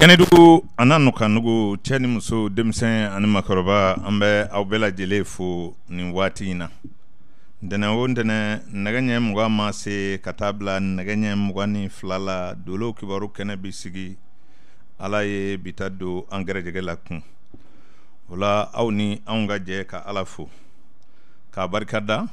kɛnɛdugu a n'a nɔkanugu cɛ ni muso denmisɛn ani makɔrɔba an bɛ aw bɛɛ lajɛlen fo nin waati in na ntɛnɛn o ntɛnɛn nɛgɛ ɲɛ mugan ma se ka taa bila nɛgɛ ɲɛ muga ni fila la dolow kibaru kɛnɛ bi sigi ala ye bita don an gɛrɛjɛgɛ la kun o la aw ni anw ka jɛ ka ala fo k'a barikada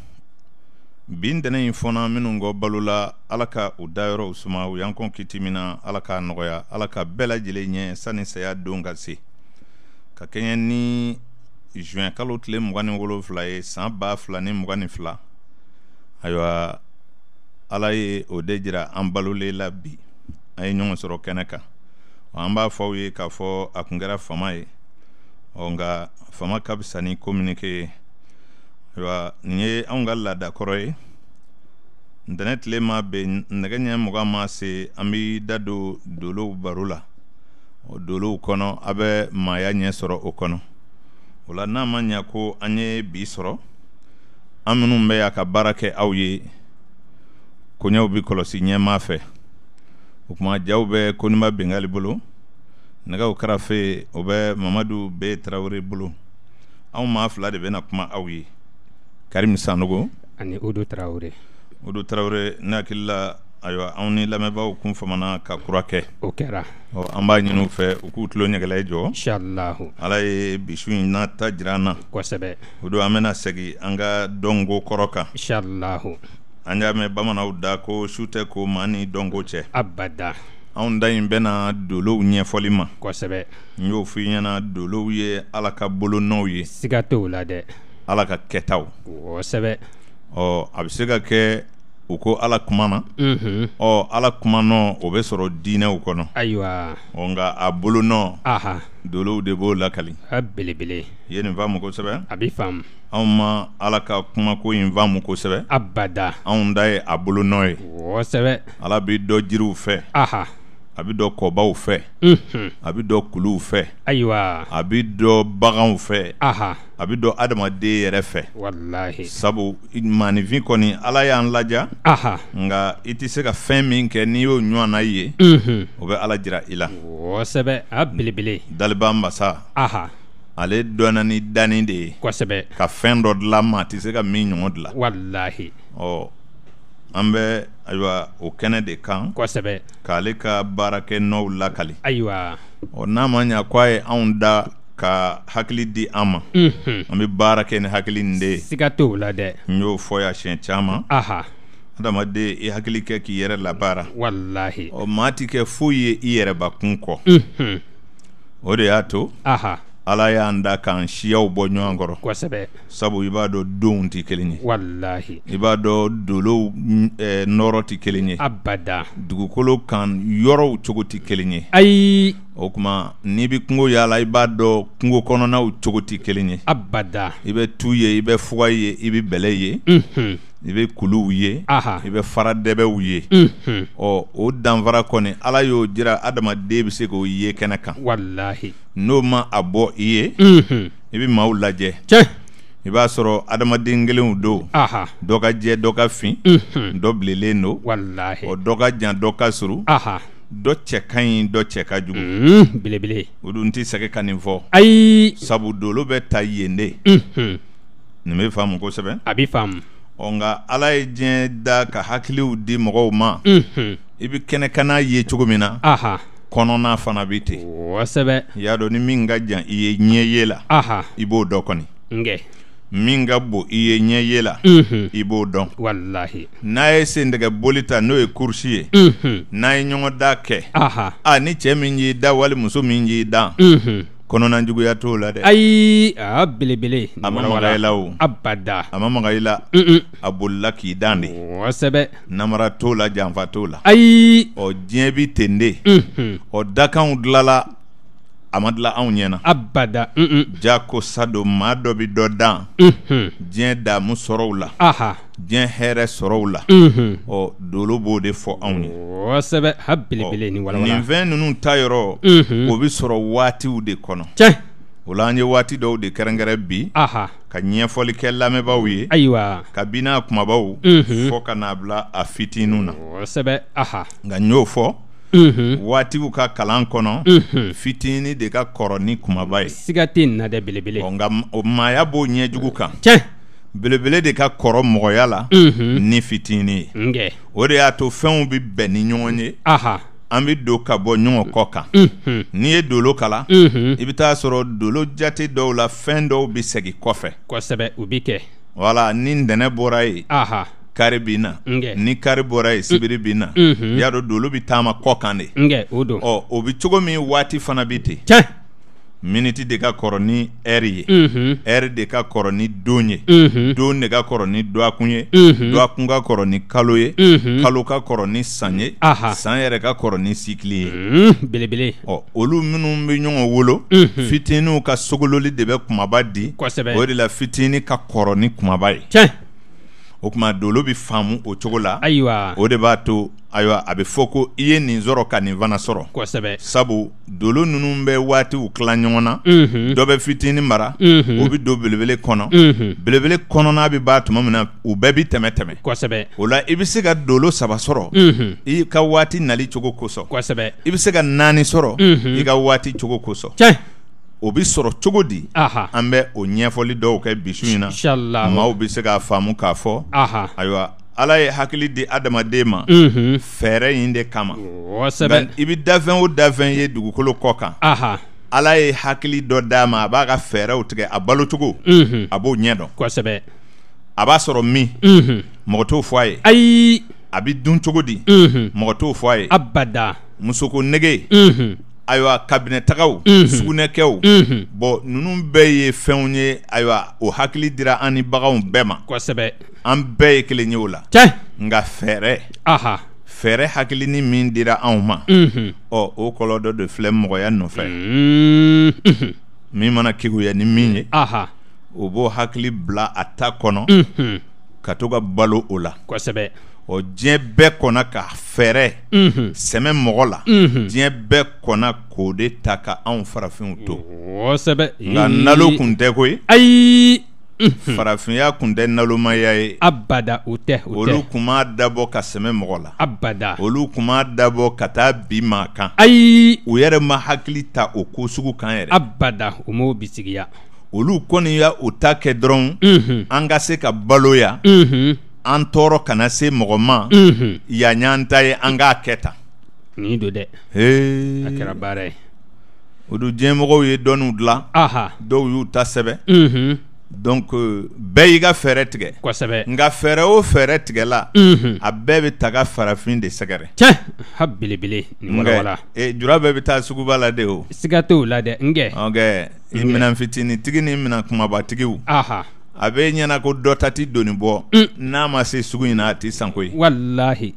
bin dɛnɛ in fɔna minnu kɔ balola ala ka u dayɔrɔw suma u y'an kɔn kiti min na ala k'a nɔgɔya ala ka bɛɛ lajɛlen ɲɛ sani saya don ka se ka kɛɲɛ ni juin kalo tile mugan ni wolonfila ye san ba fila ni mugan ni fila ayiwa ala ye o de jira an balole la bi an ye ɲɔgɔn sɔrɔ kɛnɛ kan an b'a fɔ aw ye k'a fɔ a kun kɛra fama ye ɔ nka fama ka fisa ni communiqué ye ayiwa nin ye anw ka laada kɔrɔ ye ntɛnɛ tile ma ben nɛgɛ ɲɛ mugan ma se an bɛ da don dolow baro la o dolow kɔnɔ a bɛ maaya ɲɛ sɔrɔ o kɔnɔ o la n'a ma ɲa ko an ye bi sɔrɔ an minnu bɛ y'a ka baara kɛ aw ye koɲɛw bi kɔlɔsi ɲɛmaa fɛ o kuma jaw bɛ koniba bengali bolo nɛgɛw karafe o bɛ mamadu be tarawele bolo anw maa fila de bena kuma aw ye karim sanogo ani odo tarawure odo tarawure ne hakilila ayiwa anw ni lamɛnbaw kun famana ka kura kɛ o kɛra ɔ an b'a ɲini u fɛ u k'u tulo ɲɛgɛlɛ jɔ inshallahu ala ye bisu in na ta jira an na kosɛbɛ o don an bena segi an ka dɔngo kɔrɔ kan inshallahu an y'a mɛn bamanaw da ko su tɛ ko ma ni dɔngo cɛ abada anw da ɲi bena dolow ɲɛfɔli ma kosɛbɛ n y'o f'i ɲɛna dolow ye ala ka bolonɔw ye siga t'o la dɛ ala ka kɛtaw kosɛbɛ ɔ a bɛ se ka kɛ u ko ala kuma na ɔ ala kuma nɔ o bɛ sɔrɔ diinɛw kɔnɔ ayiwa ɔ nka a bolo nɔ dolow de b'o lakali a belebele i ye nin faamu kosɛbɛ a bɛ faamu anw ma ala ka kumako in faamu kosɛbɛ abada anw da ye a bolo nɔ ye kosɛbɛ ala b'i dɔ jiriw fɛ a bɛ dɔ kɔbaw fɛ a bɛ dɔ kuluw fɛ ayiwa a bɛ dɔ baganw fɛ a bɛ dɔ adamaden yɛrɛ fɛ sabu maninfin kɔni ala y'an laja nka i tɛ se ka fɛn min kɛ n'i y'o ɲɔgɔn ye o bɛ ala jira i la kosɛbɛ a belebele daliba masa ale dɔnna ni danni de ye kosɛbɛ ka fɛn dɔ dilan maa tɛ se ka min ɲɔgɔn dilan walahi ɔ an bɛ ayiwa o kɛnɛ de kan kosɛbɛ k'ale ka baarakɛ nɔw lakali ayiwa ɔ n'a ma ɲa k'a ye anw da ka hakili di an ma an bɛ baara kɛ ni hakili nin de ye siga t'o la dɛ n y'o fɔ ya siɲɛ caman aha adamaden i hakili kɛ k'i yɛrɛ labaara walahi ɔ maa ti kɛ foyi ye i yɛrɛbakun kɔ o de y'a to aha ala y'an da k'an siyaw bɔ ɲɔgɔn kɔrɔ kosɛbɛ sabu i b'a dɔn donw tɛ kelen ye walahi i b'a dɔn dolow mm, eh, nɔrɔ tɛ kelen ye abada dugukolo kan yɔrɔw cogo tɛ kelen ye ayi Mhm. Mhm. o kuma n'i bi kungo yaala i b'a dɔn kungo kɔnɔnaw cogo tɛ kelen ye abada i bɛ tu ye i bɛ fuga ye i bɛ bɛlɛ ye unhun i bɛ kuluw ye aha i bɛ fara ye ɔ o danfara kɔni ala y'o jira adamaden bɛ se k'o ye kɛnɛ kan walahi n'o ma a bɔ i ye unhun mhm. i bɛ maaw lajɛ cɛ i b'a sɔrɔ adamaden kelenw don aha dɔ ka jɛ dɔ ka fin dɔ bilennen don walahi ɔ dɔ ka jan dɔ ka surun aha dɔ cɛ ka ɲi dɔ cɛ ka jugu mm, belebele o dun tɛ sɛgɛ ka nin fɔ ayi sabu dolo bɛ ta yen de mm -hmm. nin bɛ faamu kosɛbɛ a bɛ faamu ɔ nka ala ye diɲɛ da ka hakiliw di mɔgɔw ma mm -hmm. i bɛ kɛnɛ kana ye cogo min na aha kɔnɔna fana bɛ ten kosɛbɛ i y'a dɔn ni min ka jan i ye ɲɛ ye la aha i b'o dɔ kɔni nkɛ min ka bon i ye ɲɛ ye la i b'o dɔn walahi mhm. n'a ye sendɛgɛ boli ta n'o ye kurusi ye n'a ye ɲɔgɔn da kɛ a ni cɛɛ min y'i da wali muso min y'i da mhm. kɔnɔna juguya t'o la dɛ ayi a belebele a ma maga i la o abada a ma maga i la a bolila k'i dan de kosɛbɛ namara t'o la janfa t'o la ayi ɔ diɲɛ bi tende de mhm. ɔ dakanw dilala a ma dilan anw ɲɛna. abada. Mm -mm. jaako sado maa mm-hmm. dɔ mm-hmm. mm-hmm. bi dɔ dan. diɲɛ damu sɔrɔ la. diɲɛ hɛrɛ sɔrɔ o la. ɔ dolo b'o de fɔ anw ye. kosɛbɛ ha belebele ni walawala. nin fɛn ninnu ta yɔrɔ. o bi sɔrɔ waatiw de kɔnɔ. tiɲɛ. o la an ye waati dɔw de kɛrɛnkɛrɛn bi. ka ɲɛfɔli kɛ lamɛnbaaw ye. ayiwa. kabini a kumabaw. fɔ ka n'a bila a fitininw na. kosɛbɛ. nka n y'o fɔ. waatiw ka kalan kɔnɔ fitinin de ka kɔrɔ ni kumaba ye siga te na dɛ belebele nka maaya b'o ɲɛjugu kan tiɲɛ belebele de ka kɔrɔ mɔgɔya la ni fitinin ye o de y'a to fɛnw bɛ bɛn ni ɲɔgɔn ye an bɛ don ka bɔ ɲɔgɔn kɔ kan n'i ye dolo kala i bɛ taa sɔrɔ dolo jate dɔw la fɛn dɔw bɛ segin kɔfɛ kosɛbɛ u bi kɛ wala ni ntɛnɛn bɔra yen kari bɛ ni kari bɔra yen sibiri bɛ na mm-hmm. y'a dɔn dolo bɛ taama kɔ kan de o don ɔ o bɛ cogo min waati fana bɛ ten tiɲɛ miniti de ka kɔrɔ ni ɛri ye mm-hmm. ɛri de ka kɔrɔ ni don ye mm-hmm. don de ka kɔrɔ ni dɔgɔkun ye dɔgɔkun ka kɔrɔ ni kalo ye kalo ka kɔrɔ ni san ye san yɛrɛ ka kɔrɔ ni sikili ye belebele ɔ olu minnu bɛ ɲɔgɔn wolo fitininw ka sogololi de bɛ kumaba di o de la fitinin ka kɔrɔ ni kumaba ye o tuma dolo bɛ faamu o cogo la ayiwa o de b'a to ayiwa a bɛ fɔ ko i ye nin sɔrɔ ka nin fana sɔrɔ kosɛbɛ sabu dolo ninnu bɛ waatiw tila ɲɔgɔn na dɔ bɛ fitinin mara o bɛ don belebele kɔnɔ belebele kɔnɔna bɛ b'a tuma min na u bɛɛ bɛ tɛmɛ tɛmɛ kosɛbɛ o la i bɛ se ka dolo saba sɔrɔ i ka waati nali cogo kosɔn kosɛbɛ i bɛ se ka naani sɔrɔ i ka waati cogo kosɔn o bɛ sɔrɔ cogo di an bɛ o ɲɛfɔli dɔw kɛ bi su in na maaw bɛ se k'a faamu k'a fɔ ayiwa ala ye hakili di adamaden ma fɛɛrɛ in de kama nka i bɛ dafɛn o dafɛn ye dugukolo kɔ kan ala ye hakili dɔ d'a ma a b'a ka fɛɛrɛw tigɛ a balocogo a b'o ɲɛ dɔn a b'a sɔrɔ min mɔgɔ t'o fɔ a ye ayi a bɛ dun cogo di mɔgɔ t'o fɔ a ye abada musoko nege ayiwa kabinɛtagaw sugunɛkɛw bɔn ninnu bɛɛ ye fɛnw ye ayiwa o hakili dira an ni baganw bɛɛ ma kosɛbɛ an bɛɛ ye kelen ye o la nka fɛɛrɛ fɛɛrɛ hakilini min dira anw ma ɔ o kɔlɔ dɔ de filɛ mɔgɔya nɔfɛ min mana keguya ni min ye o b'o hakili bila a ta kɔnɔ ka to ka balo o la kosɛbɛ o diɲɛ bɛɛ kɔnɔ ka fɛɛrɛ sɛmɛ mɔgɔ la diɲɛ bɛɛ kɔnɔ k'o de ta ka anw farafinw to kosɛbɛ nka nalo kun tɛ koyi ayi farafinya kun tɛ nalomaya ye abada o tɛ olu kun m'a dabɔ ka sɛmɛ mɔgɔ la abada olu kun m'a dabɔ ka taa bi maa kan ayi u yɛrɛ ma hakili ta o ko sugu kan yɛrɛ abada u m'o bisigiya olu kɔni ya o ta kɛ dɔrɔn an ka se ka balo ya an tɔɔrɔ kana se mɔgɔ ma yaɲan ta ye an k'a kɛ tan nin don dɛ a kɛra baara ye o don diɲɛmɔgɔw ye dɔnniw dilan dɔw y'u ta sɛbɛ donc euh, bɛɛ y'i ka fɛɛrɛ tigɛ kosɛbɛ nka fɛɛrɛ o fɛɛrɛ tigɛla a bɛɛ bɛ taga farafin de sɛgɛrɛ cɛ ha belebele wala e, jura bɛɛ bɛ taa suguba la de o siga t'o la dɛ nkɛ minɛn fitinitigi ni minɛn kumabatigiw a be ɲɛna ko ti doni bɔ mm. n'a ma se sugu in na a ti san koyi walahi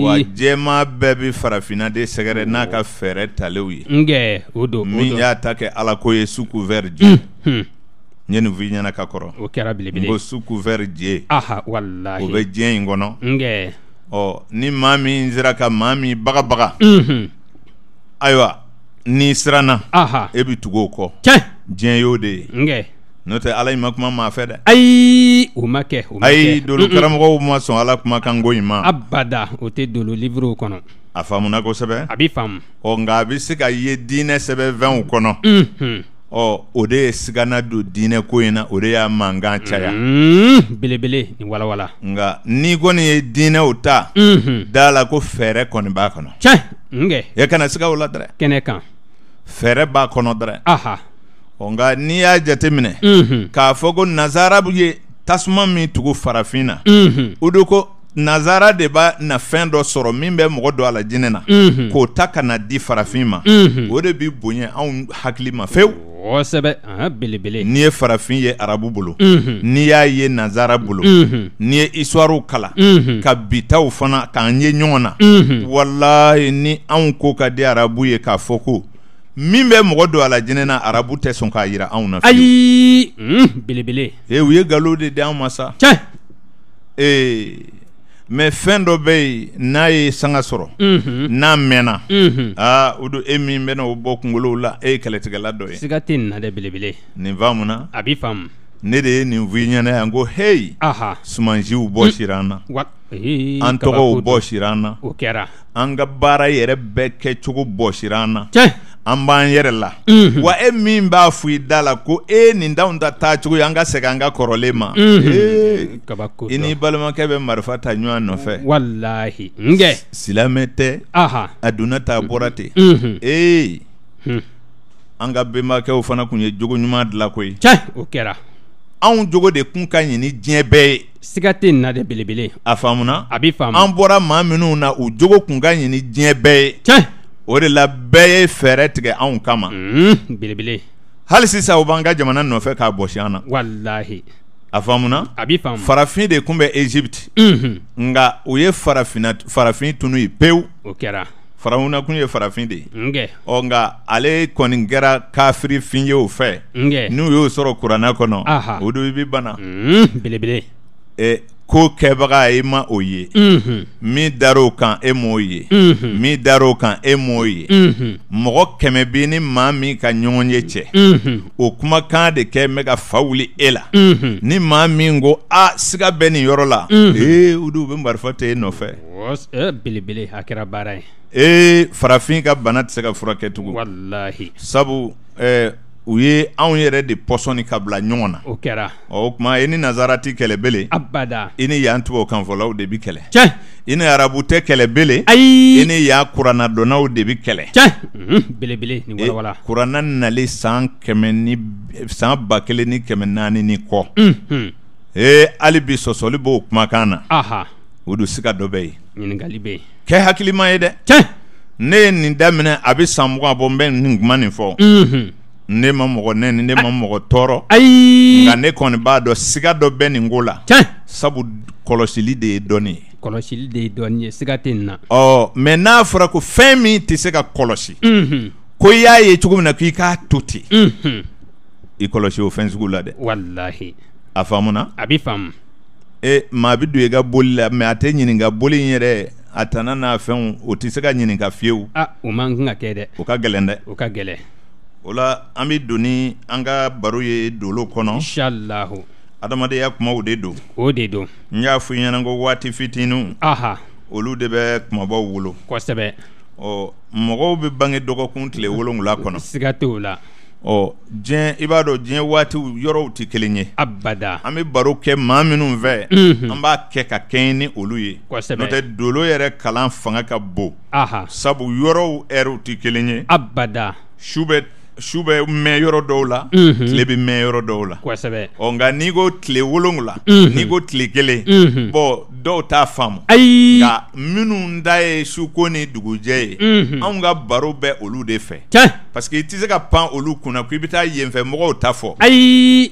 wa jɛma bɛɛ bɛ farafinna de sɛgɛrɛ n'a ka fɛɛrɛ talew ye nkɛ o don min y'a ta kɛ ala ko ye su kuvɛri je n ye nin f'i ɲɛna ka kɔrɔ o kɛra belebele n ko su kuvɛri jɛ aha walahi o bɛ diɲɛ in kɔnɔ nkɛ ɔ ni maa min sera ka maa min bagabaga ayiwa n'i siranna aha e bɛ tugu o kɔ tiɲɛ diɲɛ y'o de ye nkɛ n'o tɛ ala in ma kuma maa fɛ dɛ ayi o ma kɛ o ma kɛ ayi dolo karamɔgɔw ma sɔn ala kumakanko in ma abada o tɛ dolo livrew kɔnɔ a faamuna kosɛbɛ a bi faamu ɔ nka a bɛ se ka ye diinɛ sɛbɛnfɛnw kɔnɔ unhun ɔ o de ye sigana don diinɛ ko in na o de y'a mankan caya belebele nin walawala nka n'i kɔni ye diinɛw ta da la ko fɛɛrɛ kɔni b'a kɔnɔ tiɲɛ nkɛ e kana siga o la dɛrɛ kɛnɛ kan fɛɛrɛ b'a kɔnɔ dɛrɛ aha nka n'i y'a jateminɛ mhm. k'a fɔ mhm. mhm. ko nazara ye tasuma min tugu farafin na o de ko nazara de b'a na fɛn dɔ sɔrɔ min bɛ mɔgɔ don a la jinɛ na k'o ta ka na di farafin ma o de bi bonya anw hakili ma fewu kosɛbɛ oh, belebele n'i ye farafin ye arabu bolo n'i y'a ye nazara bolo n'i ye isuwaruw kala ka bitaw fana k'an ye ɲɔgɔn na walahi ni anw ko ka di arabu ye k'a fɔ ko min bɛ mɔgɔ don a la jinɛ na arabu tɛ sɔn k'a yira anw na ayi hmm, belebele ee eh, u ye galo de di anw ma sa tiɲɛ ee eh, mɛ fɛn dɔ bɛ yen n'a ye sanga sɔrɔ n'a mɛnna aa o don e min bɛna o bɔ kunkolow la e ye kɛlɛtigɛla dɔ ye siga tɛ nin na dɛ belebele nin faamu na a b'i faamu ne de ye nin f'i ɲɛna yan ko heyi sumansiw bɔ sira an na an tɔgɔw bɔ sira an na o kɛra an ka baara yɛrɛ bɛɛ kɛcogo bɔ sira an na tiɲɛ an b'an yɛrɛ la mhm. wa e min b'a fɔ i da la ko e nin danw ta taacogo an ka segin an ka kɔrɔlen ma mhm. e. i n'i balimakɛ bɛ marifa ta ɲɔgɔn nɔfɛ walahi silamɛ tɛ a donna t'a bɔra ten ee an ka bɛnbakɛw fana kun ye jogo ɲuman dila koyi o anw jogo de kun ka ɲini diɲɛ bɛɛ ye siga tɛ na dɛ belebele a faamuna a bɛ faamu an bɔra maa minnu na u jogo kun ka ɲini diɲɛ bɛɛ ye o de la bɛɛ ye fɛɛrɛ tigɛ anw kama belebele hali sisan u b'an ka jamana nɔfɛ k'a bɔsi an na walahi a faamuna a bi faamu farafin de tun bɛ egypte nka u ye farafinna farafin tunu ye pewu o kɛra farawuna kun ye farafin de ye ɔ nka ale kɔni kɛra kafiri fin ye o fɛ n'u y'o sɔrɔ kuranɛ kɔnɔ o de bi bana belebele ee, ko kɛbaga e ma o ye min mhm. dar'o kan e m'o ye min mhm. dar'o kan e m'o mhm. ye mɔgɔ kɛmɛ bi ni maa min ka ɲɔgɔn ye cɛ o kumakan de kɛ mɛ ka fa wuli e la ni maa min ko a siga bɛ nin yɔrɔ la ee u dun u bɛ marifa ta e nɔfɛ belebele a kɛra baara ye ee farafin ka bana tɛ se ka furakɛ tugun walahi sabu ɛɛ e, u ye anw yɛrɛ de pɔsɔni ka bila ɲɔgɔn na o kɛra o kuma i e ni nazarati kɛlɛbele abada i e ni yan tubabu kanfɔlaw de bi kɛlɛ tiɲɛ i e ni arabu tɛ kɛlɛbele ayi i ni yan kuranna dɔnnaw de bi kɛlɛ tiɲɛ belebele nin walawala kuranna nali san kɛmɛ ni san ba kelen ni kɛmɛ naani ni kɔ e hali bi sɔsɔli b'o kumakan na aha o don siga dɔ bɛ ye ɲininkali bɛ yen kɛ hakilima ye dɛ tiɲɛ ne ye nin daminɛ a bɛ san mugan bɔ n bɛ nin kuma nin fɔ ne ma mɔgɔ nɛni ne ma mɔgɔ tɔɔrɔ ayi nka ne kɔni b'a dɔn siga dɔ bɛ nin ko la sabu kɔlɔsili de ye dɔɔni ye kɔlɔsili de ye dɔɔni ye siga tɛ nin oh, na ɔ mɛ n'a fɔra ko fɛn min tɛ se ka kɔlɔsi mhm. ko i y'a ye cogo min na k'i k'a to ten mhm. i kɔlɔsi o fɛn sugu la dɛ walahi a faamu na a bi faamu e maa bi don i ka boli la mɛ a tɛ ɲininka boli in yɛrɛ a tana n'a fɛnw o tɛ se ka ɲininka fiyewu a o man kan ka kɛ dɛ o ka gɛlɛn dɛ o ka gɛlɛn o la an bɛ don ni an ka baro ye dolo kɔnɔ inshaallahu adamadenya kumaw de don o de don n y'a fɔ ɲɛna ko waati fitiniw aha olu de bɛ kumabaw wolo kosɛbɛ ɔ mɔgɔw bɛ bange dɔgɔkun tile wolonwula kɔnɔ siga t'o la ɔ diɲɛ i b'a dɔn diɲɛ waatiw yɔrɔw tɛ kelen ye abada an bɛ baro kɛ maa minnu fɛ an b'a kɛ ka kɛɲɛ ni olu ye kosɛbɛ n'o tɛ dolo yɛrɛ kalan fanga ka bon sabu yɔrɔw ɛriw tɛ kelen ye abada su bɛ su bɛ mɛn yɔrɔ dɔw la tile bɛ mɛn yɔrɔ dɔw la ɔ nka n'i ko tile wolonwula n'i ko tile kelen bɔn dɔw t'a faamu ayi nka minnu ta ye suko ni dugujɛ ye anw ka baro bɛ olu de fɛ parce que i tɛ se ka pan olu kunna ko i bɛ taa yenfɛ mɔgɔw ta fɔ ayi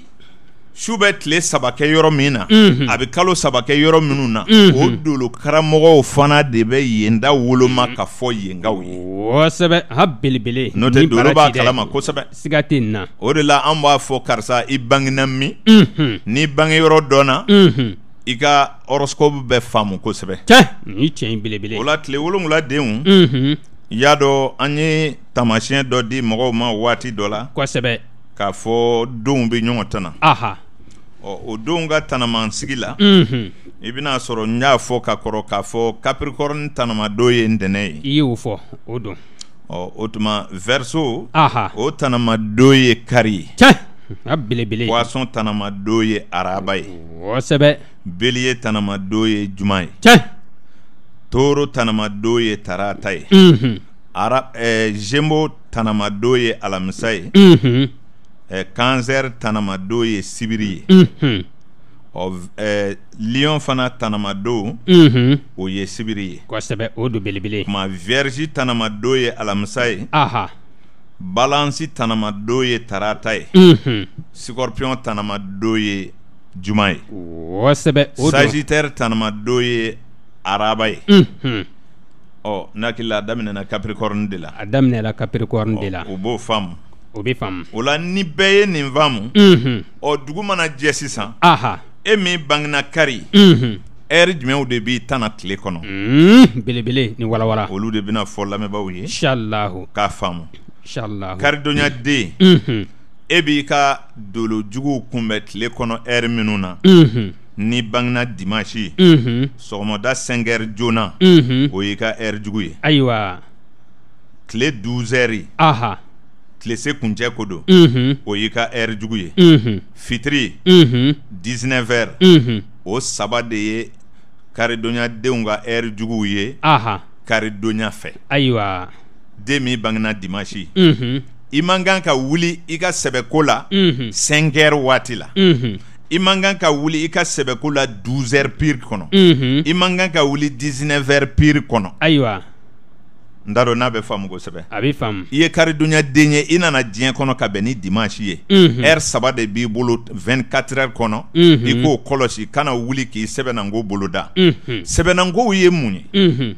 su bɛ tile saba kɛ yɔrɔ min na a bɛ kalo saba kɛ yɔrɔ minnu na o dolo karamɔgɔw fana de bɛ yenda woloma ka fɔ yenkaw ye kosɛbɛ ha belebele n'o tɛ dolo b'a kalama kosɛbɛ siga tɛ nin na o de la an b'a fɔ karisa i bangena min n'i bange yɔrɔ dɔnna i ka horoscope bɛ faamu kosɛbɛ cɛ nin cɛ in belebele o la tile wolonwula denw y'a dɔn an ye taamasiyɛn dɔ di mɔgɔw ma waati dɔ la kosɛbɛ k'a fɔ denw bɛ ɲɔgɔn tana aha ɔ o denw ka tanamasigi la i bɛn'a sɔrɔ n y'a fɔ ka kɔrɔ k'a fɔ capricorne tanamadon ye ntɛnɛn ye i y'o fɔ o don ɔ o tuma verseau aha o tanamadon ye kari ye tiɲɛ a belebele poisson tanamadon ye araba ye kosɛbɛ bélier tanamadon ye juma ye tiɲɛ toro tanamadon ye tarata ye unhun ara ɛɛ gémeaux ye alamisa ye eh, kansɛri tanamado ye sibiri ye mm -hmm. eh, fana tanamado mm -hmm. o ye sibiri ye kosɛbɛ o don belebele kuma vɛrisi tanamado ye alamisa ye aha balansi tanamado ye tarata ye mm -hmm. sikɔripiyɔn tanamado ye juma ye kosɛbɛ o sagittaire sagitɛri tanamado ye araba ye mm -hmm. ɔ n'a hakili la a daminɛna capricorne de la a daminɛna capricorne de la o b'o faamu Mhm. o bɛ faamu. o la ni bɛɛ ye nin faamu. ɔ dugu mana jɛ sisan. e min bangena kari. ɛri mhm. er mhm. jumɛnw mm. de b'i tana tile kɔnɔ. belebele ni walawala. olu de bɛna fɔ lamɛnbaaw ye. inshaallahu k'a faamu. inshaallahu karidonya den. e b'i ka dolojuguw kunbɛn tile kɔnɔ ɛri minnu na. ni bangena dimanche. sɔgɔmada 5 heures joona. o y'i ka ɛri jugu ye. ayiwa. tile 12 heures. tlese kuncɛ ko don o y'i ka ɛri jugu ye mm fitiri 19 heures mm o saba de ye karidonyadenw ka ɛri juguw ye karidonya fɛ ayiwa den min bangena dimashi mm -hmm. i man kan ka wuli i ka sɛbɛko la 5 heures waati la i man kan ka wuli i ka sɛbɛko la 12 heures pire kɔnɔ i man kan ka wuli 19 heures pire kɔnɔ ayiwa n t'a dɔn n'a bɛ faamu kosɛbɛ a bɛ faamu i ye kari karidonyaden ye i nana diɲɛ kɔnɔ ka bɛn ni dimanche ye ɛri saba de b'i bolo 24 heures kɔnɔ i k'o kɔlɔsi kana wuli k'i sɛbɛnnanko boloda sɛbɛnnankow ye mun ye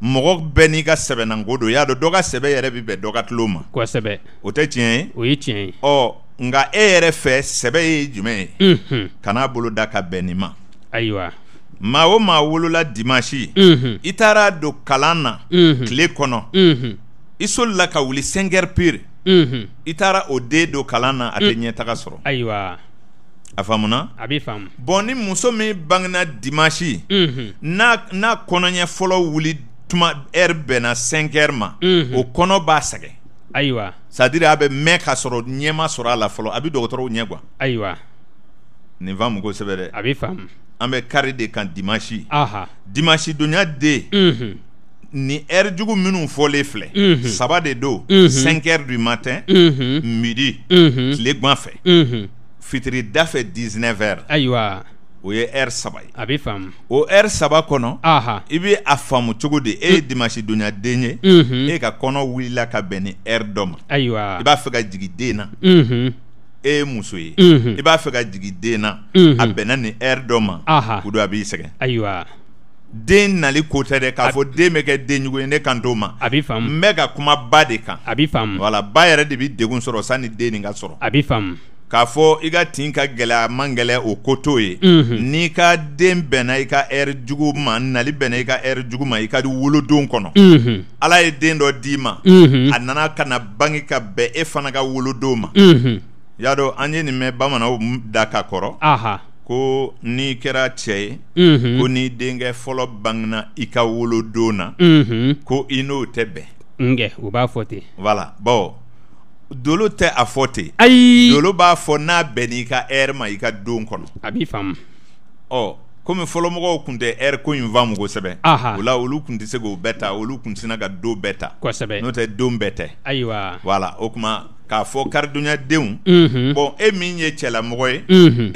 mɔgɔ bɛɛ n'i ka sɛbɛnnanko don i y'a dɔn dɔ ka sɛbɛ yɛrɛ bɛ bɛn dɔ ka tulon ma kosɛbɛ o tɛ tiɲɛ ye o ye tiɲɛ ye ɔ nka e yɛrɛ fɛ sɛbɛ ye jumɛn ye kan'a boloda ka bɛn nin ma ayiwa maa o maa wolola dimanche i taara don kalan na tile kɔnɔ i solila ka wuli sɛngɛri pere i taara o den don kalan na a tɛ ɲɛtaga sɔrɔ ayiwa a faamuna a bi faamu bɔn ni muso min bangena dimanche n'a n'a kɔnɔɲɛ fɔlɔ wuli tuma ɛri bɛnna sɛnkɛr ma o kɔnɔ b'a sɛgɛn ayiwa sadiri a bɛ mɛn ka sɔrɔ ɲɛma sɔrɔ a la fɔlɔ a bɛ dɔgɔtɔrɔw ɲɛ guwa ayiwa nin faamu kosɛbɛ dɛ a bi faamu an bɛ kari de kan dimanche dimanche donya de ni ɛri jugu minnu fɔlen filɛ saba de don 5 heures du matin midi tile gan fɛ fitiri da fɛ 19 heures ayiwa o ye ɛri saba ye a bɛ faamu o ɛri saba kɔnɔ i bɛ a faamu cogo di e ye mm. dimanche donya den ye e ka kɔnɔ wulila ka bɛn ni ɛri dɔ ma ayiwa i b'a fɛ ka jigin den na e ye muso ye i b'a fɛ ka jigi den na mhm. a bɛnna ni ɛri dɔ ma o don a b'i sɛgɛn ayiwa den nali ko tɛ dɛ k'a fɔ den bɛ kɛ denjugu ye ne kan t'o ma n bɛ ka kuma ba de kan wala ba yɛrɛ de bi degun sɔrɔ sanni den nin ka sɔrɔ k'a fɔ i ka tin ka gɛlɛ a man gɛlɛ o ko t'o ye mhm. n'i ka den bɛnna i ka ɛri jugu ma nali bɛnna i ka ɛri jugu ma i ka wolodon kɔnɔ mhm. ala ye den dɔ d'i ma a nana ka na bange ka bɛn e fana ka wolodon ma y'a dɔn an ye nin mɛn bamananw da ka kɔrɔ ko n'i kɛra cɛ ye ko n'i denkɛ fɔlɔ bangena i ka wolodon na ko i n'o tɛ bɛn u b'a fɔ ten wala bawo dolo tɛ a fɔ ten ayi dolo b'a fɔ n'a bɛn n'i ka ɛri er ma i ka don kɔnɔ a b'i faamu ɔ komi fɔlɔmɔgɔw tun tɛ ɛri ko in faamu kosɛbɛ o er la olu tun tɛ se k'o bɛɛ ta olu tun sina ka don bɛɛ ta kosɛbɛ n'o tɛ don bɛɛ tɛ ayiwa wala o tuma k'a fɔ karidonyadenw bɔn e min ye cɛlamɔgɔ ye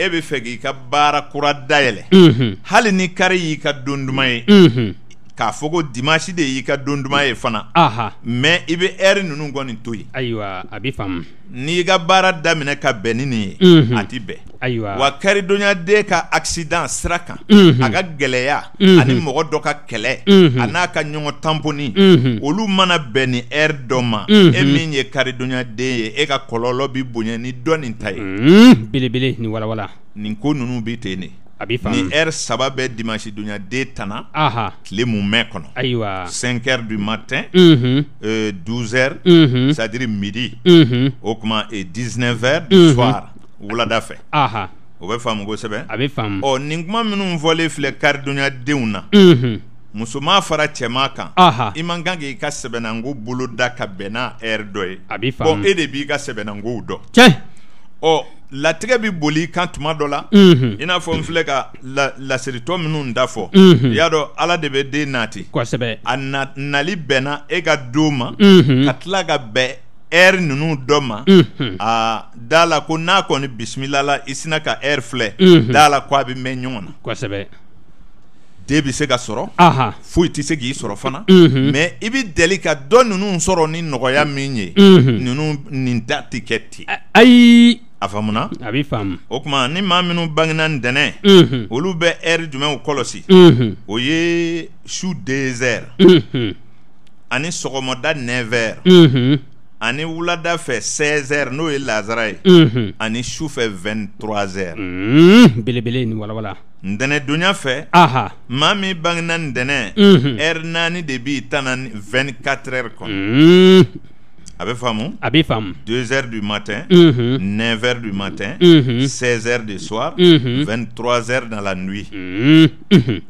e bɛ fɛ k'i ka baara kura dayɛlɛ hali ni kari y'i ka don duman ye k'a fɔ ko dimanche de y'i ka don duman ye fana mɛ i bɛ ɛri ninnu kɔni to yen ayiwa a bɛ faamu n'i ka baara daminɛ ka bɛn ni nin ye a ti bɛn ayiwa wa kɛridonyaden ka accident sira kan a ka gɛlɛya ani mɔgɔ dɔ ka kɛlɛ a n'a ka ɲɔgɔn tanponi olu mana bɛn ni ɛri dɔ ma e min ye karidonyaden ye e ka kɔlɔlɔ bɛ bonya ni dɔ nin ta ye belebele ni. walawala nin ko ninnu bɛ ten de ni ɛri saba bɛ dimanche dunya den tana. aha tile mun mɛ kɔnɔ. ayiwa cinq heures du matin. unhun mhm. euh, douze heures. unhun mhm. c'est à dire midi. o kuma e 19 heures. du mhm. soir wulada fɛ. o bɛ faamu kosɛbɛ. a bɛ faamu. ɔ nin kuma minnu fɔlen filɛ kari dunya denw na. unhun musoman fara cɛman kan i man kan k'i ka sɛbɛnnanko bolo da ka bɛnna n'a dɔ ye. a b'i faamu. bɔn e de b'i ka sɛbɛnnankow dɔn. tiɲɛ. ɔ latigɛ bi boli kan tuma dɔ la i mhm. n'a fɔ n filɛ ka lasiritɔ minnu da fɔ i y'a dɔn ala de bɛ den nati a nali bɛnna e ka do ma ka tila ka bɛn ɛri ninnu dɔ ma a da la ko n'a kɔni la i sina ka ɛri filɛ da la ko a bɛ mɛn ɲɔgɔn na den bɛ se ka sɔrɔ foyi tɛ se k'i sɔrɔ fana mɛ i bɛ deli ka dɔ ninnu sɔrɔ ni nɔgɔya min ye ninnu nin da tɛ kɛ ten ayi a faamuna a bɛ faamu o tuma ni maa minnu bangena nin olu bɛ ɛri jumɛnw kɔlɔsi o ye su ani sɔgɔmada 16 ani wulada fɛ Lazare. n'o ye lazara ye ani sufɛ vɛnturazɛri belebele ni walawala dene fɛ fait. min bangena ntɛnɛn ɛri naani de b'i tana na 24 heures a bɛ faamu a bɛ faamu 2 heures du matin mhm. unhun 9 heures du matin unhun mhm. 16 heures du soir unhun mhm. 23 heures dans la nuit na unhun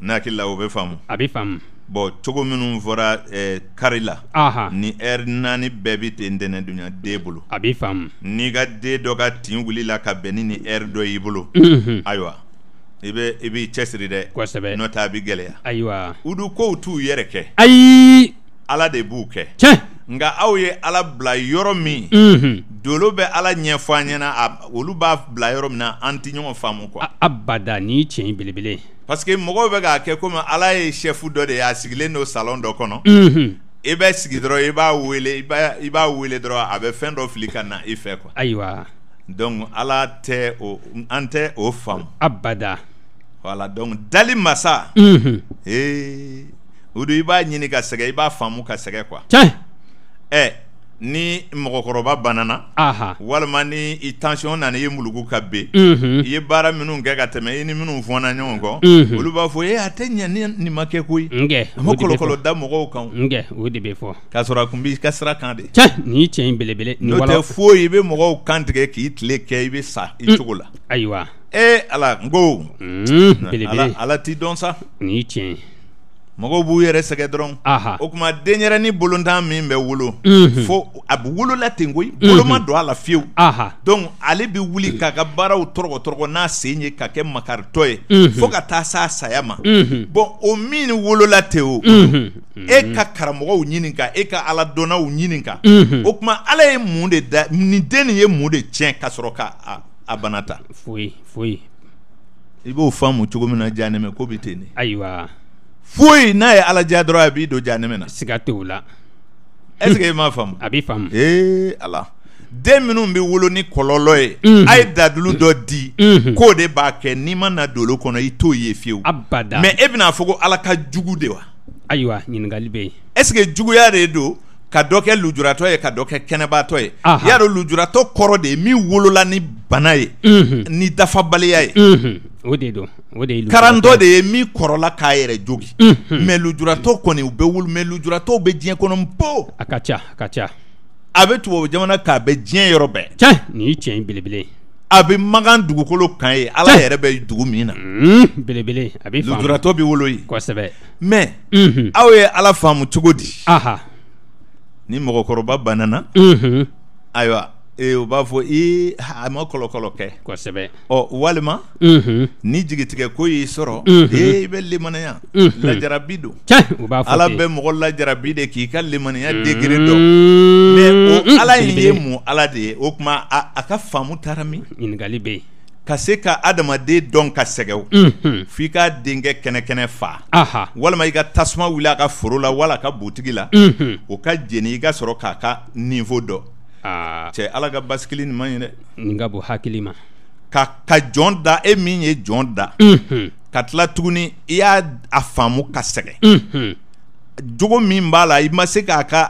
ne hakili la o bɛ faamu a bɛ faamu bon cogo minnu fɔra ɛɛ carré la bɛɛ ten bolo a bɛ faamu n'i ka den dɔ ka tin wulila ka bɛn ni nin heure dɔ y'i bolo unhun ayiwa i bɛ i b'i cɛsiri dɛ kosɛbɛ n'o tɛ a bi gɛlɛya ayiwa u kow t'u yɛrɛ kɛ ayi Ala de b'u kɛ tiɲɛ nka aw ye ala bila yɔrɔ min dolo bɛ ala ɲɛfɔ an ɲɛna olu b'a bila yɔrɔ min na an tɛ ɲɔgɔn faamu kuwa abada ni tiɲɛ belebele parce que mɔgɔw bɛ k'a kɛ komi ala ye sɛfu dɔ de ye a sigilen don salon dɔ kɔnɔ i bɛ sigi dɔrɔn i b'a wele i b'a wele dɔrɔn a bɛ fɛn dɔ fili ka na i fɛ kuwa ayiwa donc ala tɛ o an tɛ o faamu abada wala donc dali masa ee o don i b'a ɲini ka sɛgɛ i b'a faamu ka sɛgɛ kuwa tiɲɛ ɛ ni mɔgɔkɔrɔba banana walima ni i tansiyɔn nana i ye muluku ka ben i ye baara minnu kɛ ka tɛmɛ i ni minnu fɔna ɲɔgɔn kɔ olu b'a fɔ ee a tɛ ɲɛ ni nin ma kɛ koyi a ma kɔlɔkɔlɔ da mɔgɔw kan o de bɛ fɔ k'a sɔrɔ a tun b'i ka sira kan de nin cɛ in belebele n'o tɛ foyi i bɛ mɔgɔw kan tigɛ k'i tile kɛ i bɛ sa i mm. cogo la ayiwa ee ala n ko mm, ala t'i dɔn sa nin tiɲɛ mɔgɔw b'u yɛrɛ sɛgɛ dɔrɔn o kuma denɲɛrɛnin bolontan min bɛ wolo fo a bɛ wolola ten koyi boloma don a la fiyewu dɔnku ale bɛ wuli k'a ka baaraw tɔrɔgɔ n'a sen ye ka kɛ makaritɔ ye fo ka taa s'a saya ma bɔn o min wolola ten o e, e ka karamɔgɔw ɲininka e ka aladɔnnaw ɲininka o tuma ala ye mun de da nin den nin ye mun de tiɲɛ ka sɔrɔ ka a bana ta foyi foyi i b'o faamu cogo min na diya ne mɛ ko bɛ ten de ayiwa foyi n'a ye ala dɔrɔn a b'i don jahanami na siga t'o la est ce que i m'a faamu a b'i faamu ee ala den minnu bɛ wolo ni kɔlɔlɔ ye a ye dadulu dɔ di k'o de b'a kɛ n'i ma na don kɔnɔ i t'o ye fiyewu abada mɛ e bɛna fɔ ko ala ka jugu de wa ayiwa ɲininkali bɛ yen est juguya de don ka dɔ kɛ lujuratɔ ye ka dɔ kɛ kɛnɛbaatɔ ye y'a dɔn lujuratɔ kɔrɔ de ye min wolola ni bana ye mhm. ni dafabaliya ye o de don o de ye karantɔ de ye min kɔrɔla k'a yɛrɛ jogi mɛ mhm. lujuratɔ kɔni u bɛ wolo mɛ lujuratɔw bɛ diɲɛ kɔnɔ po a ka ca a ka ca a bɛ tubabu jamana k'a bɛ diɲɛ yɔrɔ bɛɛ tiɲɛ nin ye tiɲɛ ye belebele a bɛ makan dugukolo kan ye ala yɛrɛ bɛ dugu min na mhm, belebele a bɛ faamu lujuratɔ bɛ wolo yen kosɛbɛ mɛ aw ye ala faamu cogo di ni mɔgɔkɔrɔba banana ayiwa u b'a fɔ i a ma kɔlɔkɔlɔ kɛ kosɛbɛ ɔ walima ni jigitigɛ ko y'i sɔrɔ ee i bɛ lemaniya lajarabi don ala bɛ mɔgɔ lajarabi de k'i ka lemaniya degere dɔn mɛ o ala in ye mun ala de ye o tuma a ka faamu taara min ɲininkali bɛ yen ka se ka adamaden dɔn ka sɛgɛw f'i ka denkɛ kɛnɛkɛnɛ fa walama i ka tasuma wuli a ka foro la wala ka butigi la o ka jeni i ka sɔrɔ k'a ka ninfo dɔn cɛ ala ka basikili nin man dɛ nin ka bon hakili ma ka ka jɔn da e min ye jɔn da ka tila tuguni i y'a a faamu ka sɛgɛ jogo min b'a la i ma se k'a ka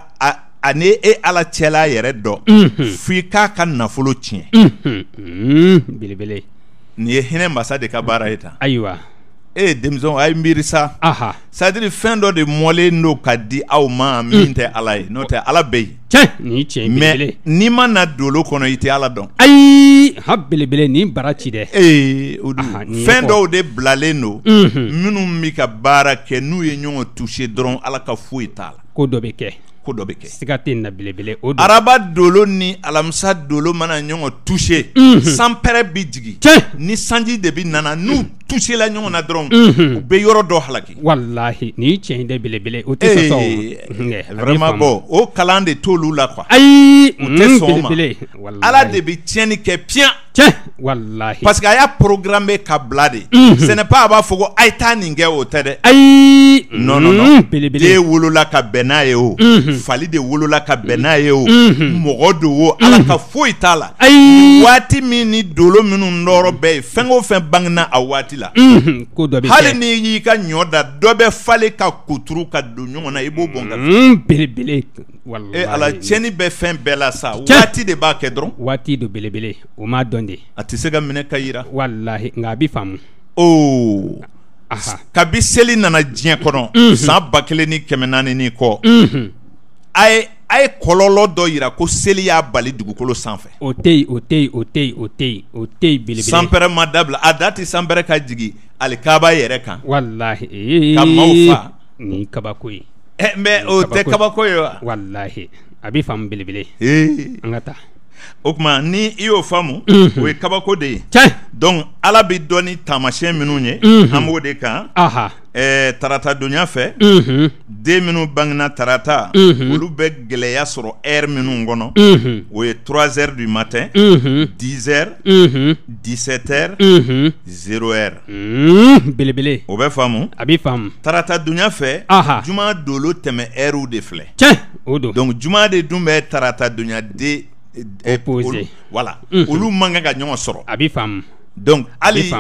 A ne e ala chela yere do mhm. Fwi ka kan na fulo chen mhm. mhm. Bile bile Nye hine masade kabara etan Aywa E demzon ay mirisa Sa diri fendo de moleno kadi a ouman Min mm. te ala beyi Men nima nadolo kono ite ala don Ay Ha bile bile nin barachi de e, Fendo de blaleno Minou mi kabara ke Nou yenyon touche dron ala ka fwi tala Kodo beke ko dɔ bɛ kɛ siga tɛ na belebele o don araba dolon ni alamisa dolon mana ɲɔgɔn touché unhun sanpɛrɛ bi jigin ni sanji de bi nana n'u touché la ɲɔgɔn na dɔrɔn unhun u bɛ yɔrɔ dɔ halaki walahi nin ye tiɲɛ ye belebele o tɛ sɔn o vraiment bon o kalan de t'olu la quoi ayi o tɛ sɔn o ma Ala de bi tiɲɛni kɛ piyan parce que a programmé programme ka bila a b'a fɔ ko a ye taa non Non, non, tɛ dɛ ayi belebele ka fali de wolola mhm. mhm. ka bɛn eo ye o mɔgɔ ala ka la dolo minnu nɔrɔ bɛɛ bangna a la mhm. n'i y'i ka Dobe da dɔ ka koturu ka do na b'o belebele ala tieni be fen bela sa Wati de b'a kédron. Wati de belebele ma de a tɛ se ka minɛ ka yira walahi nka a bi faamu oh. kabi seli nana diɲɛ kɔnɔ mhm. san ba kelen ni kɛmɛ naani ni kɔ mhm. a ye a ye kɔlɔlɔ dɔ yira ko seli y'a bali dugukolo sanfɛ eh, o tɛ yen o tɛ yen o tɛ yen o tɛ yen o tɛ yen belebele sanpɛrɛ ma dabila a da tɛ sanpɛrɛ ka jigin alikaaba yɛrɛ kan walahi ee ka maaw fa nin kabako ye ɛ mɛ o tɛ kabako ye wa walahi a bɛ faamu belebele ee an ka taa o ma ni i y'o faamu o ye kabako de ye donc ala bi dɔn ni taamasiyɛn minnu ye an b'o de kan tarata donya fɛ den minnu bangena tarata olu bɛ gɛlɛya sɔrɔ ɛri minnu kɔnɔ o ye 3 heures du matin 10 heures 17 heures 0 heure belebele o bɛ faamu a bɛ faamu tarata donya fɛ juma dolo tɛmɛ ɛriw de filɛ o don donc juma de dun bɛ tarata donya de imposer eh, voilà mhm. olu manga kan ka soro. sɔrɔ a donc Ali,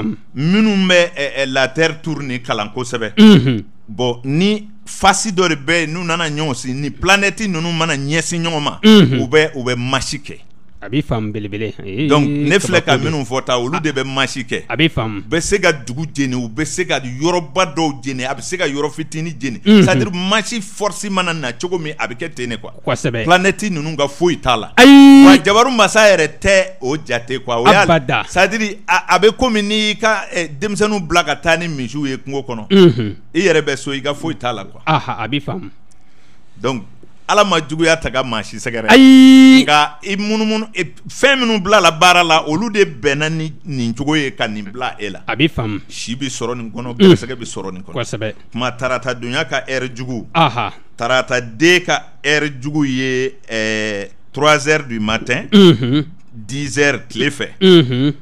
la terre tourner kalanko kosɛbɛ mhm. bon ni fasi dɔ de nana nyon si ni planète nous mana ɲɛsin ɲɔgɔn ma ou mhm. ou a bɛ faamu belebele. Ee, donc ne filɛ ka minnu fɔ tan olu de bɛ masi kɛ. a bɛ faamu. u bɛ se ka dugu jeni u bɛ se ka yɔrɔba dɔw jeni a bɛ se ka yɔrɔ fitinin jeni. Mhm. c'est à dire masi force mana na cogo min a bɛ kɛ ten de quoi. kosɛbɛ. planète ninnu ka foyi t'a la. ayi. wa jabaru masa yɛrɛ tɛ o jate quoi. o y'a abada. c'est à dire a a bɛ komi n'i y'i ka denmisɛnninw bila ka taa ni misiw ye kungo kɔnɔ. Mhm. i yɛrɛ bɛ so i ka foyi t'a la quoi. aha a bɛ faamu. donc ala ma juguya taga ka maa si sɛgɛrɛ ayi nka i munumunu fɛn minnu bila la baara la olu de bɛnna ni nin cogo ye ka nin bila e la a bɛ faamu si bɛ sɔrɔ nin kɔnɔ mm. gɛrɛsɛgɛ bɛ sɔrɔ nin kɔnɔ kosɛbɛ kuma tarata donya ka ɛri jugu aha tarata den ka ɛri jugu ye ɛɛ trois heures du matin unhun dix heures tile fɛ unhun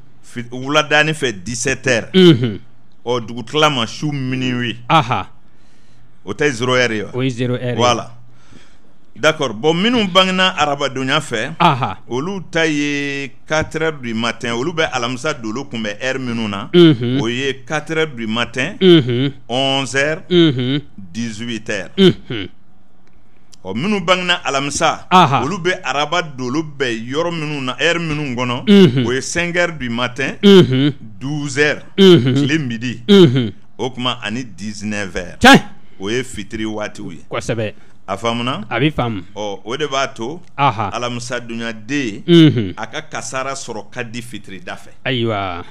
wuladani fɛ dix sept heures unhun ɔ dugutila ma su minuit aha o tɛ zero heure ye wa o ye zero heure ye voilà D'accord bon minnu bangena arabadonya fɛ Aha. olu ta ye 4 h du matin olu bɛ alamisa dolo kunbɛ heure minnu na unhun o ye 4 h du matin unhun 11 h unhun 18 h unhun ɔ minnu bangena alamisa anhan olu bɛ araba dolo bɛ yɔrɔ minnu na heure minnu kɔnɔ unhun o ye 5 h du matin unhun 12 h unhun tile midi unhun o ani 19 heures tiɲɛ o ye fitiri waatiw ye kosɛbɛ a faamuna a bɛ faamu ɔ o de b'a to aha alamisa dunyaden a ka kasara er mhm. sɔrɔ ka di fitirida fɛ ayiwa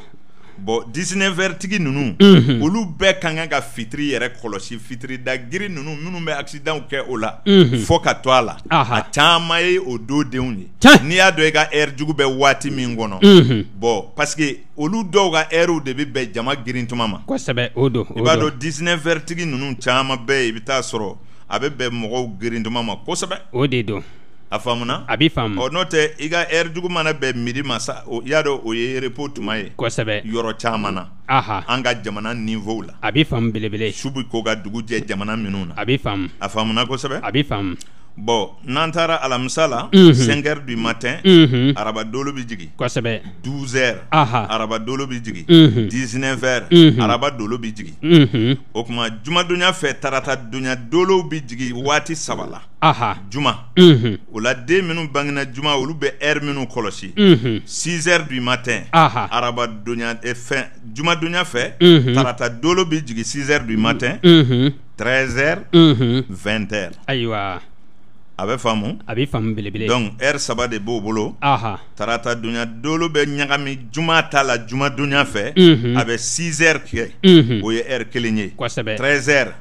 bɔn disinɛfɛritigi ninnu unhun olu bɛɛ ka kan ka fitiri yɛrɛ kɔlɔsi fitirida giri nunu minnu bɛ akisidanw kɛ o la -hmm. fo ka to a la aha a caaman ye o denw ye tiɲɛ n'i y'a dɔn i ka ɛri jugu bɛ waati min kɔnɔ -hmm. bɔn paseke olu dɔw ka ɛriw de bɛ bɛn jama girintuma ma kosɛbɛ o don o don i b'a dɔn nunu ninnu caman bɛ yen i bɛ taa sɔrɔ a bɛ bɛn mɔgɔw gerintuma ma kosɛbɛ o de don a faamuna a bi faamu ɔ n'o tɛ i ka ɛri jugu mana bɛn midi ma sa o y'a dɔn o ye repo tuma ye kosɛbɛ yɔrɔ caman na aha an ka jamana ninfɔw la a bi faamu belebele su bi ko ka dugu jɛ jamana minnu na a bi faamu a faamuna kosɛbɛ a bi faamu Bon Nantara taara alamisa 5 h du matin Araba Dolo Bidjigi Quoi c'est bien 12 h Araba Dolo jigin 19 h heures arabadon bɛ jigin o Dunya fait Tarata Dunya Dolo Bidjigi Wati Savala. Aha. juma o la den minnu bangena juma olu bɛ Kolosi. 6 h du matin Araba Dunya arabadonya eh, fɛn jumadonya fɛ Tarata Dolo Bidjigi 6 h du matin 13 h 20 h Aïwa a bɛ faamu a bɛ faamu belebele R saba de b'o bolo taarata Tarata dɔw bɛ ɲagami juma t'a la juma dunya fɛ a bɛ sinzeri tigɛ o ye kelen ye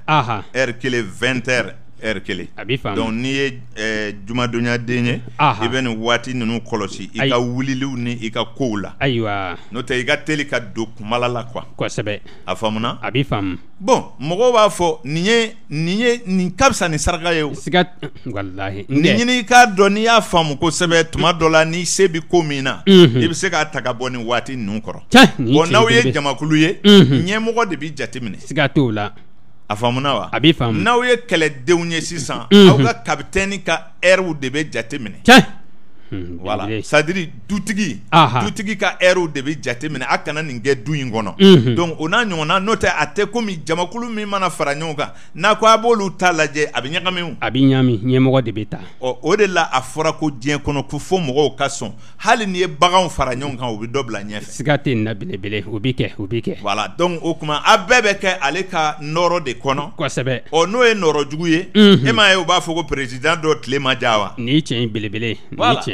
aha kelen vingt heure kelen a faamu donc n'i ye ɛɛ den ye i bɛ nin waati ninnu kɔlɔsi i ka wuliliw ni i ka kow la ayiwa n'o tɛ i ka teli ka don kumala la quoi kosɛbɛ a faamuna a b'i faamu bon mɔgɔw b'a fɔ nin ye nin ye nin ka fisa ni saraka ye o siga walahi nin ɲini i k'a dɔn n'i y'a faamu kosɛbɛ tuma dɔ la n'i se bɛ ko min na i bɛ se k'a ta ka bɔ nin waati ninnu kɔrɔ nin ye tiɲɛ ye bon n'aw ye jamakulu ye ɲɛmɔgɔ de b'i jateminɛ siga t'o la A faamuna wa? A b'i faamu. N'aw ye kɛlɛdenw ye sisan, aw ka capitaine ka de bɛ jateminɛ. Tiɲɛ! wala hmm, sadiri dutigi dutigi ka ɛriw de bɛ jate minɛ a kana nin kɛ du in kɔnɔ mhm. donc o n'a ɲɔgɔnna n'o tɛ a tɛ komi jamakulu min mana fara ɲɔgɔn kan n'a ko a b'olu ta lajɛ a bɛ ɲagami o a bɛ ɲagami ɲɛmɔgɔ de bɛ ta ɔ o de la a fɔra ko diɲɛ kɔnɔ ko fo mɔgɔw ka sɔn hali n'i ye baganw fara ɲɔgɔn kan o bɛ dɔ bila ɲɛfɛ siga tɛ nin na belebele o bɛ kɛ o bɛ kɛ wala donc o tuma a bɛɛ bɛ kɛ ale ka nɔrɔ de kɔnɔ kosɛbɛ ɔ n'o ye nɔrɔ jugu ye mhm. e m'a ye u b'a fɔ ko président dɔ tile ma ja wa nin ye tiɲɛ ye belebele nin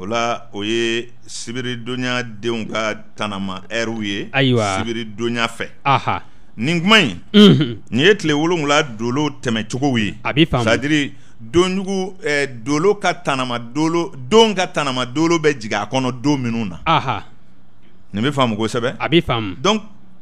o la o ye sibiri donya denw ka tanama ɛriw ye ayiwa sibiri donya fɛ aha nin kuma in nin ye tile wolonwula dolo tɛmɛcogow ye a bɛ faamu sadiri donjugu eh, dolo ka tanama dolo don ka tanama dolo bɛ jigin a kɔnɔ don minnu na aha nin bɛ faamu kosɛbɛ a bɛ faamu donc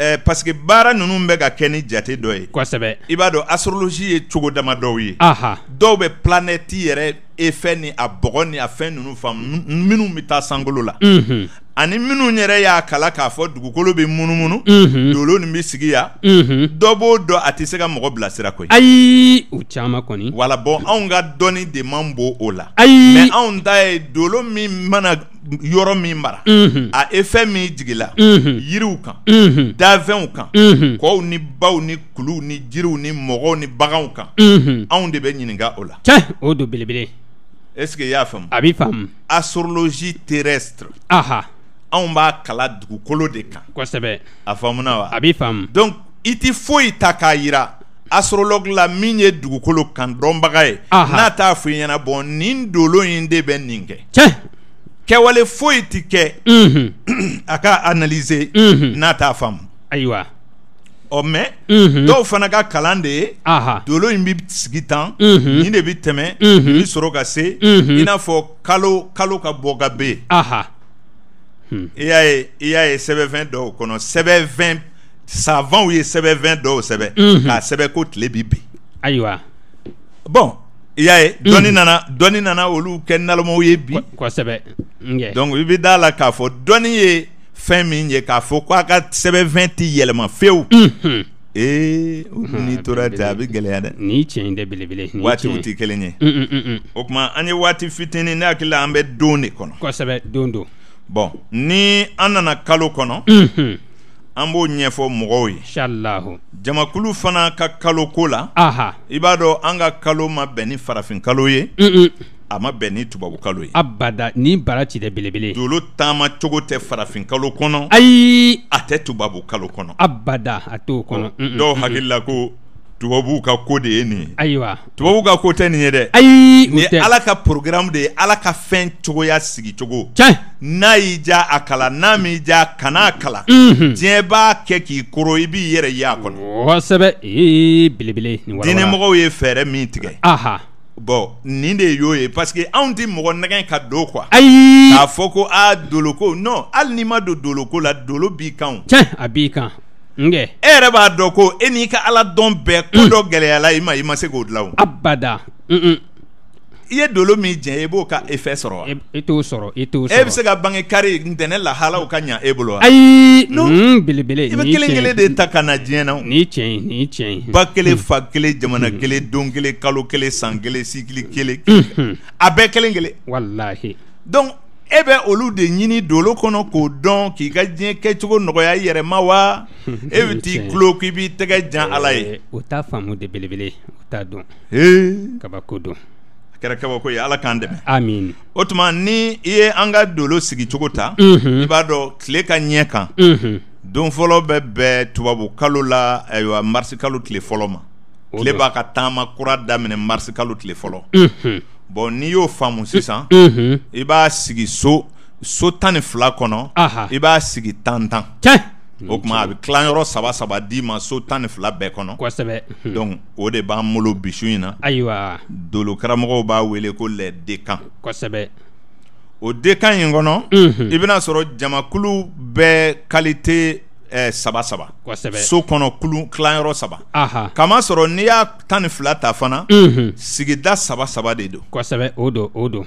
Eh, parce que baara ninnu bɛ ka kɛ ni jate dɔ ye kosɛbɛ i b'a dɔn astrologie ye cogo dama dɔw ye Aha. dɔw bɛ planète yɛrɛ effet ni a bɔgɔ ni a fɛn ninnu faamu minnu bɛ taa sankolo la. Mm -hmm. ani minnu yɛrɛ y'a kala k'a fɔ dugukolo bɛ munumunu dolo nin bɛ sigi yan dɔ b'o dɔn a tɛ se ka mɔgɔ bilasira koyi ayi o caman kɔni wala bɔn anw ka dɔnni de man bon o la ayi mɛ anw ta ye dolo min mana yɔrɔ min mara a effet min jigila yiriw kan dafɛnw kan kɔw ni baw ni kuluw ni jiriw ni mɔgɔw ni baganw kan anw de bɛ ɲininka o la cɛ o don belebele est ce que i y'a faamu a bɛ faamu astrologie terrestre aha anw b'a kala dugukolo de kan kosɛbɛ a faamuna wa a b'i faamu donc i ti foyi ta k'a yira astrologue la min ye dugukolo kan dɔnbaga ye n'a t'a fɔ i ɲɛna bɔn nin dolo in de bɛ nin kɛ analyser n'a t'a faamu ayiwa ɔ mais dɔw fana ka kalan de ye dolo in bɛ sigi tan nin de i kalo kalo ka bɔ ka i y'a ye i y'a ye sɛbɛnfɛn dɔw kɔnɔ sɛbɛnfɛn savanw ye sɛbɛnfɛn dɔw sɛbɛn k'a sɛbɛn ko tile b'i bin ayiwa bɔn i y'a ye mhm. dɔnni nana dɔnni nana olu kɛ nalomaw ye bi kosɛbɛ donc i bɛ d'a la k'a fɔ dɔnni ye fɛn min ye k'a fɔ ko a ka sɛbɛnfɛn ti yɛlɛma fewu ee mhm. o dun mhm. n'i tora ten a bɛ gɛlɛya dɛ nin tiɲɛ in tɛ belebele waatiw tɛ kelen ye o tuma an ye waati fitinin ne hakili la an bɛ don de kɔnɔ kosɛbɛ don don bon ni an nana kalo kɔnɔ an b'o ɲɛfɔ mɔgɔw ye jamakulu fana ka kalo ko la i b'a dɔn an ka kalo ma bɛn ni farafin kalo ye a ma bɛn ni tubabukalo kalo ye abada ni bara ci belebele dolo taama cogo tɛ farafin kalo kɔnɔ ayi a tɛ tubabu kalo kɔnɔ abada a t'o kɔnɔ dɔw hakilila ko tubabuw ka ko de ye nin ye ayiwa tubabuw ka ko tɛ nin ye dɛ ayi nin ye ala ka programme de ye ala ka fɛn cogoya sigicogo tiɲɛ n'a y'i diya a kala n'a m'i diya kan'a kala diɲɛ b'a kɛ k'i koron i b'i yɛrɛ ye a kɔnɔ kosɛbɛ ee belebele nin walawala diinɛmɔgɔw ye fɛɛrɛ min tigɛ anhan bɔn nin de y'o ye parce anw tɛ mɔgɔ nɛgɛn ka don quoi ayi k'a fɔ ko aa dolo ko hali n'i ma don dolo la dolo b'i kan o tiɲɛ a b'i kan Mm. e yɛrɛ b'a dɔn ko e n'i ka ala dɔn bɛɛ ko dɔ gɛlɛyala i ma i ma se k'o dilan o abada i ye dolo min jɛ i b'o ka effet sɔrɔ wa e t'o sɔrɔ e t'o sɔrɔ e, e bɛ se ka bange kari ntɛnɛn lahalaw ka ɲa e bolo wa ayi non mm-hmm, belebele i bɛ kelen kelen de ta ka na diɲɛ na o nin ye tiɲɛ ye nin ye tiɲɛ ye ba kelen mm. fa kelen jamana kelen don kelen kalo kelen san kelen cycle kelen mm-hmm. a bɛɛ kelen kelen walahi donc e bɛ olu de ɲini dolo kɔnɔ k'o dɔn k'i ka diɲɛ kɛcogo nɔgɔya i yɛrɛ ma wa e bɛ t'i tulo k'i b'i tɛgɛ jan ala ye o t'a faamu de belebele o t'a dɔn ee kabako don a kɛra kabako ye ala k'an dɛmɛ amin o tuma ni i ye an ka dolo sigicogo ta i b'a dɔn tile ka ɲɛ kan don fɔlɔ bɛ bɛn tubabu kalo la ayiwa marisi kalo tile fɔlɔ ma tile b'a ka taama kura daminɛ marisi kalo tile fɔlɔ bɔn n'i y'o faamu sisan i mm-hmm. b'a sigi so so tan ni fila kɔnɔ i b'a sigi tan tan o tuma a bɛ tilanyɔrɔ saba saba d'i ma so tan ni fila bɛɛ kɔnɔ kosɛbɛ mm-hmm. donc o de b'an bolo bisu in na ayiwa dolokaramɔgɔw b'a wele ko dekan kosɛbɛ o dekan in kɔnɔ mm-hmm. i bɛna sɔrɔ jamakulu bɛɛ kalite Eh, saba saba so kɔnɔ kulu kilayɔrɔ saba kama sɔrɔ n'i y'a tan ni fila ta fana sigida saba saba de don kosɛbɛ o don o don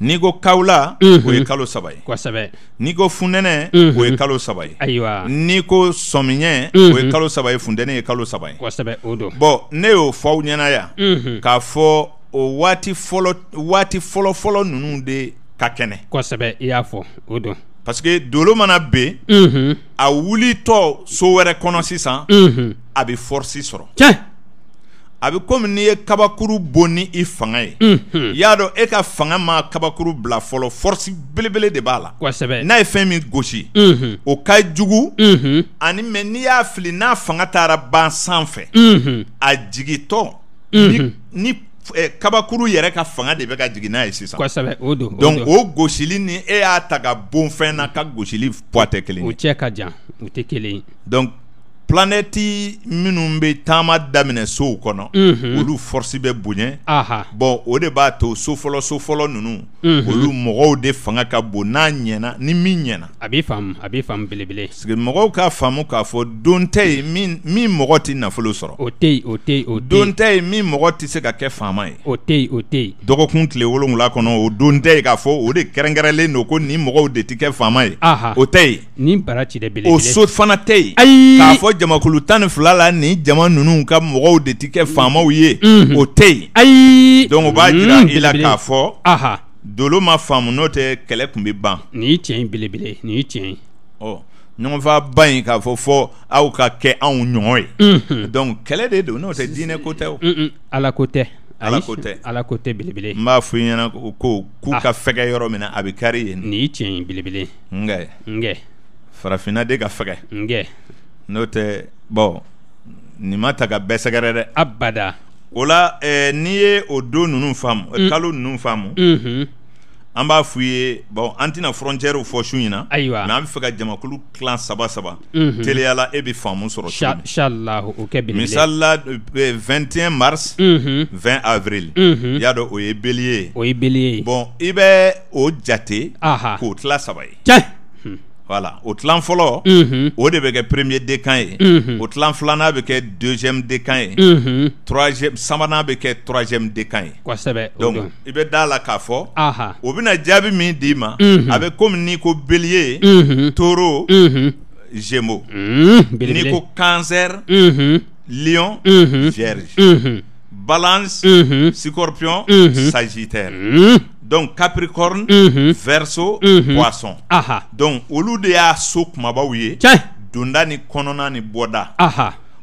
n'i ko kawula o ye kalo saba ye kosɛbɛ n'i ko funtɛnɛ o ye kalo saba ye ayiwa n'i ko sɔmiɲɛ o ye kalo saba ye funtɛnɛ ye kalo saba ye kosɛbɛ o don bɔn ne y'o fɔ aw ɲɛna yan k'a fɔ o waati fɔlɔ waati fɔlɔfɔlɔ fɔlɔ ninnu de ka kɛnɛ kosɛbɛ i y'a fɔ o don Parce que dolo mana ben unhun mhm. a wulitɔ so wɛrɛ kɔnɔ sisan unhun mhm. a bɛ force sɔrɔ n'i kabakuru boni ni i fanga ye mhm. y'a dɔn e ka fanga ma kabakuru bila fɔlɔ force belebele de b'a la n'a ye fɛn min gosi o ka jugu unhun ani n'i y'a n'a fanga ban sanfɛ a jigitɔ ni ni Eh, kabakuru yɛrɛ ka fanga de bɛ ka jigin n'a ye sisan kosɛbɛ o don donc o gosili ni e y'a ta ka bon fɛn na ka gosili poids tɛ kelen ye o cɛ ka jan o tɛ kelen ye donc planète minnu bɛ taama daminɛ sow kɔnɔ olu force bɛ bonya bɔn o de b'a to so fɔlɔ so fɔlɔ ninnu olu mɔgɔw de fanga ka bon n'a ɲɛna ni min ɲɛna a bɛ faamu a bɛ faamu belebele parce que mɔgɔw k'a faamu k'a fɔ don tɛ yen min min mɔgɔ tɛ nafolo sɔrɔ o tɛ yen o tɛ yen o tɛ yen don tɛ yen min mɔgɔ tɛ se ka kɛ faama ye o tɛ yen o tɛ yen dɔgɔkun tile wolonwula kɔnɔ o don tɛ yen k'a fɔ o de kɛrɛnkɛrɛnlen don ko nin mɔgɔw de tɛ kɛ faama ye o tɛ yen nin bara ci dɛ belebele o so fana tɛ yen ayi k'a fɔ jamakulu tan ni fila la nin jama ninnu ka mɔgɔw de ti kɛ faamaw ye mhm. o tɛ yen ayi donc o b'a jira mhm. i la k'a fɔ dolo ma faamu n'o tɛ kɛlɛ tun bɛ ban nin ye tiɲɛ ye belebele nin ye tiɲɛ ye ɔ ɲɔgɔnfa ba in k'a fɔ fɔ aw ka kɛ anw ɲɔgɔn ye mhm. donc kɛlɛ de don n'o tɛ diinɛ ko tɛ o ala ko tɛ ala ko tɛ ala ko tɛ belebele n b'a fɔ i ɲɛna ko k'u ah. ka fɛgɛ yɔrɔ min na a bɛ kari yen nin ye tiɲɛ ye belebele nkɛ nkɛ farafinna de ka fɛgɛ nkɛ Note Bon, ni mata ga ta ka abada o n'i ye o mm. kalo ninnu faamu an b'a fuye bon an tɛna frontière fɔ su in na ayiwa bɛ fɛ jamakulu saba saba teliyala e bɛ faamu sɔrɔ 21 mars. y'a o o o jate saba voilà. o ki fɔlɔ o premier décan le premier décan. deuxième il y a mhm. le deuxième décan. Mhm. Samana, il y a le troisième décan. Donc il y dans la k'a aha, o bɛna jaabi a Lion Vierge Nico Balance Balance, Sagittaire Scorpion, donc capricorne, mhm. verseau, mhm. poisson. Donc olu de y'a so kumabaw konona Donda ni kɔnɔna ni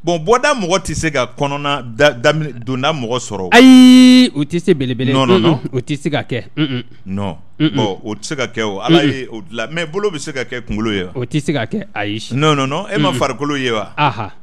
bon boda mɔgɔ tise ga konona kɔnɔna da daminɛ donda mɔgɔ sɔrɔ se belebele non non non o tɛ se ka kɛ non bon o tɛ se ka kɛ o ala ye mais bolo bise se ka kɛ ye wa se ka kɛ non non non e ma farikolo ye wa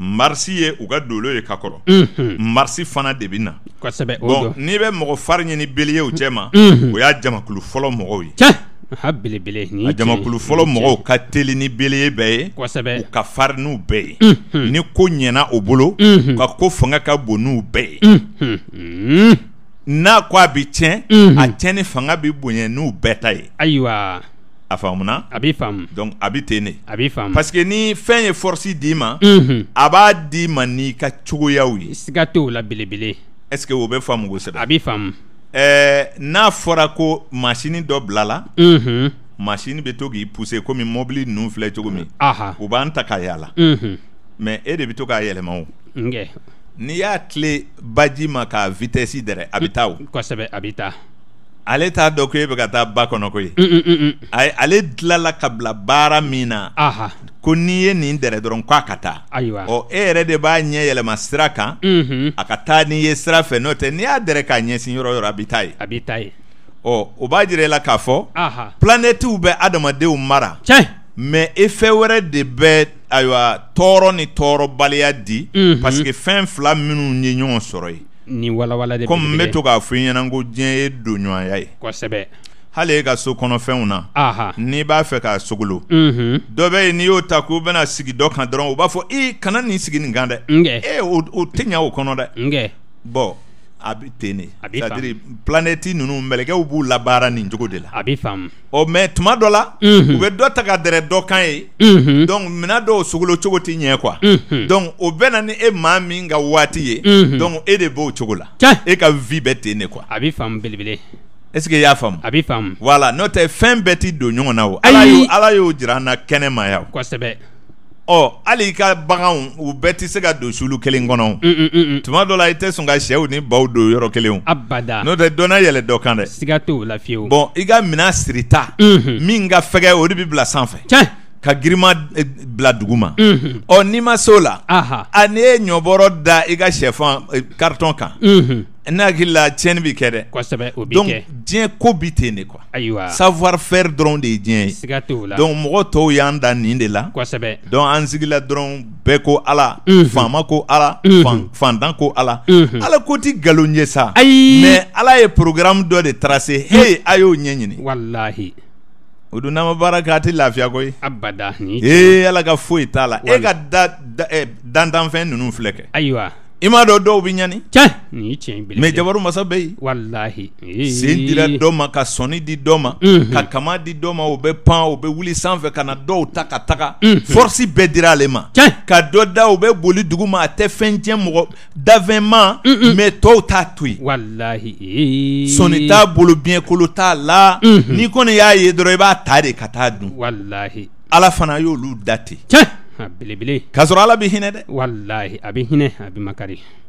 marisi ye u ka dolo ye ka kɔrɔ marisi fana de bi na n'i bɛ mɔgɔ fari ɲini beleyew cɛ ma o y'a jamakulu fɔlɔ mɔgɔw ye belebele jamakulu fɔlɔ mɔgɔw ka teli ni beleye bɛɛ ye u ka fariniw bɛɛ ye ni ko ɲɛna o bolo ka ko fanga ka bon n'u bɛɛ ye mm. n'a ko a bi tiɲɛ a tiɲɛ ni fanga bɛ bonya n'u bɛɛ ta ye a faamuna a b'i faamu donc a bɛ ten de a b'i faamu parce que ni fɛn ye force d'i ma a b'a d'i ma n'i ka cogoyaw ye siga t'o la belebele est ce que o bɛ faamu kosɛbɛ a b'i faamu ɛɛ n'a fɔra ko masini dɔ bilala masini bɛ to k'i pousser komi mobili ninnu filɛ cogo min u b'an ta k'a y'a la mais e de bɛ to k'a yɛlɛma o n'i y'a tile baji ma k'a vitesse dɛrɛ a bɛ taa o kosɛbɛ a bɛ taa ale t'a dɔn ko e bɛ ka taa ba kɔnɔ koyi mm, mm, mm, ale tilala ka bila baara min na ko n'i ye nin dɛrɛ dɔrɔn k'a ka taa ɔ e yɛrɛ de b'a ɲɛ yɛlɛma sira kan mm-hmm. a ka taa n'i ye sira fɛ n'o tɛ n'i y'a dɛrɛ k'a ɲɛsin yɔrɔ yɔrɔ a bɛ taa ye a bɛ taa ye ɔ o b'a jira i e la k'a fɔ planɛtiw bɛ adamadenw mara mɛ efɛ wɛrɛ de bɛ ayiwa tɔɔrɔ ni tɔɔrɔbaliya di mm-hmm. parce fɛn fila minnu ye ɲɔgɔn sɔrɔ ye nin walawala de komi n bɛ to k'a fɔ i ɲɛna ko diɲɛ ye donɲɔgɔnya ye kosɛbɛ hali e ka so kɔnɔfɛnw na n'i b'a fɛ k'a sogolo mm-hmm. dɔ bɛ yen n'i y'o ta k'u bɛna sigi dɔ kan dɔrɔn u b'a fɔ i kana nin sigi nin kan dɛ e o tɛ ɲɛ o kɔnɔ dɛ bɔn a bɛ ten de a bɛ faamu planète ninnu mɛlɛkɛw b'u labaara nin cogo de la a bɛ faamu ɔ mɛ tuma dɔ la u bɛ dɔ ta ka dɛrɛ dɔ kan ye donc minɛn dɔw sogolo cogo tɛ ɲɛ quoi donc o bɛ na ni e maa min ka waati ye donc e de b'o cogo la e ka vie bɛ ten de quoi a bɛ faamu belebele est ce que i y'a faamu a bɛ faamu voilà n'o tɛ fɛn bɛɛ ti don ɲɔgɔn na o ala y'o ala y'o jira an na kɛnɛma yan kosɛbɛ ɔ hali i ka baganw u bɛɛ tɛ se ka don sulu kelen kɔnɔ mm, mm, mm, tuma dɔ la i tɛ sɔn ka sɛw ni baw don yɔrɔ kelen abada n'o tɛ dɔ na yɛlɛ dɔ kan dɛ siga t'o la fiyewu bɔn i ka minɛn sirita min ka fɛgɛ o de bɛ bila sanfɛ tiɲɛ ka girima eh, bila dugu ma ɔ n'i ma se o la a n'i ye ɲɔbɔrɔ da i ka sɛfan karitɔn eh, kan Ne hakili la tiɲɛni bɛ kɛ dɛ, kosɛbɛ o bɛ kɛ donc diɲɛ ko bi ten de quoi ayiwa savoir faire dɔrɔn de ye diɲɛ ye, siga t'o la donc mɔgɔ tɔw y'an dan nin de la, kosɛbɛ donc an sigila dɔrɔn bɛɛ ko Ala, unhun, faama ko Ala, unhun, fantan ko Ala, Ala ko tɛ nkalon ye sa, ayi mais Ala ye programme dɔ de tracé he a y'o ɲɛɲini, walahi o dun n'an ma baara kɛ a tɛ lafiya koyi, abada, ee Ala ka foyi t'a la, e ka da eh, dantanfɛn ninnu filɛ kɛ, ayiwa i m'a dɔn dɔw bɛ ɲani. tiɲɛ nin ye tiɲɛ belebele mɛ jabaru masa bɛ yen. walahi. sen dira dɔ ma ka sɔnni di dɔ ma. Mhm. ka kama di dɔ ma o bɛ pan o bɛ wuli sanfɛ ka na dɔw ta mhm. ka taga. force bɛɛ dira ale ma. tiɲɛ ka dɔ da o bɛ boli dugu ma a tɛ fɛn tiɲɛ mɔgɔ dafɛn ma. mɛ mhm. tɔw t'a to yen. walahi. sɔnni t'a bolo biɲɛkolo t'a la. n'i kɔni y'a ye dɔrɔn i b'a ta de ka taa dun. walahi. ala fana y'olu da ten. tiɲɛ ha belebele k'a sɔrɔ ala bɛ hinɛ dɛ walahi a bɛ hinɛ a bɛ makari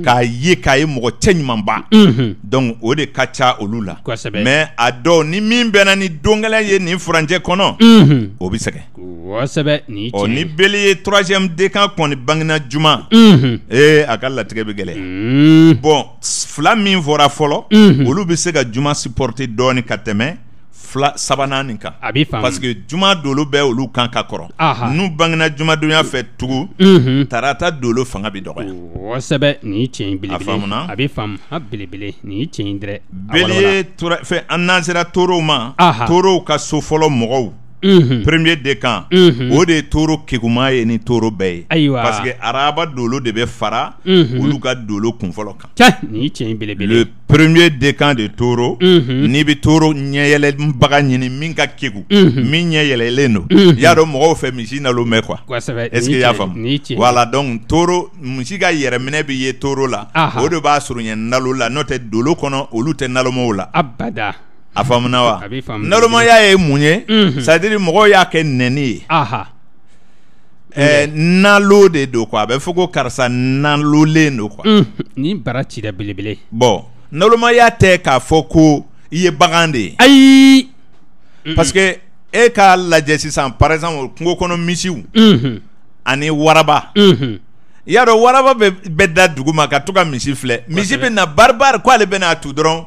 K'a ye k'a ye mɔgɔ cɛ ɲumanba o de ka ca olu la mɛ a dɔn ni min bɛnna ni donkɛ ye nin furancɛ kɔnɔ o bɛ sɛgɛn ni bere ye tjɛden kan kɔni bangegina juma ee a ka latigɛ bɛ gɛlɛn bɔn fila min fɔra fɔlɔ olu bɛ se ka juma siporote dɔɔnin ka tɛmɛ fila sabanan nin kan a parce que juma dolo bɛ olu kan ka kɔrɔ n'u fait jumadonya fɛ tarata dolo fanga bɛ dɔgɔsɛbɛ nin cɛ a faamuna a bɛ belebele nin cɛ in dɛrɛ bere fɛn an n'an sera ma ka so fɔlɔ mɔgɔw Mhm. premier de kan mhm. o de ye toro kekuma ye ni toro bɛɛ parce que araba dolo de bɛ fara mhm. olu ka dolo kunfɔlɔ kan ni premier de kan de toro n'i bɛ toro ɲɛyɛlɛbaga ɲini min ka keku min ɲɛyɛlɛlen don y'a dɔn mɔgɔw fɛ misi nalo mɛn quoi est ce que i y'a faamu voilà donc toro misi ka yɛrɛminɛ bi ye toro la o de b'a surunya nalo la n'o tɛ dolo kɔnɔ olu tɛ nalomaw la abada a faamuya wa ya ye mun ye dire mɔgɔw y'a kɛ nɛni ye nalo de don a bɛ fɔ ko karisa nalolen don quoi. ni bara ci belebele bɔn nɔrɔmaya tɛ k'a fɔ ko i ye bagan de ye ayi parce que e k'a lajɛ sisan exemple kungo kɔnɔ misiw ani waraba. i y'a dɔn wararaba bɛ da dugu ma ka to ka misi filɛ misi bɛ na bari'a ale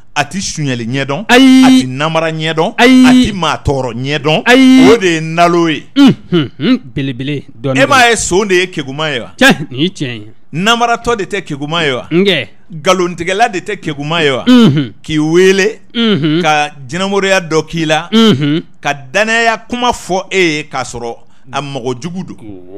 a ti sunyali ɲɛdɔn a ti namara ɲɛdɔn ayi a ti maa tɔɔrɔ ɲɛdɔn ayi o mm, hmm, hmm, e e de ye nalo ye belebele dɔɔnin e m'a ye son de ye keguma ye wa tiɲɛ mm, nin hmm. ye tiɲɛ ye namaratɔ de tɛ keguma ye wa nkɛ galontigɛla de tɛ keguma ye wa k'i wele mm, ka jinɛmoriya dɔ k'i la ka danaya kuma fɔ e ye k'a sɔrɔ a mɔgɔ jugu don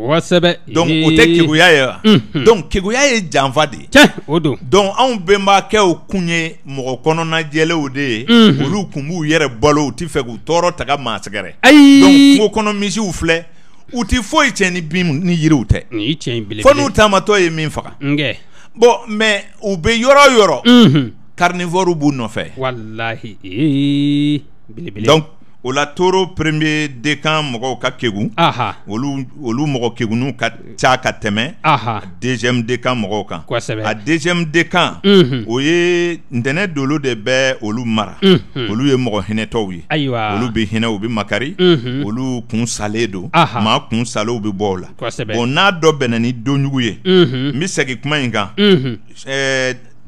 kosɛbɛ donc o tɛ keguya ye wa donc keguya ye janfa de ye o don donc anw bɛnbakɛw kun ye mɔgɔ kɔnɔnajɛlenw de ye olu kun b'u yɛrɛ balo u tɛ fɛ k'u tɔɔrɔ ta ka maa sɛgɛrɛ ayi donc kungo kɔnɔ misiw filɛ u tɛ foyi tiɲɛ ni bin ni yiriw tɛ nin ye tiɲɛ belebele fo n'u taamatɔ ye min faga nkɛ bon mais u bɛ yɔrɔ o yɔrɔ carnivore b'u nɔfɛ walahi ee belebele donc o la toro premier dekan mɔgɔw ka kegun olu olu mɔgɔ kegunniw ka ca ka tɛmɛ deuxième décan mɔgɔw kan a deuxième dekan, o ye ntɛnɛn dolo de bɛ olu mara olu ye mɔgɔ hinɛtɔw ye olu bɛ hinɛ u bɛ makari olu kun salen don maa kun salew bɛ bɔ o la bon n'a dɔ bɛnna ni donjugu ye n bɛ segin kuma in kan ɛɛ.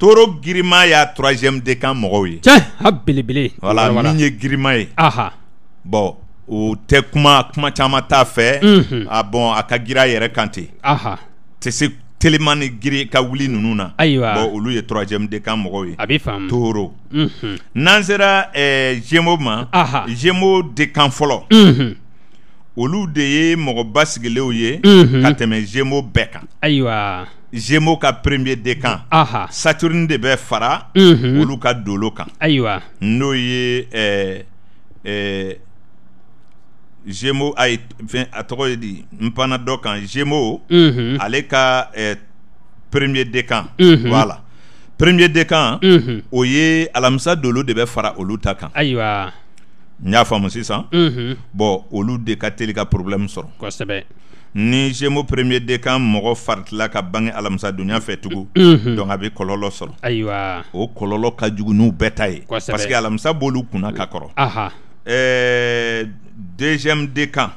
toro girima y'a troisième décan mɔgɔw ye. cɛ ha belebele. wala min ye girima ye. aha. bɔn o tɛ kuma kuma caman t'a fɛ. a ah bɔn a ka gira yɛrɛ kan ten. aha. tɛ se telima ni giri ka wuli ninnu na. ayiwa bɔn olu ye troisième décan mɔgɔw ye. a bɛ faamu toro. unhun n'an sera gémeaux ma. aha gémeaux décan fɔlɔ. unhun olu de ye mɔgɔ basigilenw ye. ka tɛmɛ gémeaux bɛɛ kan. ayiwa. Gémeaux ka premier décan Aha. Saturne de bɛ fara unhun mhm. olu ka dolo kan ayiwa n'o ye ɛɛ eh, eh, Gémeaux a tɔgɔ ye di n panna dɔ kan Gémeaux unhun mhm. ale ka ɛ eh, premier décan unhun mhm. voilà premier décan unhun o ye alamisa dolo de bɛ fara olu ta kan ayiwa n y'a faamu bon olu de ka teli ka problème sɔrɔ kosɛbɛ ni zemo premier de kan mɔgɔ faritila ka bange alamisa donya fɛ tugun donc a bɛ kɔlɔlɔ sɔrɔ ayiwa o kɔlɔlɔ ka jugu n'u bɛɛ ta ye parce que alamisa b'olu kunna ka kɔrɔ ɛɛ deuxième de kan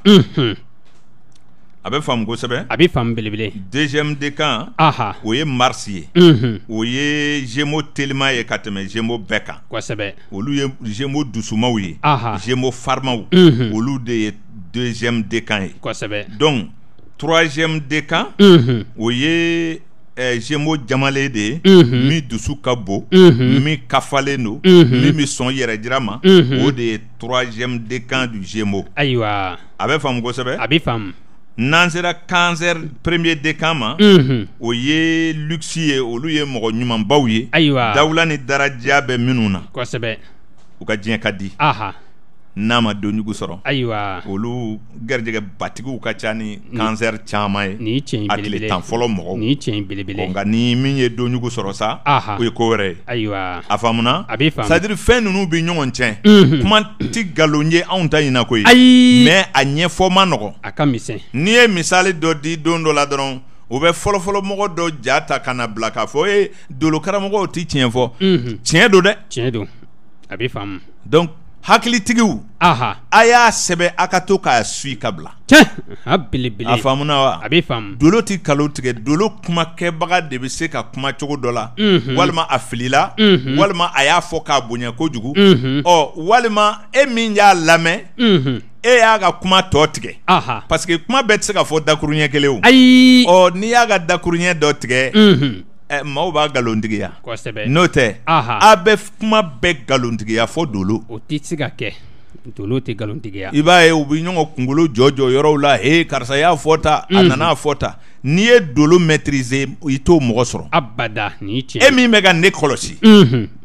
a bɛ faamu kosɛbɛ a bɛ faamu belebele deuxième de kan o ye mars ye o ye gémo telima ye ka tɛmɛ gémo bɛɛ kan kosɛbɛ olu ye gémo dusumaw ye gémo farimaw olu de ye deuxième de kan ye kosɛbɛ donc troisième des camps, mm -hmm. où Jemo eh, Djamalede, mhm. mi dusu kabo, mhm. mi kafaleno, mhm. mi mi son yere drama, ou des troisième décan du Jemo. Aïwa. Abe fam gosebe? Abe fam. Nanzera cancer premier décan hein, ma, ou ye luxie ou louye moro nyuman baouye. Aïwa. Daoulane daradja be minuna. Gosebe. Ou ka djien kadi. Aha n'a ma donjugu sɔrɔ ayiwa olu garijɛgɛ batigiw ka ca ni kansɛri caman ye a tile tan fɔlɔ mɔgɔw ni cɛ in belebele nka ni min ye donjugu sɔrɔ sa o ye ko wɛrɛ ye ayiwa a faamuna a bɛ faamu sadiri fɛn ninnu bɛ ɲɔgɔn cɛn kuma ti nkalon ye anw ta ɲinan ko ye ayi mɛ a ɲɛfɔ ma nɔgɔ a ka misɛn n'i ye misali dɔ di don dɔ la dɔrɔn u bɛ fɔlɔfɔlɔ mɔgɔ dɔ ja ta ka na bila k'a fɔ ti tiɲɛ fɔ tiɲɛ don dɛ tiɲɛ don a bɛ faamu donc hakilitigiw a y'a sɛbɛ a ka to k'a sui ka bila a faamuna wa dolo tɛ kalo tigɛ dolo kumakɛbaga de be se ka kuma cogo dɔ la walima a filila walima a y'a fɔ k'a bonya kojugu ɔ walima e min y'a lamɛn e y'a ka kuma tɔɔ tigɛ paske kuma bɛɛ tɛ se ka fɔ dakuruɲɛ kelen o ɔ n'i y'a ka dakuruɲɛ dɔ tigɛ Eh, maw b'a galontigiya n'o tɛ a bɛ kuma bɛɛ galontigiya fɔ dolo i b'a ye u be ɲɔgɔn kunkolo jɔjɔ yɔrɔw la he karisa y'a fɔ ta a mhm. nana fɔ ta n'i ye dolo maîtriser i t'o mɔgɔ sɔrɔ e min bɛ ka ne kɔlɔsi mhm.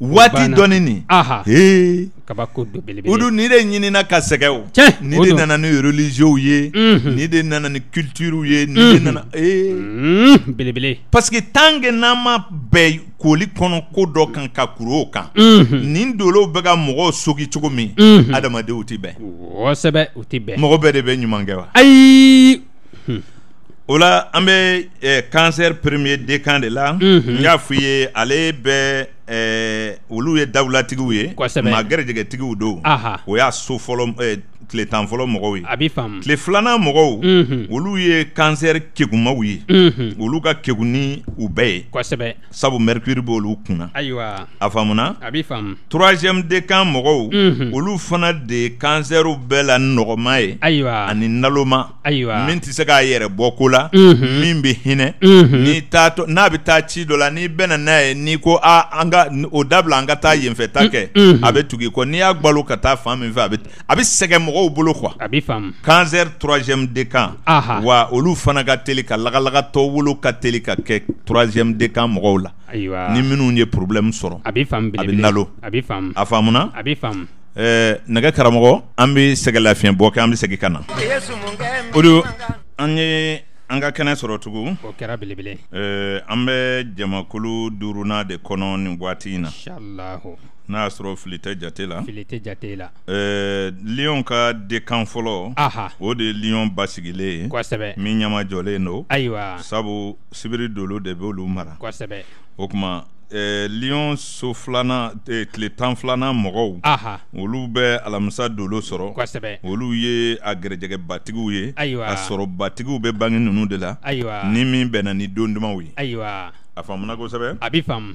waati dɔni nin ee u dun nin de ɲinina ka sɛgɛ o nin de nana ni religieux ye nin de nana ni culture ye nin de nana ee parce que tant que n'an ma bɛn koli kɔnɔ ko dɔ kan ka kuro o kan nin dolow bɛ ka mɔgɔw sogi cogo min adamadenw tɛ bɛn tɛ bɛn mɔgɔ bɛɛ de bɛ ɲuman kɛ wa ayi o la an bɛ kansɛri de kan de la n y'a f'i ye ale bɛ olu ye dawulatigiw ye magɛrɛjɛgɛtigiw don o y'a so fɔlɔ tile tan fɔlɔ mɔgɔw ye a bɛ faamu tile filanan mɔgɔw olu ye kansɛri kegunmaw ye olu ka kegun ni u bɛɛ ye kosɛbɛ sabu mɛrikuri b'olu kunna ayiwa a faamuna a bɛ faamu troisième de kan mɔgɔw olu fana de ye kansɛriw bɛɛ la nɔgɔma ye ayiwa ani naloma ayiwa min tɛ se k'a yɛrɛ bɔ ko la min bɛ hinɛ n'i taatɔ n'a bɛ taa ci dɔ la n'i bɛna n'a ye n'i ko a an ka o dabila an ka taa yenfɛ ta kɛ a bɛ tugu i kɔ n'i y'a balo ka taa fan min fɛ a bɛ a bɛ sɛgɛn mɔgɔ mɔgɔw bolo kuwa a bi faamu kansɛri troisième de kan wa olu fana ka teli ka lagalagatɔ wolo ka teli ka kɛ troisième de kan mɔgɔw la ayiwa ni minnu ye problème sɔrɔ a bi faamu belebele a bi nalo a bi faamu a faamuna a bi faamu ɛɛ nɛgɛ karamɔgɔ an bɛ lafiɲɛ bɔ kɛ an bɛ segin ka na o don an ye an ka kɛnɛ sɔrɔ tugun o kɛra belebele ɛɛ an bɛ jamakulu duurunan de kɔnɔ nin waati in na n'a y'a sɔrɔ fili tɛ jate la fili jate la ɛɛ liyɔn ka dekan fɔlɔ aha o de ye liyɔn basigilen ye kosɛbɛ min ɲamajɔlen don ayiwa sabu sibiri dolo de b'olu mara kosɛbɛ o tuma Eh, liyɔn so filanan eh, tile tan filanan mɔgɔw olu bɛ alamisa dolo sɔrɔ olu ye a gɛrɛjɛgɛbatigiw ye a sɔrɔbatigiw bɛ bange ninnu de la ni min bɛnna ni don dumanw ye a faamuna kosɛbɛ a bi faamu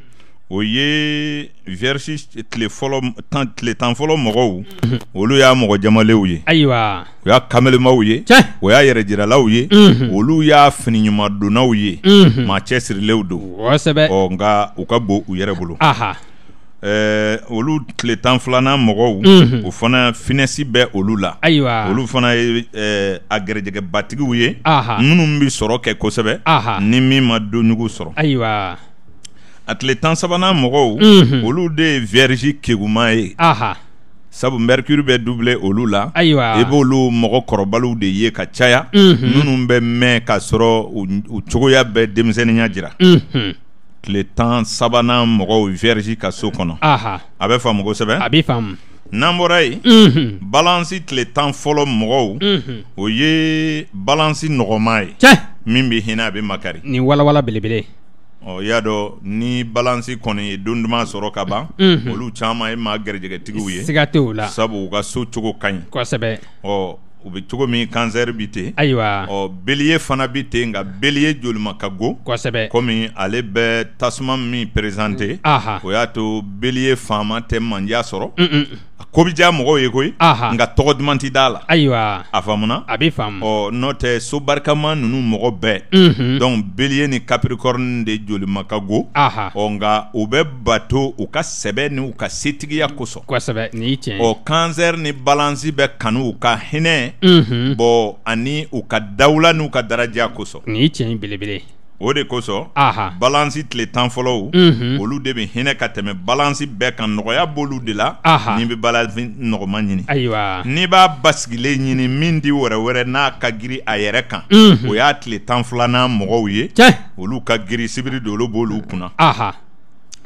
o ye versi tile fɔlɔ tan tile tan fɔlɔ mɔgɔw mhm. olu y'a mɔgɔ jamalenw ye ayiwa u y'a kamelenmaw ye o y'a yɛrɛjiralaw ye mhm. olu y'a finiɲuman donnaw ye mhm. maa cɛsirilenw don kosɛbɛ ɔ nka u ka bon u yɛrɛ bolo ɛɛ olu tile tan filanan mɔgɔw o fana finɛsi bɛ olu la ayiwa olu fana ye ɛɛ a gɛrɛjɛgɛbatigiw ye minnu bɛ sɔrɔ kɛ kosɛbɛ ni min ma donjugu sɔrɔ ayiwa Atletan sabanam Moro sabanan mɔgɔw olu de vierge keguma ye sabu mercure bɛ double olu la ayiwa i korobalu de ye kachaya. caya me bɛ mɛn k'a sɔrɔ u cogoya bɛ denmisɛnninya jira tile tan sabanan mɔgɔw vierge ka so kɔnɔ a bɛ faamu kosɛbɛ a bɛ faamu n'an bɔra yen balansi tile tan fɔlɔ mɔgɔw o ye balansi nɔgɔma ye min bɛ hinɛ a ɔ y'a dɔn ni balansi kɔni ye don duman sɔrɔ ka ban olu caman ye maa gɛrɛjɛgɛtigiw ye siga tɛ o la sabu u ka so cogo ka ɲi kosɛbɛ ɔ u bɛ cogo min kansɛri bi ten ayiwa ɔ beliye fana bi ten nka beliye joli ka go kosɛbɛ komi ale bɛ tasuma min perezante o y'a to beliye faama tɛ mandiya sɔrɔ ko bi mɔgɔw ye koyi nga tɔgɔ duman ti d'a la ayiwa a faamuna a bɛ faamu ɔ n'o tɛ so barikama ninnu mɔgɔ bɛɛ mhm. donc bélier ni capricorne de joli ma ka go ɔ nka u bɛ bato u ka sɛbɛ ni u ka setigiya kosɔn kosɛbɛ ni y'i tiɲɛ ye ɔ cancer ni balance bɛ kanu u ka hinɛ mm bɔn ani u ka dawula n'u ka daraja kosɔn ni y'i tiɲɛ ye belebele o de kosɔn balansi tile tan fɔlɔw olu de bɛ hinɛ ka tɛmɛ balansi bɛɛ kan nɔgɔya b'olu de la n'i bɛ balansi nɔgɔma ɲini ayiwa n'i b'a basigilen ɲini min di wɛrɛ wɛrɛ n'a ka girin a yɛrɛ kan o y'a tile tan filanan mɔgɔw ye olu ka girin sibiri don olu b'olu kunna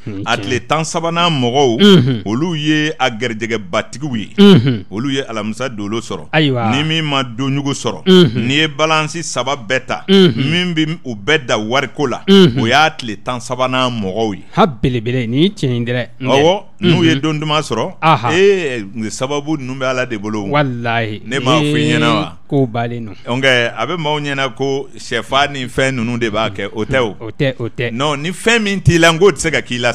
Hmm, a tile tan sabanan mɔgɔw mhm. olu ye a gɛrɛjɛgɛ batigiw ye mhm. olu ye alamisa dolo sɔrɔ ni min ma donjugu sɔrɔ mhm. n'i ye balansi saba bɛɛ ta min bɛ u bɛɛ da wariko la o y'a tile tan sabanan mɔgɔw ye ha belebele ni tiɲɛ in dɛrɛ ɔwɔ n'u ye don duman sɔrɔ ee sababu ninnu bɛ ala de bolo walayi ne m'a fɔ i ee, ɲɛna wa ko balen don nkɛ a bɛ maaw ɲɛna ko sɛfan ni fɛn ninnu de b'a kɛ o tɛ o o tɛ o tɛ non ni fɛn min t'i la n k'o tɛ se ka k'i la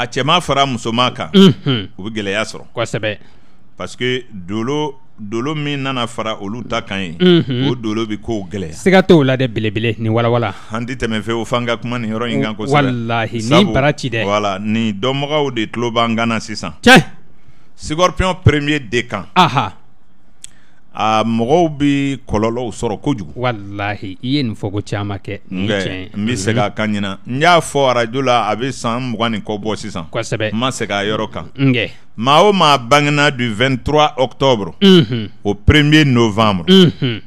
a cɛman fara musoma kan u be gwɛlɛya sɔrɔ kosɛbɛ parce dolo dolo min nana fara olu ta kan ye o dolo be kow gɛlɛya siga t'o la dɛ belebele ni walawala an tɛ tɛmɛ fɛ o f'an ka kuma nin yɔrɔ in kan kosɛbɛ ni bara ci dɛ wala nin dɔnbagaw de tulo b'an gana sisan cɛ sigɔrɔyɔn premier de kan aha a mɔgɔw bɛ kɔlɔlɔw sɔrɔ kojugu. walahi i ye nin fɔ ko caman kɛ. nkɛ n bɛ segin a kan ɲinan n y'a fɔ arajo la a bɛ san mugan ni kɔ bɔ sisan. kosɛbɛ n ma segin a yɔrɔ kan. nkɛ maa o maa bangena du 23 octobre. unhun o 1er novembre. unhun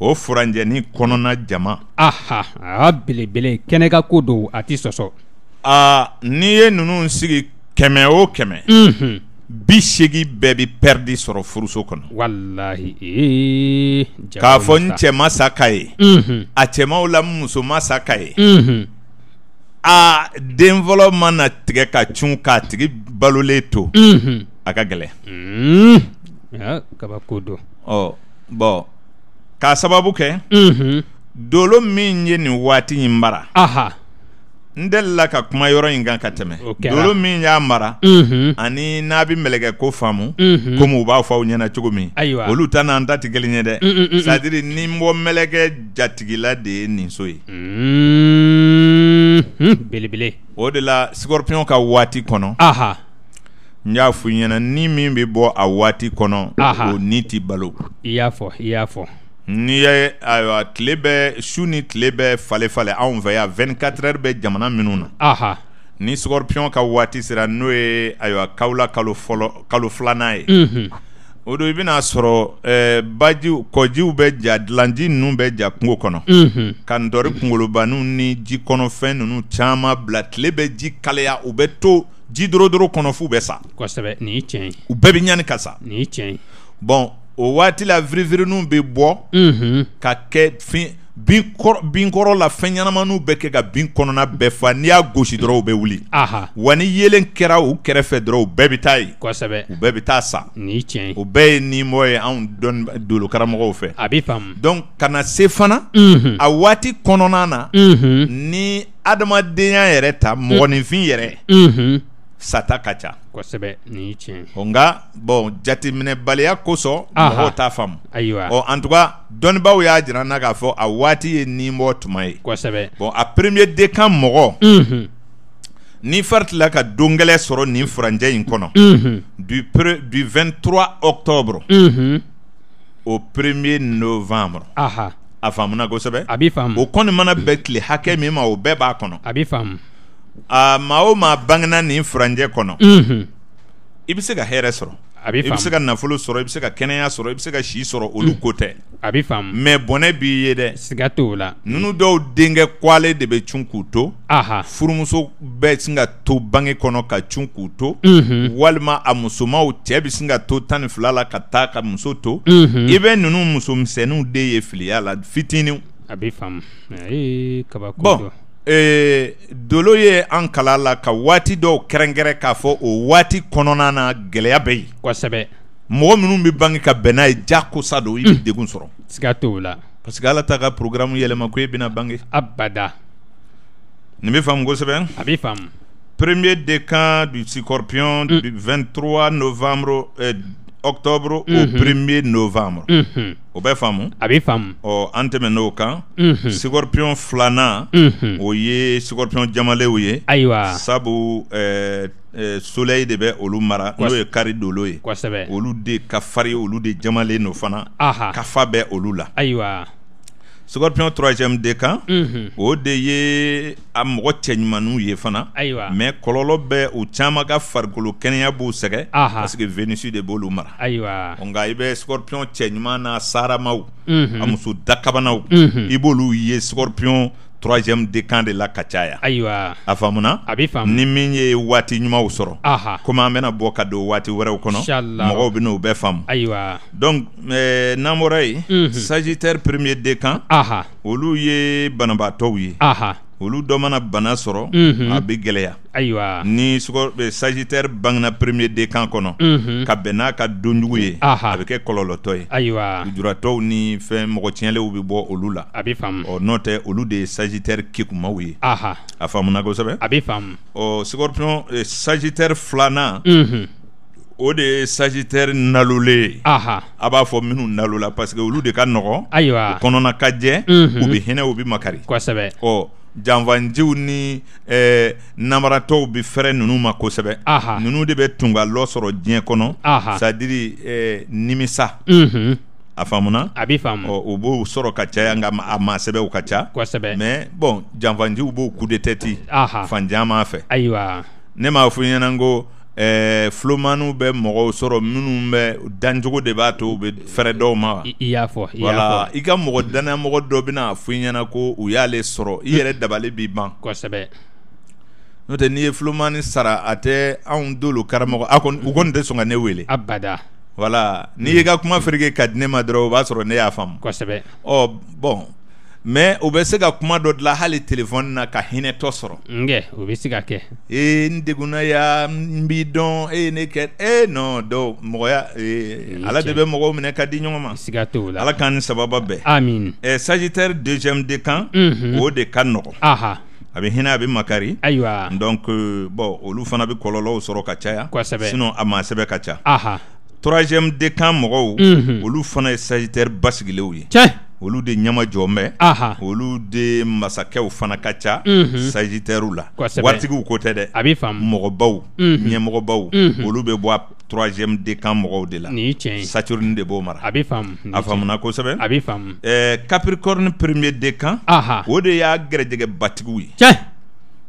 o furanjɛni kɔnɔna jama. aha a belebele kɛnɛ ka ko don a ti sɔsɔ. aa n'i ye ninnu sigi kɛmɛ o kɛmɛ. unhun bi segi bɛɛ bi pɛridi sɔrɔ furuso kɔnɔ walahi e, mhm. mhm. k'a fɔ n cɛ sa ka ye a cɛmanw la n ma sa ka ye a den fɔlɔ mana tigɛ ka cun k'a tigi balolen to a ka gɛlɛ ɔ bɔn k'a sababu kɛ mhm. dolo min ye nin waati in mara n delila ka kuma yɔrɔ in kan ka tɛmɛ dolo min y'a mara ani n'a bɛ mɛlɛkɛ ko faamu komi u b'a fɔ aw ɲɛna cogo min olu ta n'an ta tɛ kelen ye dɛ mm, mm, mm, sadiri ni n bɔ mɛlɛkɛ jatigila de ye nin so ye belebele o de la sikɔrɔpiyɔn ka waati kɔnɔ n y'a f'u ɲɛna ni min bɛ bɔ a waati kɔnɔ o ni ti balo i y'a fɔ i y'a fɔ n'i ye ayiwa tile bɛ su ni tile bɛ falen falen anw fɛ yan 24 heures bɛ jamana minnu na. Aha. ni scorpion ka waati sera n'o ye ayiwa kawula kalo fɔlɔ kalo filanan ye. Unhun. o don i bɛna sɔrɔ ɛɛ bajiw kɔjiw bɛ ja dilanji ninnu bɛ ja kungo kɔnɔ. Unhun. ka ndɔri kunkolobaniw ni ji kɔnɔfɛn ninnu caman bila tile bɛ ji kalaya u bɛ to ji dorodoro kɔnɔ f'u bɛ sa. kosɛbɛ nin ye tiɲɛ ye. u bɛɛ bɛ ɲani ka sa. nin ye tiɲɛ ye. bɔn o waati la viriviriniw bɛ bɔ ka kɛ fin binkɔrɔ la fɛn ɲɛnamaniw bɛ kɛ ka bin kɔnɔna bɛɛ fa n'i y'a gosi dɔrɔn u bɛ wuli wa ni yeelen kɛra u kɛrɛfɛ dɔrɔn u bɛɛ bɛ taa yen u bɛɛ bɛ taa sa o bɛɛ ye nimɔgɔ ye anw dolokaramɔgɔw fɛ a bɛ faamu donc ka na se fana a waati kɔnɔna na ni adamadenya yɛrɛ ta mɔgɔninfin yɛrɛ sata ka ca kosɛbɛ nin ye tiɲɛ ye nka bon jateminɛbaliya kosɔn mɔgɔw t'a faamu ayiwa ɔ en tout cas dɔnnibaaw y'a jira n na k'a fɔ a waati ye tuma ye kosɛbɛ bon a premier décan mɔgɔ mhm. ni fari tilala ka don gɛlɛn sɔrɔ nin furancɛ in kɔnɔ mhm. du pre du 23 octobre unhun mhm. au 1 novembre aha a faamuna kosɛbɛ a bi faamu o kɔni mana bɛn tile o bɛɛ b'a kɔnɔ a bi faamu a maa o maa bangena nin furanjɛ kɔnɔ mhm. i bɛ se ka hɛrɛ sɔrɔ a bɛ faamu i bɛ se ka nafolo sɔrɔ i bɛ se ka kɛnɛya sɔrɔ i bɛ se ka si sɔrɔ olu mm. ko tɛ a bɛ faamu mɛ bɔnɛ b'i ye dɛ siga t'o la ninnu dɔw denkɛ kwale de bɛ cun k'u to aha furumuso bɛ sin ka to bange kɔnɔ ka cun k'u to mhm. walima a musomanw cɛ bɛ sin ka to tan ni fila la ka taa ka muso to mhm. i bɛ ninnu musomisɛnninw de ye filiya la fitiniw a bɛ faamu ee kabako don Eh, dolo ye an kala la ka waati dɔw kɛrɛnkɛrɛn k'a fɔ o waati kɔnɔna na gɛlɛya bɛ yen kosɛbɛ mɔgɔ minnu bɛ bange ka bɛn n'a ye ja kosa don i bɛ mm. degun sɔrɔ siga t'o la parce que Ala t'a ka programme yɛlɛma ko e bɛna bange abada nin bɛ faamu kosɛbɛ a bɛ faamu premier décan du scorpion mm. du 23 novembre euh, octobre mm -hmm. au 1er mm-hmm. novembre mm -hmm. o bɛ faamu a bɛ faamu ɔ an tɛmɛn'o no kan mm -hmm. sikɔripiyɔn filanan mm -hmm. o ye sikɔripiyɔn jamalenw ye ayiwa sabu ɛɛ eh, eh, soleil de bɛ olu mara n'o ye kari dolo ye kosɛbɛ olu de ka farin olu de jamalen don fana Aha. kafa bɛ olu la ayiwa scorpion 3ème de kan o mhm. de ye a mɔgɔ cɛɲumaniw ye fana mais kɔlɔlɔ bɛ u caaman ka farikolo kɛnɛya b'u sɛgɛ parce que vénus de b'olu mara nka i eh bɛ scorpion cɛɲuman n'a saramaw mhm. a muso dakabanaw mhm. i b'olu ye scorpion troisième décan de la Kachaya. Aïwa. Afamuna. Abifam. Ni minye wati nyuma usoro. Aha. Koma mena boka do wati wera Shallah. Inshallah. binou obinu Aïwa. Donc, euh, namorei, sagitaire premier décan... Aha. Uluye Banabatowi... Aha olu dɔ mana bana sɔrɔ a bɛ gɛlɛya ayiwa ni eh, Sagittaire... Bangna premier de kan kɔnɔ ka bɛn avec ka donjugu ye a ni Femme... retient bɛ bɔ olu la a bɛ olu de sagittaire sajitɛri kekumaw ye a faamuna kosɛbɛ a bɛ faamu ɔ eh, o de sagittaire nalule... Aha, a b'a fɔ minnu parce que olu de ka nɔgɔn ayiwa kɔnɔna ka jɛ u bɛ hinɛ u janfanjiw ni eh, namaratɔw bi fɛrɛ nunu ma kosɛbɛ nunu de bɛ tunga lɔ sɔrɔ diɲɛ kɔnɔ sadiri eh, nimisa mm -hmm. a faamuna a bi faamu u b'o sɔrɔ ka caya nka a ma sɛbɛw ka ca kosɛbɛ bon janfanjiw b'o coup de tête fanjan m'a fɛ ayiwa ne m'a fɔ i ɲɛna n ko ɛɛ eh, filomaniw bɛ mɔgɔw sɔrɔ minnu bɛ dancogo de b'a to u bɛ fɛrɛ dɔw ma wa. i wala i ka mɔgɔ danayamɔgɔ dɔ bena fɔ i ɲɛna ko u y'ale sɔrɔ i yɛrɛ dabali b'i ban. kosɛbɛ. n'o tɛ n'i ye filomani sara a tɛ anw dolo karamɔgɔ a kɔni u kɔni tɛ sɔn ka ne wele. abada. wala n'i ye ka kuma fereke ka di ne ma dɔrɔn o b'a sɔrɔ ne y'a faamu. kosɛbɛ. ɔ bɔn mɛ o bɛ se ka kuma dɔ dila hali telefɔni na ka hinɛtɔ sɔrɔ. nkɛ o bɛ se ka kɛ. e n degunna ya n b'i dɔn e ye ne kɛ e nɔn dɔw mɔgɔya ee ala de bɛ mɔgɔw minɛ ka di ɲɔgɔn ma. siga t'o la ala k'an ni sababa bɛn. amin. ɛɛ sagitaire deuxième de kan. o de ka nɔgɔn. aha. a bɛ hinɛ a bɛ makari ayiwa donc bɔn olu fana bɛ kɔlɔlɔw sɔrɔ ka caya kosɛbɛ sinon a maa sɛbɛ ka ca aha troisième de kan mɔgɔw olu mhm. fana ye sagitaire basigilenw ye olu de jɔ bɛ olu de masakɛw fana ka ca sagitɛriw la waritigiw ko tɛ dɛ a bɛ mɔgɔbaw ɲɛmɔgɔbaw olu bɛ bɔ a troisième de kan mɔgɔw de la nin de b'o mara a bɛ a faamuna kosɛbɛ a bɛ Capricorne premier de kan o de y'a gɛrɛjɛgɛ batigiw ye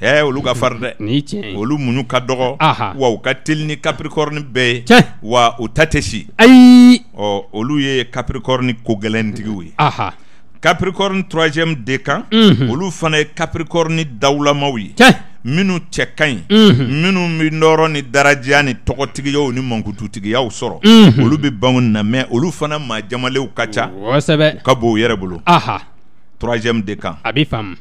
Hɛ olu ka farin dɛ nin tiɲɛ ye olu muɲu ka dɔgɔ anhan wa u ka teli ni Capricorne bɛɛ ye tiɲɛ wa u ta tɛ si ayi ɔ olu ye Capricorne kogɛlɛntigiw ye anhan Capricorne 3ème décan olu fana ye Capricorne dawulamaw ye tiɲɛ minnu cɛ kaɲi unhun minnu bi nɔrɔ ni daraja ni tɔgɔtigiyaw ni mankututigiyaw sɔrɔ unhun olu be baŋo na mais olu fana maa jamalenw ka ca kɔsɛbɛ u ka bon u yɛrɛ bolo anhan 3ème décan a bi faamu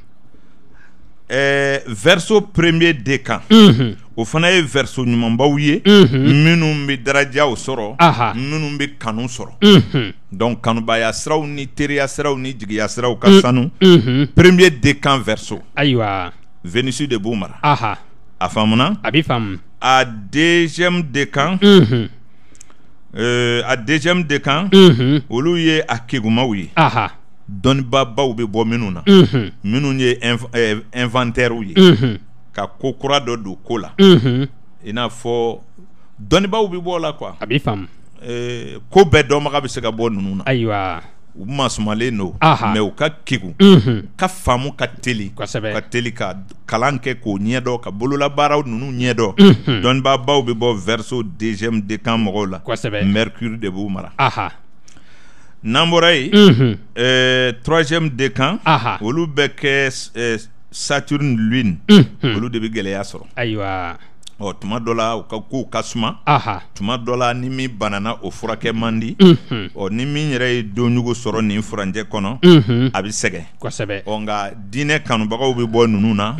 Eh, verso premier décan, mhm. au verso ɲumanbaw ye unhun soro au soro. sɔrɔ anhan mhm. donc donc kanubaya siraw ni sera ou ni jigiya mm, mhm. premier décan verso aïwa, Vénus de Boumar. Aha. anhan Abifam. a deuxième décan, euh, a deuxième décan, kan unhun aha. dɔnnibabaw bɛ bɔ minnu na minnu ye eh, inventaires ye ka ko kura dɔ don ko la i n'a fɔ dɔnnibaw bɛ bɔ o la quoi a bɛ faamu eh, ko bɛɛ dɔnbaga bɛ se ka bɔ ninnu na ayiwa u masumalen don mɛ u ka kegun ka faamu ka teli kosɛbɛ ka teli ka kalan kɛ k'o ɲɛdɔn ka bololabaaraw ninnu ɲɛdɔn dɔnnibaabaw bɛ bɔ verseau deuxième décan mɔgɔw la kosɛbɛ mercure de b'u mara Namborai, mhm. euh, troisième décan voulu Olu euh, Saturne Lune, voulu mhm. de Bigeleasro. Aïe, ɔ tuma dɔ la u ka kow ka suma tuma dɔ la ni min banana o furakɛ man di ɔ ni min yɛrɛ ye donjugu sɔrɔ nin furanjɛ kɔnɔ a bɛ sɛgɛn kosɛbɛ ɔ nka diinɛ kanubagaw bɛ bɔ ninnu na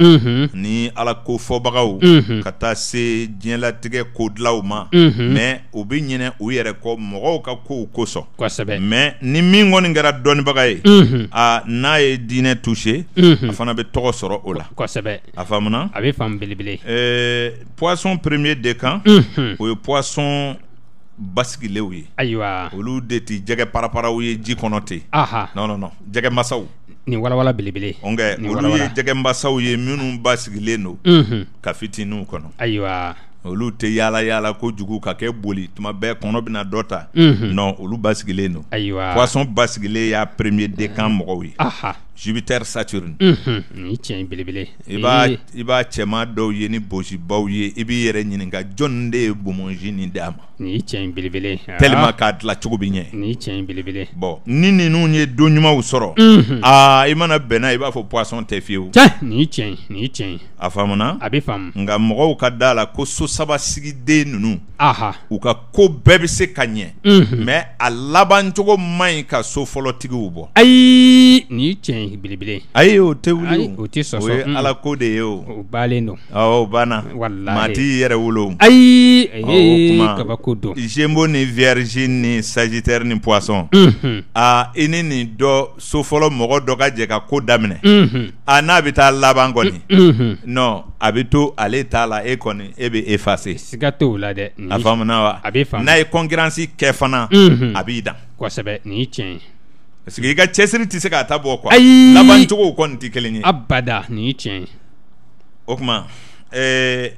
ni ala ko fɔbagaw ka taa se diɲɛlatigɛ dilaw ma mɛ u bɛ ɲinɛ u yɛrɛ kɔ mɔgɔw ka kow kosɔn kosɛbɛ mɛ ni min kɔni kɛra dɔnnibaga ye a n'a ye diinɛ touché a fana bɛ tɔgɔ sɔrɔ o la kosɛbɛ a faamuna a bɛ faamu belebele ɛɛ poisson premier décan mhm. ou poison poisson basigilenw oui ayiwa olu de tɛ para para oui, ji no aha non non non jɛgɛ masaw nin walawala belebele nkɛ olu ye jɛgɛ masaw ye minnu basigilen don mhm. ka fitininw kɔnɔ aïwa olu tɛ yala yala ko jugu ka kɛ boli tuma bɛɛ kɔnɔ bɛna dɔ ta mhm. non olu basigilen no ayiwa poisson basigilen y'a premier décan ah, mɔgɔw ye Jupiter Saturne mhm. Ni nin Iba Iba i b'a i b'a ye ni bosibaw ye i b'i yɛrɛ ɲininka de ye bonbonsi nin d'a ma ni ye tiɲɛ ye belebele aa tellement k'a dilancogo bi ɲɛ nin ye ni ninnu ye don ɲumanw sɔrɔ mhm. aa i mana bɛnna i b'a fɔ poisson tɛ fiyewu cɛ ni ye ni ye a faamuna a be faamu nka mɔgɔw ka ko so-sabasigiden ninnu anhan u ka ko bɛɛ mhm. a so fɔlɔtigiw bɔ ayi ni ye belebele ayi o tɛ wuli o tɛ sɔsɔ o ye mm. ala ko de ye o o baalen don awɔ o banna walahi maa t'i yɛrɛ wolo ayi ee kabako don gémeaux ni vierge ni sagittaire ni poisson a i ni nin dɔ so fɔlɔ mɔgɔ dɔ ka jɛ ka ko daminɛ a n'a bɛ taa laban kɔni mm, non a bɛ to ale t'a la e kɔni e bɛ effacer siga t'o la dɛ a faamuna wa a bɛ faamu n'a ye concurrence kɛ fana a b'i dan kosɛbɛ nin ye tiɲɛ ye Parce que i ka cɛsiri tɛ se k'a ta bɔ quoi laban cogo kɔni tɛ kelen ye abada nin ye tiɲɛ ye o tuma ɛɛ eh,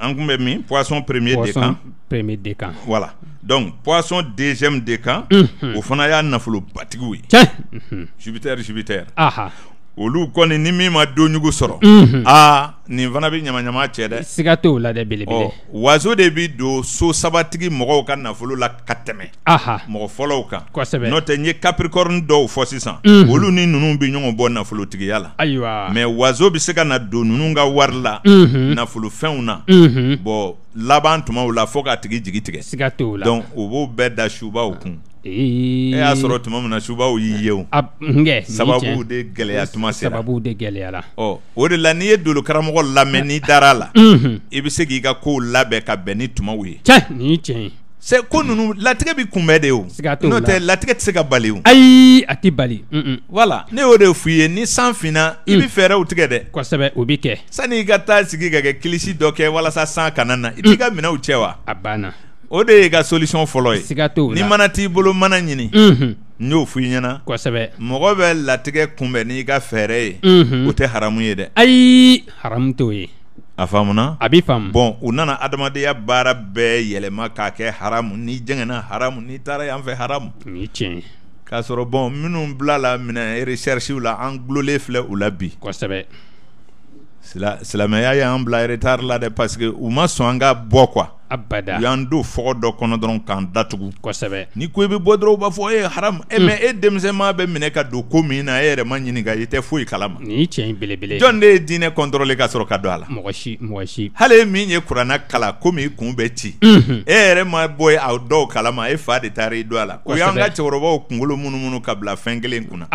an kun bɛ min poisson premier de kan premier de kan voilà donc poisson deuxième de kan mhm. unhun o fana y'a nafolobatigiw ye tiɲɛ unhun mhm. Jupiter Jupiter anhan olu kɔni ni min ma donjugu sɔrɔ aa nin fana bɛ ɲamaɲama cɛ dɛ siga t'o la dɛ belebele waso de bɛ don so sabatigi mɔgɔw ka nafolo la ka tɛmɛ mɔgɔ fɔlɔw kan kosɛbɛ n'o tɛ n ye kapirikɔrini dɔw fɔ sisan olu ni ninnu bɛ ɲɔgɔn bɔ nafolotigiya la ayiwa mɛ waso bɛ se ka na don ninnu ka wari la nafolofɛnw na bɔn laban tumaw la fo k'a tigi jigi tigɛ siga t'o la donc o b'o bɛɛ da subaw kun e y'a sɔrɔ tuma min na subaw y'i ye sababuw sababu de gɛlɛya tuma sera sababu de ɔ o de la n'i ye karamɔgɔ lamɛn n'i dar'a la i be se k'i ka kow labɛn ka bɛn ni tumaw ye cɛ nin ye tiɲɛ ko ninnu latigɛ bi kunbɛ de o la n'o tɛ latigɛ tɛ se ka bali o ayi a tɛ bali voilà ne y'o de f'i ye ni san finna i bi mm. fɛɛrɛw tigɛ dɛ kosɛbɛ o bi kɛ sani i ka taa sigi ka kɛ kilisi dɔ kɛ walasa san kana na i b'i mm. ka minɛnw cɛ wa a banna o de ye ka solution fɔlɔ ye siga ni mana t'i bolo mana ɲini n y'o f'i ɲɛna kosɛbɛ mɔgɔ bɛ latigɛ kunbɛn n'i ka fɛɛrɛ ye unhun o tɛ haramu ye dɛ ayi haramu t'o ye a faamuna a b'i faamu bɔn u nana adamadenya baara bɛɛ yɛlɛma k'a kɛ haramu n'i jɛngɛnna haramu n'i taara yan fɛ haramu o ye tiɲɛ ye k'a sɔrɔ bɔn minnu bila la minɛ recherche la an gulonlen filɛ u la bi kosɛbɛ Sila, silamɛya y'an bila retard la dɛ parce que u ma sɔn an eh, hmm. eh, ka bɔ kwa abada u y'an don fɔgɔ dɔ kɔnɔ dɔrɔn k'an datugu kosɛbɛ n'i ko i be bɔ dɔrɔn u b'a fɔ e haram haramu e mais e denmisɛnma bɛ minɛ ka don ko min na e yɛrɛ ma ɲininka i tɛ foyi kala ma y'i cɛ in belebele jɔn de eh, ye diinɛ contrôler ka sɔrɔ ka don a la mɔgɔ si mɔgɔ si hali min ye kuranɛ kala komi i kun bɛ ci e yɛrɛ ma bɔ a dɔw ma e fa de taar'i don a la o y'an ka cɛkɔrɔbaw kungolo munumunu ka bila fɛn kelen kunna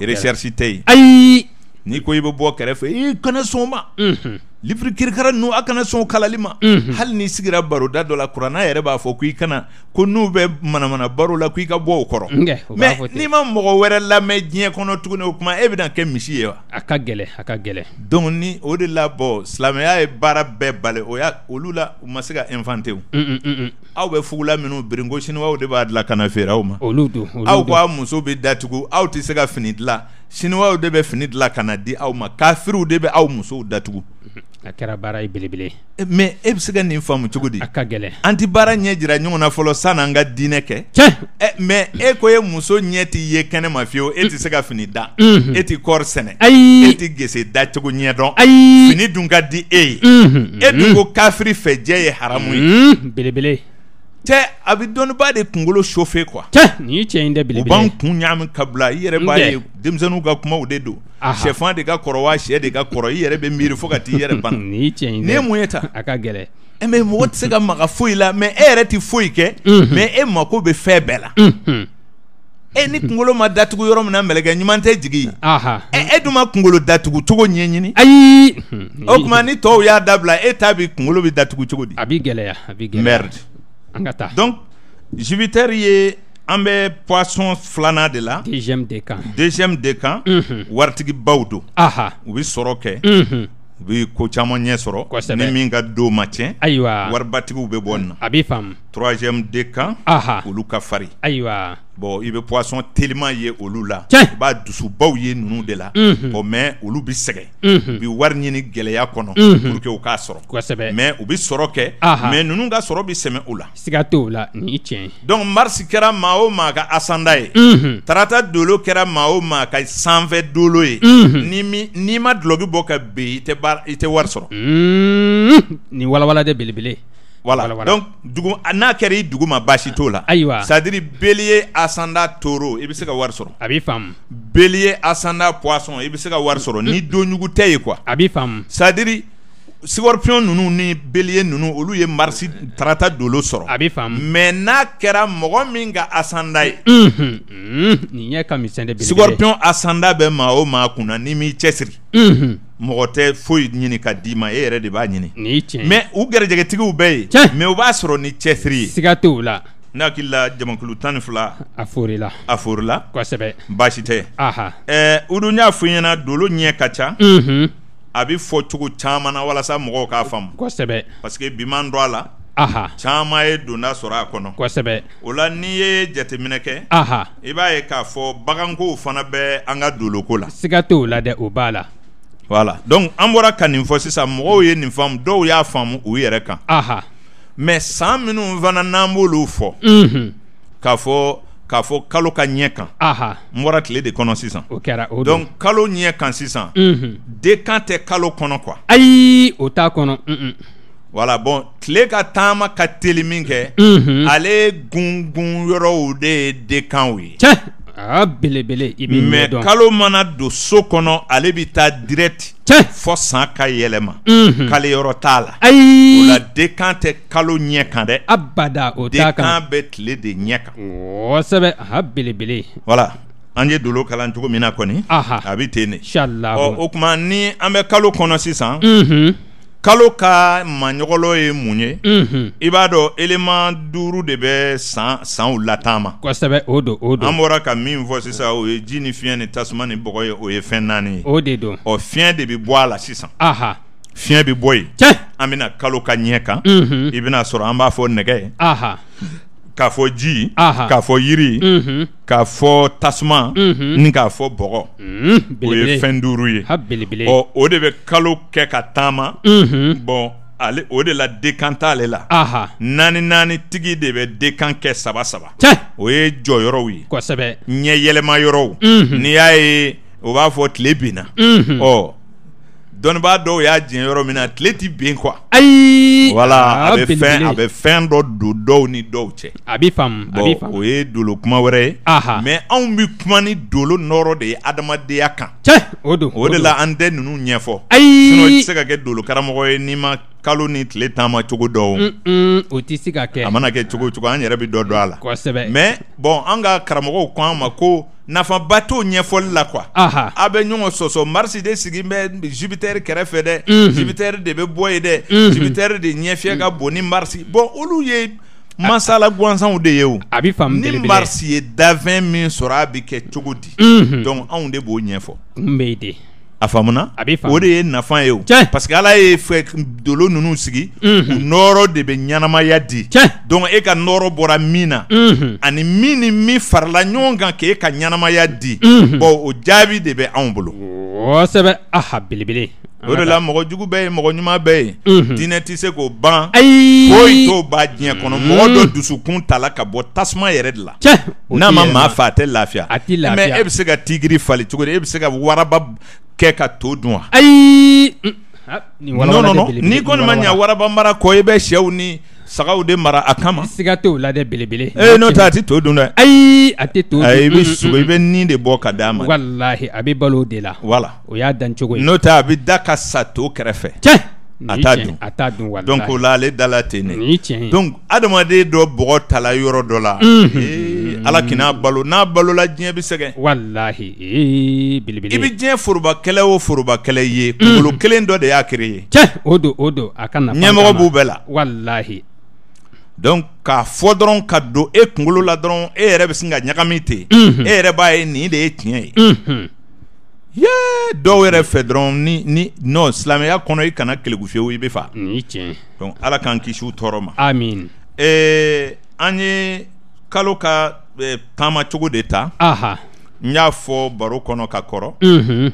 recherche tɛ ye n'i ko i be bɔ kɛrɛfɛ i kana sɔn ma mhm. libiri kirikara ninnu a kana sɔn kalali ma mhm. hali n'i sigira baroda dɔ la kuranna yɛrɛ b'a fɔ ko i kana ko n'u bɛ manamana baro la ko i ka bɔ o kɔrɔ mɛ n'i ma mɔgɔ wɛrɛ lamɛn diɲɛ kɔnɔ tuguni o kuma e bɛna kɛ misi ye wa a ka gɛlɛ a ka gɛlɛ donc ni o de la bɔ silamɛya ye baara bɛɛ bali o y'a olu la u ma se ka infanter o mm, mm, mm, aw bɛ fugula minnu biri ko siniwaw de b'a dilan ka na feere aw ma olu don aw ko a muso bɛ datugu aw tɛ se ka fini dilan siniwaw de bɛ fini dilan ka na di aw ma kafiriw de bɛ aw musow datugu a kɛra baara ye belebele mɛ e be se ka nin faamu cogo di a ka gɛlɛn an tɛ baara ɲɛ jira ɲɔgɔn na fɔlɔ sanni an ka diinɛ kɛ tiɲɛ mɛ e ko ye muso ɲɛ ti ye kɛnɛ ma fiyewu e tɛ se ka fini da e ti kɔɔri mm-hmm. e sɛnɛ e ti gese da cogo ɲɛ dɔn fini dun ka di e ye mm-hmm. e dun ko mm-hmm. kafiri fɛ jɛ ye haramu ye belebele cɛ a bɛ dɔnniba de kunkolo chauffer quoi cɛ nin ye cɛ in dɛ belebele ye u b'an kun ɲaami kabila i yɛrɛ b'a ye denmisɛnninw ka kumaw de don sɛfan de ka kɔrɔ wa sɛ de ka kɔrɔ i yɛrɛ bɛ miiri fo ka t'i yɛrɛ bana nin ye cɛ in dɛ nin ye mun ye tan a ka gɛlɛ ɛ eh, mɛ mɔgɔ tɛ se ka maga foyi la mɛ e yɛrɛ tɛ foyi kɛ mɛ e mako bɛ fɛn bɛɛ la e ni kunkolo ma datugu yɔrɔ min na mɛlɛkɛ ɲuman tɛ jigi eh, e dun ma kunkolo datugu cogo ɲɛɲini ayi o tuma ni tɔw y'a dabila e ta bi kunkolo bɛ datugu cogo di a bɛ gɛlɛya a bɛ gɛlɛya merde donc Jupiter ye est un poisson flanade de deuxième décan. deuxième décan. Mhm. Wartigi unhun Ah don ahan u bɛ sɔrɔ kɛ mhm. unhun u bɛ ko caman ɲɛ sɔrɔ kosɛbɛ ni min do ma tiɲɛ ayiwaa waribatigiw bɛ 3 décan, de kan olu ka farin bon il veut poisson tellement yé olu la i b'a dusubaw ye nous de la mhm. bon mais olu bi sɛgɛn u mhm. bi ni ɲini gɛlɛya kɔnɔ mhm. pour que u soro. mais u soro sɔrɔ kɛ mais nous nous sɔrɔ bi sɛmɛ u la C'est gâteau là, ni tiens. donc mars kera mao ka asanda ye tarata dolo kera maa ma ka sanfɛ dolo ni n'i ma dulɔki boka bi, ben, bar i tɛ baara i Ni wala wala de walawala voilà. voilà, Donc, dugu, duguma kɛra i dugu ma bélier ascendant Tauro, et bɛ Abifam. Bélier ascendant poisson et bɛ Nidou ka ni mm. quoi. siwarifiɲɛ ninnu ni beliye ninnu olu ye marisi tarata dolo sɔrɔ a bɛ faamu mɛ n'a kɛra mɔgɔ min ka asanda ye nin ɲɛ ka misɛn de belebele siwarifiɲɛ asanda bɛ maa o maa kunna n'i m'i cɛsiri mɔgɔ tɛ foyi ɲini ka d'i ma e yɛrɛ de b'a ɲini Ni ye tiɲɛ ye mɛ u gɛrɛjɛgɛtigiw bɛɛ ye tiɲɛ mɛ u b'a sɔrɔ ni cɛsiri ye siga t'o la ne hakili la jamakulu tan ni fila a forila a forila kosɛbɛ baasi tɛ ɛɛ udu n y'a fɔ dolo ɲɛ ka a bɛ fɔ cogo caman na walasa mɔgɔw k'a faamu kosɛbɛ parce que bi man dɔ a la aha caman ye donda sɔrɔ a kɔnɔ kosɛbɛ o la n'i ye jateminɛ kɛ aha i b'a ye k'a fɔ bagankow fana bɛ an ka doloko la siga t'o la dɛ o b'a la voilà donc an bɔra ka nin fɔ sisan mɔgɔw ye nin faamu dɔw y'a faamu u yɛrɛ kan aha mɛ san minnu fana n'an b'olu fɔ unhun k'a fɔ k'a fɔ kalo ka ɲɛ kan n bɔra tile de kɔnɔ sisan o kɛra o don kalo ɲɛ kan sisan de kan tɛ kalo kɔnɔ kuwa ayi o t'a kɔnɔ wala bɔn tile ka taama ka ale gungun yɔrɔw de ye aa ah, belebele i bɛ ɲɛ dɔn mɛ kalo mana don so kɔnɔ ale bɛ taa direct fɔ san ka yɛlɛma k'ale yɔrɔ t'a la ayi o la dekan tɛ kalo ɲɛ kan dɛ abada o t'a kan dekan bɛ tile de ɲɛ kan kosɛbɛ aa belebele voilà an ye dolo kalan cogo min na kɔni a bɛ ten de ɔ o tuma ni an bɛ kalo kɔnɔ sisan kalo ka maɲɔgɔlɔ ye mun ye i b'a dɔn eleman duuru de bɛ san sanw latan ma kosɛbɛ o don o don an bɔra ka min fɔ sisan o ye ji ni fiɲɛ ni tasuma ni bɔgɔ ye o ye fɛn naani ye o de don ɔ fiɲɛ de bɛ bɔ a la sisan aha fiɲɛ bɛ bɔ yen an bɛna kalo ka ɲɛ kan i bɛna sɔrɔ an b'a fɔ nɛgɛ aha k'a fɔ ji k'a fɔ yiri mhm. k'a fɔ tasuma mhm. ni k'a fɔ bɔgɔ mhm. o ye fɛn duuru ye ɔ o de bɛ kalo kɛ ka taama bɔn ale o de la dekan t'ale la naani naani tigi de bɛ dekan kɛ saba saba o ye jɔyɔrɔw ye kosɛbɛ ɲɛ yɛlɛma yɔrɔw n'i y'a ye o b'a fɔ tile binna ɔ dɔnniba dɔw y'a diɲɛ yɔrɔ min na tile ti ben kuwa. ayi wala a ah, bɛ fɛn a bɛ fɛn dɔ don dɔw ni dɔw cɛ. a bɛ faamu a bɛ faamu bon o ye dolo kuma wɛrɛ ye. aha mɛ anw bɛ kuma ni dolo nɔrɔ de ye adamadenya kan. cɛ o don o don o de la an tɛ ninnu ɲɛfɔ. ayi sinɔn i ti se ka kɛ dolo karamɔgɔ ye n'i ma kalo ni tile taama cogo dɔn o. un un o ti se ka kɛ. a mana kɛ cogo o cogo an yɛrɛ bɛ dɔ don a la. kosɛbɛ mɛ bon an ka karamɔgɔw ko an ma ko. nafaba t'o ɲɛfɔli la quoi Aha. a bɛ ɲɔgɔn sɔsɔ Mars de sigilen bɛ Jupiter kɛrɛfɛ dɛ mm -hmm. Jupiter de bɛ bɔ yen dɛ mm -hmm. Jupiter de ɲɛfiyɛ ka bon ni Mars bon olu ye masala gansanw de ye o a bɛ faamu belebele ni Mars ye davɛn min sɔrɔ a bɛ kɛ cogo di mm -hmm. donc anw de b'o ɲɛfɔ kun bɛ yen de. a faamuna o de ye nafa ye o parce que ala ye dolo ninnu sigi u nɔɔrɔ de bɛ ɲɛnamaya di donc e ka nɔɔrɔ bɔra min na ani min ni min farala ɲɔgɔn kan k'e ka ɲɛnamaya di bɔn o jaabi de bɛ anw bolo kosɛbɛ aha belebele o de la mɔgɔ jugu bɛɛ ye mɔgɔ ɲuman bɛɛ ye diinɛ tɛ se k'o ban foyi t'o ba diɲɛ kɔnɔ mɔgɔ dɔ dusukun tala ka bɔ tasuma yɛrɛ de la n'a ma maa fa a tɛ lafiya mɛ e bɛ se ka tigiri fali cogo di e bɛ se ka waraba kɛ ka to dun wa. ayi mm, ah, non non n'i kɔni ma ɲa waraba mara kɔ i bɛ sɛw ni sagaw de mara a kama. siga t'o la dɛ belebele. ee eh, n'o tɛ a tɛ to dun dɛ. ayi a tɛ to dun. ayi i bɛ mm, sogo i mm, bɛ nin de bɔ ka d'a ma. walahi a bɛ balo o de la. wala o y'a dan cogo ye. n'o tɛ a bɛ da ka sa to kɛrɛfɛ. cɛ a t'a dun a t'a dun walahi donc o la ale dala ten de. nin ye tiɲɛ ye donc adamaden dɔ bɔgɔ tala yɔrɔ dɔ la. Eh, ala kina balo n'a balola diɲɛ bɛ sɛgɛn walahi ee belebele i bɛ diɲɛ forobakɛlɛ o forobakɛlɛ ye kunkolo mm. kelen dɔ de y'a kere ye cɛ o don o don a ka nafa ɲɛmɔgɔ b'u bɛɛ la walahi donc k'a fɔ dɔrɔn ka don e kunkolo la dɔrɔn e yɛrɛ bɛ sin ka ɲagami ten e yɛrɛ b'a ye nin de ye tiɲɛ ye ye dɔw yɛrɛ fɛ dɔrɔn ni ni non silamɛya kɔnɔ i kana keleku i bɛ fa ni tiɲɛ donc ala k'an kisi u tɔɔrɔ ma amin ɛɛ an ye kalo ka taama cogo de ta n y'a fɔ baro kɔnɔ ka kɔrɔ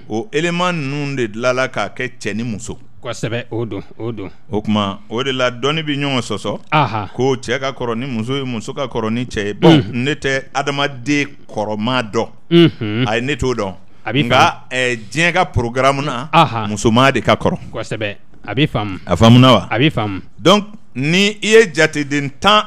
o elema ninnu de dilala k'a kɛ cɛ ni muso kosɛbɛ o don o don o kuma o de la dɔɔni bɛ ɲɔgɔn sɔsɔ ko cɛ ka kɔrɔ ni muso ye muso ka kɔrɔ ni cɛ ye bɔn ne tɛ adamaden kɔrɔma dɔn a ye ne t'o dɔn nka diɲɛ ka porogaramu na musoman de ka kɔrɔ kosɛbɛ a bɛ faamu a faamuna wa a bɛ faamu donc ni i ye jateden tan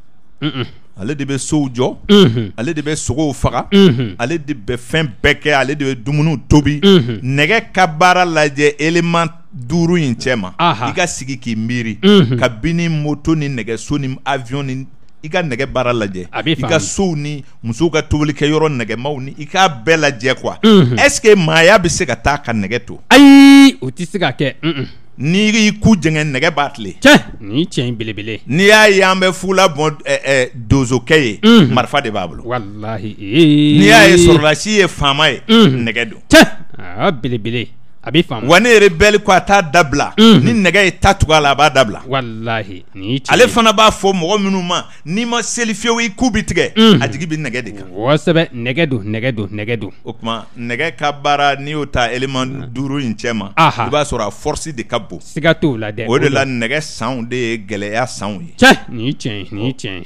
ale de bɛ sow jɔ mm-hmm. ale de bɛ sogow faga mm-hmm. ale de bɛ fɛn bɛɛ kɛ ale de bɛ dumuniw tobi mm-hmm. nɛgɛ ka baara lajɛ eleman duuru in cɛ ma i ka sigi k'i miiri kabini moto ni nɛgɛso ni avion ni i ka nɛgɛ baara lajɛ i ka sow ni musow ka tobilikɛ nɛgɛmaw ni i k'a bɛɛ lajɛ quoi est ce que maaya bɛ se ka taa ka nɛgɛ to ayi o tɛ se ka kɛ n'i y'i ku jɛngɛ nɛgɛ b'a tile ni cɛ in belebele n'i y'a ye an bɛ fula bɔn eh, eh, dozokɛ ye marifa mm. de b'a bolo n'i y'a ye eh. sɔrɔlasi ye faama ye mm. nɛgɛ don ah, belebele a bɛ faamu. wa ne yɛrɛ bɛli kɔ a t'a dabila. ni nɛgɛ ye ta tugu a la a b'a dabila. walahi nin tiɲɛ ye. ale fana b'a fɔ mɔgɔ minnu ma n'i ma seli fiyewu i k'u bi tigɛ. a jigi bɛ nɛgɛ de kan. kosɛbɛ nɛgɛ don nɛgɛ don nɛgɛ don. o tuma nɛgɛ ka baara n'i y'o ta elema ah. duuru in cɛ ma. i b'a sɔrɔ a force de ka bon. siga t'o la dɛ. o de la nɛgɛ sanw de ye gɛlɛya sanw ye. cɛ nin tiɲɛ ye nin tiɲɛ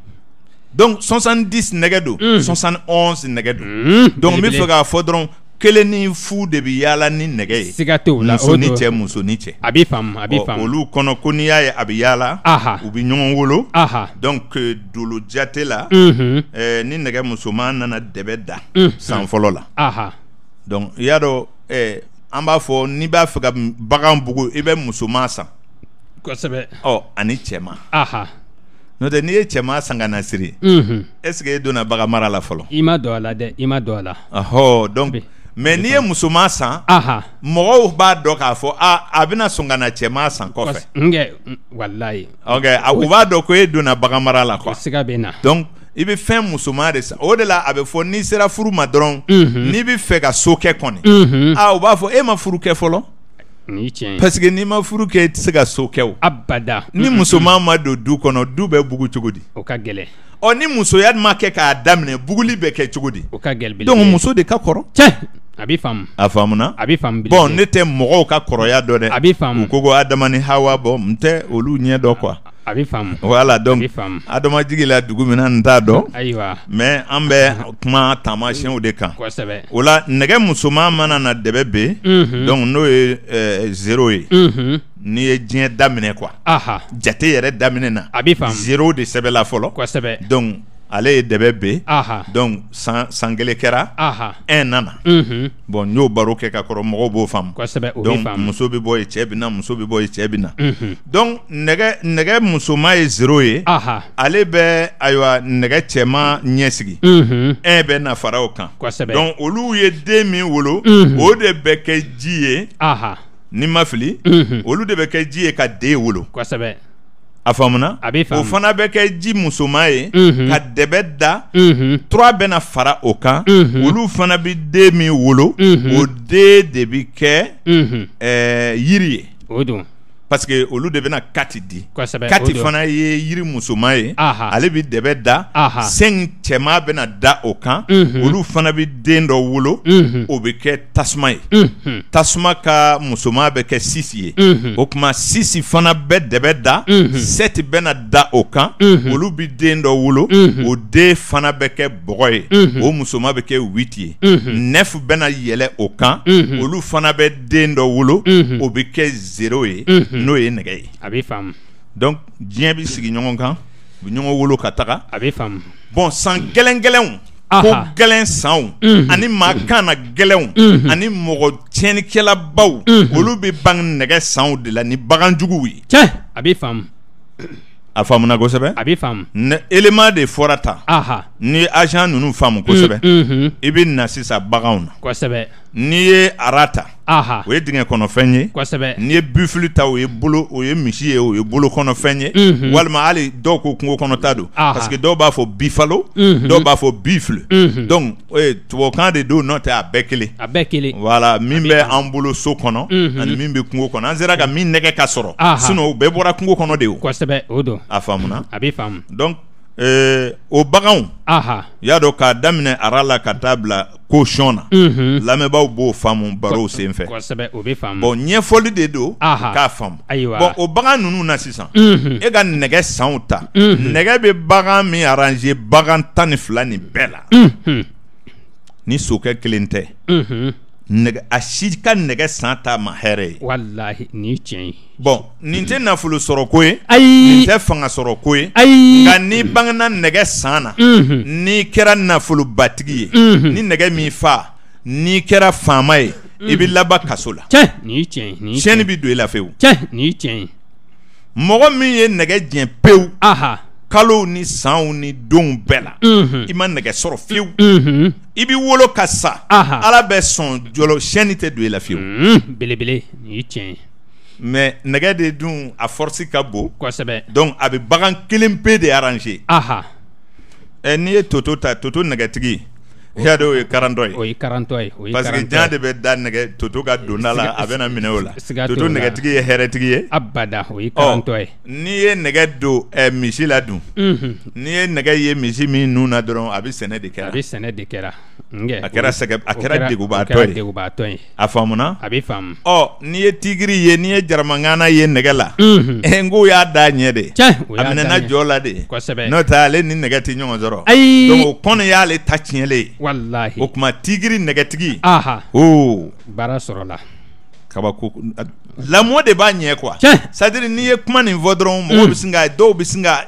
Donc 70 nɛgɛ don 71 nɛgɛ donc n be fɛ k'a fɔ dɔrɔn 1 ni fu de be yaala ni nɛgɛ ye siga t'o la muso ni cɛ muso ni cɛ a be faamu a faamu olu kɔnɔ ko n'i y'a ye a be yaala u be ɲɔgɔn wolo donc dolo jate la unhun ni nɛgɛ musoman nana dɛbɛ da unhun san fɔlɔ la donc i y'a dɔn ɛɛ an b'a fɔ n'i b'a fɛ ka m bagan bugun i bɛ musoman san kɔsɛbɛ ɔ oh, ani cɛman n'o tɛ n'i ye cɛman san ka na siri est ce que e donna bagan mara la fɔlɔ i ma don a la dɛ i ma don a la ɔhɔ donc mɛ n'i ye musoman san mɔgɔw b'a dɔn k'a fɔ a a bɛna sɔn ka na cɛman san kɔfɛ nkɛ walayi ok a u b'a dɔn ko e donna bagan mara la quoi siga bɛ na donc i bɛ fɛn musoman de san o de la a bɛ fɔ n'i sera furu ma dɔrɔn n'i bɛ fɛ ka so kɛ kɔni a u b'a fɔ e ma furu kɛ fɔlɔ ni tiɲɛ ye. parce que n'i ma furu kɛ i tɛ se ka so kɛ o. abada. ni musoman ma don du kɔnɔ du bɛ bugu cogo di. o ka gɛlɛn. ɔ ni musoya ma kɛ k'a daminɛ buguli bɛ kɛ cogo di. o ka gɛlɛn belebele. donc muso de ka kɔrɔ. tiɲɛ a bɛ faamu. a faamuna. a bɛ faamu belebele. bɔn ne tɛ mɔgɔw ka kɔrɔya dɔn dɛ. a bɛ faamu. u ko ko adama ni hawa bɔ n tɛ olu ɲɛ dɔn quoi. a bɛ faamu voilà donc adamajigi la dugu min na n t'a dɔn ayiwa mais an bɛ kuma taamasiyɛnw de kan kosɛbɛ o la nɛgɛ musoman mana na dɛbɛ bɛ yen donc n'o ye ɛɛ zero ye n'i ye diɲɛ daminɛ quoi jate yɛrɛ daminɛ na a bɛ faamu zero de sɛbɛla fɔlɔ kosɛbɛ donc ale ye dɛbɛ be donc san san kelen kɛra ɛn nana mhm. bɔn n y'o baro kɛ ka kɔrɔ mɔgɔw b'o faamu donc muso bɛ bɔ yen cɛ bɛ na muso bɛ bɔ yen cɛ bɛ na mhm. donc nɛgɛ nɛgɛ musoma ye zero ye ale bɛ ayiwa nɛgɛ cɛman ɲɛsigi ɛn mhm. bɛ na fara o kan donc olu ye den min wolo o de bɛ kɛ ji ye ni ma fili olu de bɛ kɛ ji ye ka den wolo a faamuna a bɛ faamu o fana bɛ kɛ ji musoman ye ka dɛbɛ da tura bɛ na fara o kan olu fana bɛ den min wolo o den de bɛ kɛ yiri ye o don parce que olu de bɛna kati di kati fana ye yiri musoman ye ale bi dɛbɛ da sɛn cɛman bɛna da o kan mhm. olu fana bi den dɔ wolo mhm. o bɛ kɛ tasuma ye mhm. tasuma ka musoman bɛ kɛ sisi ye o tuma sisi fana bɛ dɛbɛ da sɛti bɛna da o kan olu bi den dɔ wolo o den fana bɛ kɛ bɔgɔ ye o musoman bɛ kɛ witi ye nɛfu bɛna yɛlɛ o kan olu fana bɛ den dɔ wolo o bɛ kɛ zero ye n'o ye nɛgɛ ye a donc diɲɛ bɛ sigi ɲɔgɔn kan u bɛ ɲɔgɔn wolo a bɛ faamu bon san ani maa kan ani olu bɛ ban nɛgɛ de la ni baganjuguw ye tiɲɛ a bɛ faamu a faamuna kosɛbɛ a elema de forata. tan ni agent ninnu faamu kosɛbɛ i bɛ na sisan baganw na n'i ye ara ta o ye dingɛ kɔnɔfɛn ye n'i ye bifili ta o ye bolo o ye misi ye o ye bolo kɔnɔfɛn ye mhm. walima hali dɔw ko kungo kɔnɔta don parce que dɔw b'a fɔ bifalo mhm. dɔw b'a fɔ bifili mhm. tubabukan de don nɔ tɛ a bɛɛ kelen a bɛɛ kelen wala min bɛ an bolo so kɔnɔ ani min bɛ kungo kɔnɔ an sera ka min nɛgɛ ka sɔrɔ sun o bɛɛ bɔra kungo kɔnɔ de o kosɛbɛ o a faamu a bɛ Eh, o baganw y'a dɔn k'a daminɛ ara la ka taa bila kosɔn na lamɛnbaaw b'o faamu barow sen fɛ bɔn ɲɛfɔli de don k'a faamu bɔn o bagan ninnu na sisan e ka nɛgɛ sanw ta nɛgɛ bɛ bagan min aranze bagan tan ni fila nin bɛɛ la ni sokɛ kelen tɛ a si ka nɛgɛ san t'a ma hɛrɛ ye. walahi nin ye tiɲɛ ye. bɔn nin tɛ nafolo sɔrɔ ko ye. ayi nin tɛ fanga sɔrɔ ko ye. ayi nka n'i mm. bangena nɛgɛ san na. n'i kɛra nafolobatigi ye. ni nɛgɛ m'i fa n'i kɛra faama ye. i bɛ mm. laban kaso la. tiɲɛ nin ye tiɲɛ ye. tiɲɛni bɛ don i e la fewu. tiɲɛ nin tiɲɛ ye. mɔgɔ min ye nɛgɛ jɛn pewu. kalo ni sanw ni denw bɛɛ la i ma nɛgɛ sɔrɔ wolo kasa sa Ala bɛ sɔn jɔlɔsiyɛnni chenite don i e la fiyewu belebele nin mais nɛgɛ de dun a force ka bon kosɛbɛ donc bagan de arranger aha ɛ n'i ye Toto ta Toto yado o ye karantɔ ye o ye karantɔ ye o ye parce que diɲɛ de bɛ da nɛgɛ toto ka donda la a bɛna minɛ o la toto nɛgɛtigi ye hɛrɛtigi ye abada o ye karantɔ oh, ye n'i ye nɛgɛ don eh, ɛ misi la dun mhm. n'i ye nɛgɛ ye misi min nun na dɔrɔn a bɛ sɛnɛ de kɛra a bɛ sɛnɛ de kɛra a kɛra sɛgɛ a kɛra degubaatɔ ye degubaatɔ ye a faamuna a bɛ faamu ɔ n'i ye tigiri ye n'i ye jaramangana ye nɛgɛ la mhm. n k'o y'a da ɲɛ de a minɛna jɔ la de kosɛbɛ n'o tɛ ale ni nɛgɛ tɛ ɲɔgɔn sɔrɔ ayi donc o kɔni y'ale ta tiɲɛlen ye wallahi o kuma tigiri nɛgɛtigi aha o baara sɔrɔla kabako lamɔ de b'a ɲɛ kuwa c'est à dire n'i ye kuma nin fɔ dɔrɔn mɔgɔw bɛ sin ka dɔw bɛ sin ka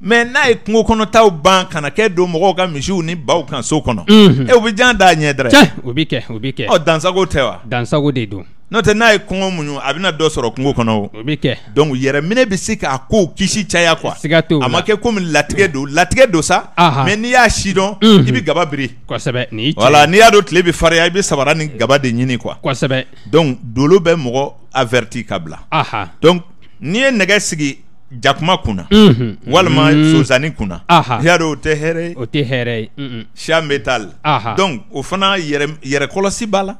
Mɛ n'a ye kungo kɔnɔtaw ban kana kɛ don mɔgɔw ka misiw ni baw kan so kɔnɔ mhm. e u bɛ jan d'a ɲɛ dɛrɛ oh, e o bɛ kɛ o bɛ kɛ ɔ dansago tɛ wa dansago de don n'o tɛ n'a ye kɔngɔ muɲu a bɛna dɔ sɔrɔ kungo kɔnɔ o bɛ kɛ donc yɛrɛminɛ bɛ se k'a ko kisi caya quoi siga t'o la a ma kɛ komi latigɛ don latigɛ don sa anhan mais n'i y'a mhm. i gaba biri kosɛbɛ cɛ wala voilà n'i y'a dɔn tile bɛ fariya i bɛ sabara ni gaba de ɲini quoi kosɛbɛ donc dolo bɛ mɔgɔ averti ka bila aha donc n'i ye nɛgɛ sigi jakuma kunna walima Suzanikuna. kunna y'a dɔn o tɛ hɛrɛ ye o tɛ hɛrɛ ye yere bɛ t'a la yere o fana yɛrɛ kɔlɔsi b'a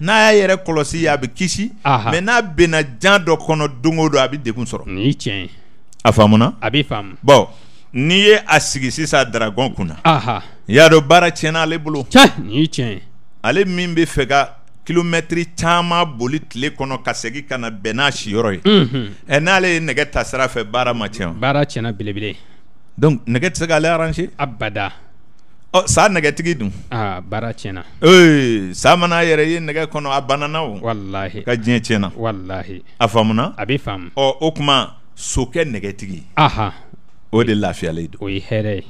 n'a y'a yɛrɛ kɔlɔsi a bɛ kisi n'a jan de sɔrɔ ni chen, a faamuna a niye faamu dragon n'i ye a sigi sisan daraɔn kunna y'a baara tiɲɛna ale bolo ni tiɲɛ ale min kilomɛtiri caman boli tile kɔnɔ ka segin ka na bɛn n'a siyɔrɔ ye ɛ n'ale ye nɛgɛ ta sira fɛ baara ma tiɲɛ baara tiɲɛna belebele donc nɛgɛ tɛ se k'ale arranger abada ɔ sa nɛgɛtigi dun aa ah, baara tiɲɛna ee sa mana a yɛrɛ ye nɛgɛ kɔnɔ a banana o walahi ka diɲɛ tiɲɛna walahi a faamuna a bɛ faamu ɔ o tuma sokɛ nɛgɛtigi aha o de lafiyalen don o ye hɛrɛ ye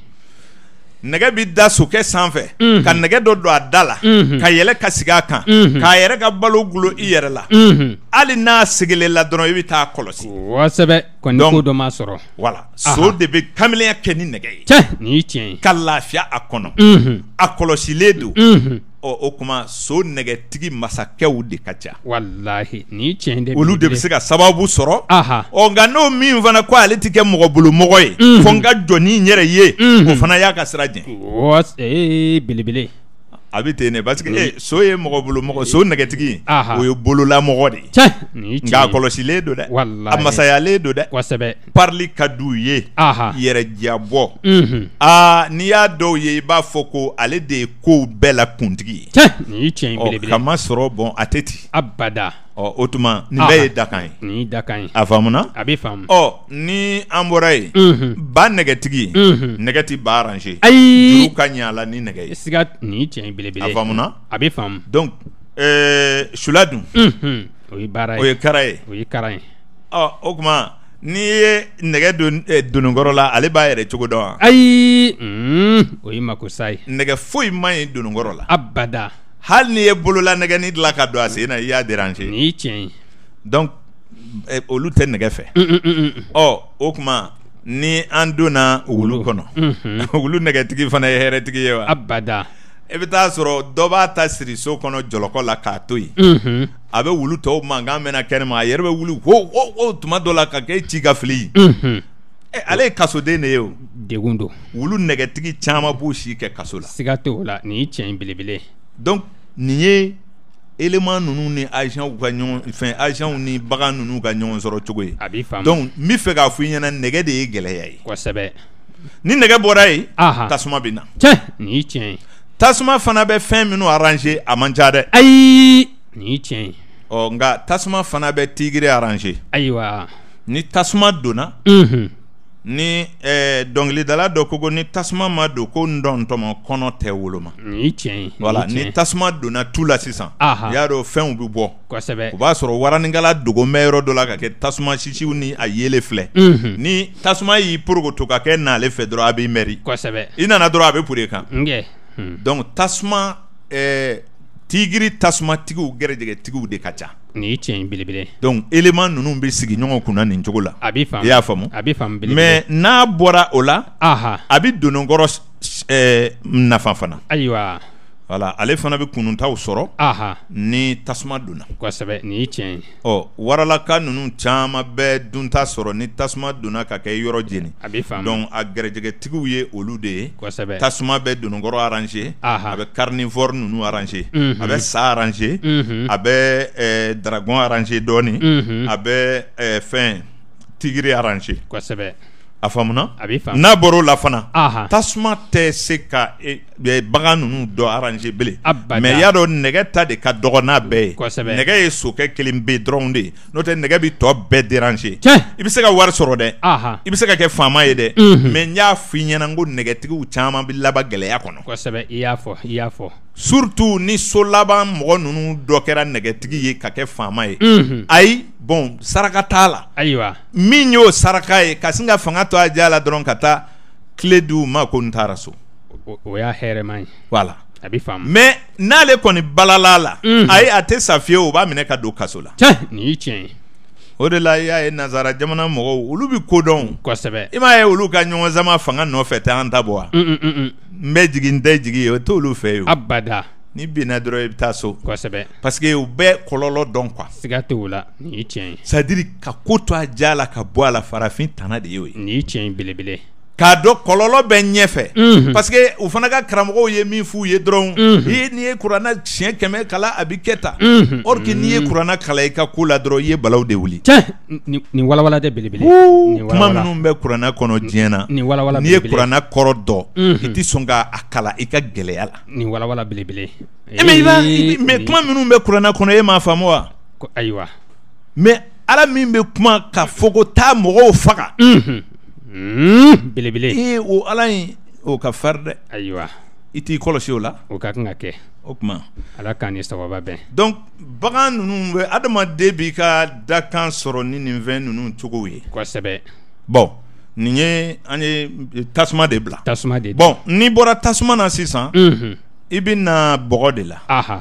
nɛgɛ bi da sokɛ sanfɛ mhm. ka nɛgɛ dɔ don a da la mhm. ka yɛlɛ ka sigi a kan mhm. k'a yɛrɛ ka balo gulo i yɛrɛ la hali n'a sigilen la dɔrɔn i bɛ taa kɔlɔsi kosɛbɛ kɔni ko dɔ ma sɔrɔ wala so de bɛ kamalenya kɛ ni nɛgɛ ye tiɲɛ nin ye tiɲɛ ye ka lafiya a kɔnɔ a kɔlɔsilen don ɔ o kuma so nɛgɛtigi masakɛw de ka ca walahi ni tiɲɛ de olu de bɛ se ka sababu sɔrɔ ɔ nka n'o min fana ko ale tɛ kɛ mɔgɔbolomɔgɔ ye mm. fo n ka jɔ ni n yɛrɛ ye o mm. fana y'a ka sira jɛ ee, belebele a bɛ ten de parce que ee eh, so ye mɔgɔ bolo mɔgɔ so nɛgɛtigi o ye bololamɔgɔ de ye nka a kɔlɔsilen don dɛ a masayalen don dɛ kosɛbɛ parili ka d'u ye yɛrɛjabɔ aa n'i y'a dɔw ye i b'a fɔ ko ale de ye kow bɛɛ la kuntigi ye ɔ kamasɔrɔ bon a tɛ ten abada ɔ o tuma nin ah. bɛɛ ye dakan ye nin ye dakan ye a faamuna a bɛ faamu ɔ ni an bɔra yen ba nɛgɛtigi nɛgɛ ti ba arrange ayi juru ka ɲi a la ni nɛgɛ ye e siga nin ye tiɲɛ ye belebele a faamuna a bɛ faamu donc ɛɛ sula dun o ye baara ye o ye kara ye o ye kara ye ɔ o tuma n'i ye nɛgɛ don eh, doninkɔrɔ la ale b'a yɛrɛ cogo dɔn wa ayi o ye makosa ye nɛgɛ foyi man ɲi doninkɔrɔ abada hali n'i ye bolola nɛgɛni dilan ka don a sen na i y'a déranger Ni y'i tiɲɛ ye donc olu tɛ nɛgɛ fɛ mm, mm, mm, ɔ o kuma ni an donna wulu kɔnɔ mhm. wulu nɛgɛtigi fana ye hɛrɛtigi ye wa abada i e bɛ taa sɔrɔ dɔ b'a ta siri so kɔnɔ jɔlɔkɔ la k'a to yen mhm. a bɛ wulu tɔw mankan mɛnna kɛnɛma a yɛrɛ bɛ wuli wo wo wo tuma dɔ la ka kɛ ci ka fili ye mhm. ale ye kasoden de ye o degun don wulu nɛgɛtigi caman b'u si kɛ kaso la siga t'o la nin ye tiɲɛ belebele ye donc nin ye élément ninnu ni agents ka ɲɔgɔn fɛn agents ni bagan ninnu ka ɲɔgɔn sɔrɔ cogo ye a b'i faamu donc n bɛ fɛ k'a fɔ i ɲɛna nɛgɛ de ye gɛlɛya ye kosɛbɛ ni nɛgɛ bɔra yen tasuma bɛ na tiɲɛ nin y'i tiɲɛ ye tasuma fana bɛ fɛn minnu arranger a man ca dɛ ayi nin y'i tiɲɛ ye ɔ nka tasuma fana bɛ tigiri arranger ayiwa ni tasuma oh, donna. Mhm. ni eh, dɔnkilidala dɔ ko ko ni tasuma ma don ko n dɔntɔmɔ kɔnɔ ni tiɲɛ voilà ni tasma donna tu la sisan y'a dɔn fɛnw bɛ bɔ o b'a sɔrɔ waraninkala dogo mɛ yɔrɔ dɔ la ka kɛ tasuma ni a yele filɛ mm ni Tasma y'i porokoto ka kɛ n'ale fɛ dɔrɔn a b'i mɛri i nana dɔrɔn a be pure kan hmm. donc tasuma eh, tigiri tasumatigiw gɛrɛjɛgɛtigiw de ka ca nin ye belebele donc eleman nunu be sigi ɲɔgɔn kunna nin cogo la a i y'a faamu a n'a bɔra o la a bɛ donnikɔrɔ nafa fana ayiwa Wala ale fana bɛ kunutaw sɔrɔ ni tasuma donna kosɛbɛ nin tiɲɛ ye ɔ waralaka ninnu caman bɛɛ dunta sɔrɔ ni tasuma donna ka kɛ yɔrɔ jeni a bɛ a garijɛtigiw ye olu de ye tasuma bɛ donkɔrɔ ranse a bɛ kariin fɔ ninnu ranse a bɛ sa ranse a bɛ dragon ranse dɔɔni a bɛ fɛn tigiri ranse kosɛbɛ a faamuna a bɛ faamu n'a bɔr'o la fana tasuma tɛ se ka eh, eh, bagan ninnu dɔ arranger bilen mais i y'a dɔn nɛgɛ ta de ka dɔgɔ n'a bɛɛ ye kosɛbɛ nɛgɛ ye sokɛ kelen pe dɔrɔn de ye n'o tɛ nɛgɛ bɛ tɔ bɛɛ déranger tiɲɛ i bɛ se ka wari sɔrɔ dɛ anhan i bɛ se ka kɛ faama ye dɛ unhun mais n y'a f'i ɲɛna n ko nɛgɛtigiw caman bɛ laban gɛlɛya kɔnɔ kosɛbɛ i y'a fɔ i y'a fɔ surtout ni so laban mɔgɔ ninnu dɔ kɛra nɛgɛtigi ye ka kɛ faama ye unhun ayi bon saraka t'a la ayiwa min y'o saraka ye ka sin ka fanga to a ja la dɔrɔn ka taa tile di u ma ko n taara so o y'a hɛrɛma ye voilà a bɛ faamu mais n'ale kɔni balala la mm. ayi a tɛ sa fiyewu o b'a minɛ ka don kaso la tiɲɛ nin y'i tiɲɛ ye o de la i y'a ye nazara jamana mɔgɔw olu bɛ kodɔn kosɛbɛ i m'a ye olu ka ɲɔgɔn sama fanga nɔfɛ tɛ an ta bɔ wa n mm, mm, mm, bɛ jigin n tɛ jigin o t'olu fɛ yen abada ni binna dɔrɔn i bɛ taa so kosɛbɛ paseke u bɛɛ kɔlɔlɔ dɔn quoi siga t'o la nin ye tiɲɛ ye c'est à dire ka ko to a ja la ka bɔ a la farafin tana de y'o ye nin ye tiɲɛ ye belebele k'a dɔn kɔlɔlɔ bɛ parce que u fana ka karamɔgɔw ye min f'u ye dɔrɔn n'i ye kuranɛ siɲɛ kɛmɛ kala a kɛ or que n'i ye kuranɛ kala i ka ko la dɔrɔn i ye balawu de wuli ni walawala tɛ belebele ye kuma minnu bɛ kuranɛ kɔnɔ diɲɛ na n'i ye kɔrɔ i tɛ sɔn k'a i ka gɛlɛya walawala belebele eh, mais i b'a eh. mais kuma minnu bɛ kuranɛ kɔnɔ e m'a faamu wa ayiwa mais Ala min bɛ kuma ka fɔ ko taa mɔgɔw belebele ee o ala in o ka fari dɛ ayiwa i t'i kɔlɔsi o la o ka kan ka kɛ o kuma ala k'an ni sababa bɛn donc bagan ninnu bɛ adamaden b'i ka dakan sɔrɔ ni nin fɛn ninnu cogow ye kosɛbɛ bɔn nin ye an ye tasuma de bila tasuma de bɔn n'i bɔra tasuma na sisan i bɛ na bɔgɔ de la aha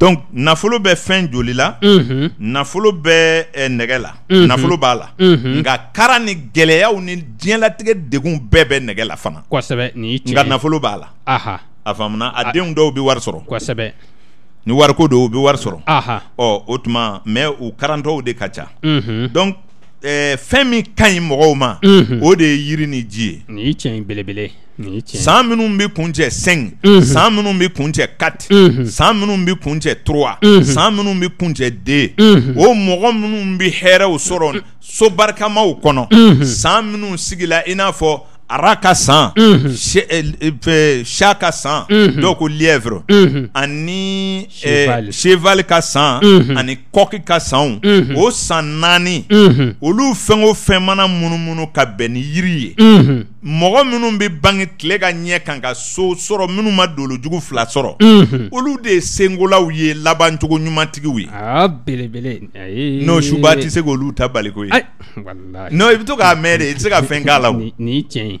donc nafolo bɛ fɛn joli la nafolo bɛ nɛgɛ la nafolo b'a la nka kara ni gɛlɛyaw ni diɲɛlatigɛ degun bɛɛ bɛ nɛgɛ la fana kosɛbɛ nka nafolo b'a la a faamuna a denw dɔw bɛ wari sɔrɔ kosɛbɛ ni wariko don u bɛ wari sɔrɔ ɔ o tuma mɛ u karantɔw de ka ca donc fɛn min ka ɲi mɔgɔw ma o de ye yiri ni ji ye nin ye tiɲɛ belebele san minnu bɛ kuncɛ sɛn san minnu bɛ kuncɛ kati san minnu bɛ kuncɛ tura san minnu bɛ kuncɛ de o mɔgɔ minnu bɛ hɛrɛw sɔrɔ so barikamaw kɔnɔ san minnu sigila i n'a fɔ ara ka san sa euh, euh, ka san dɔw ko liyɛfɛ ani sevali euh, ka san ani kɔki ka sanw o san naani olu fɛn o fɛn mana munumunu ka bɛn ni yiri ye mɔgɔ minnu bɛ bange tile ka ɲɛ kan ka so sɔrɔ minnu ma dolojugu fila sɔrɔ. Mm -hmm. olu de ye senkolaw ye labancogo ɲumantigiw ye. ah belebele. n'o suba tɛ se k'olu ta baliko ye. ayi walayi. n'o i bɛ to k'a mɛn de i tɛ se ka fɛn k'a la o. nin tiɲɛ ye.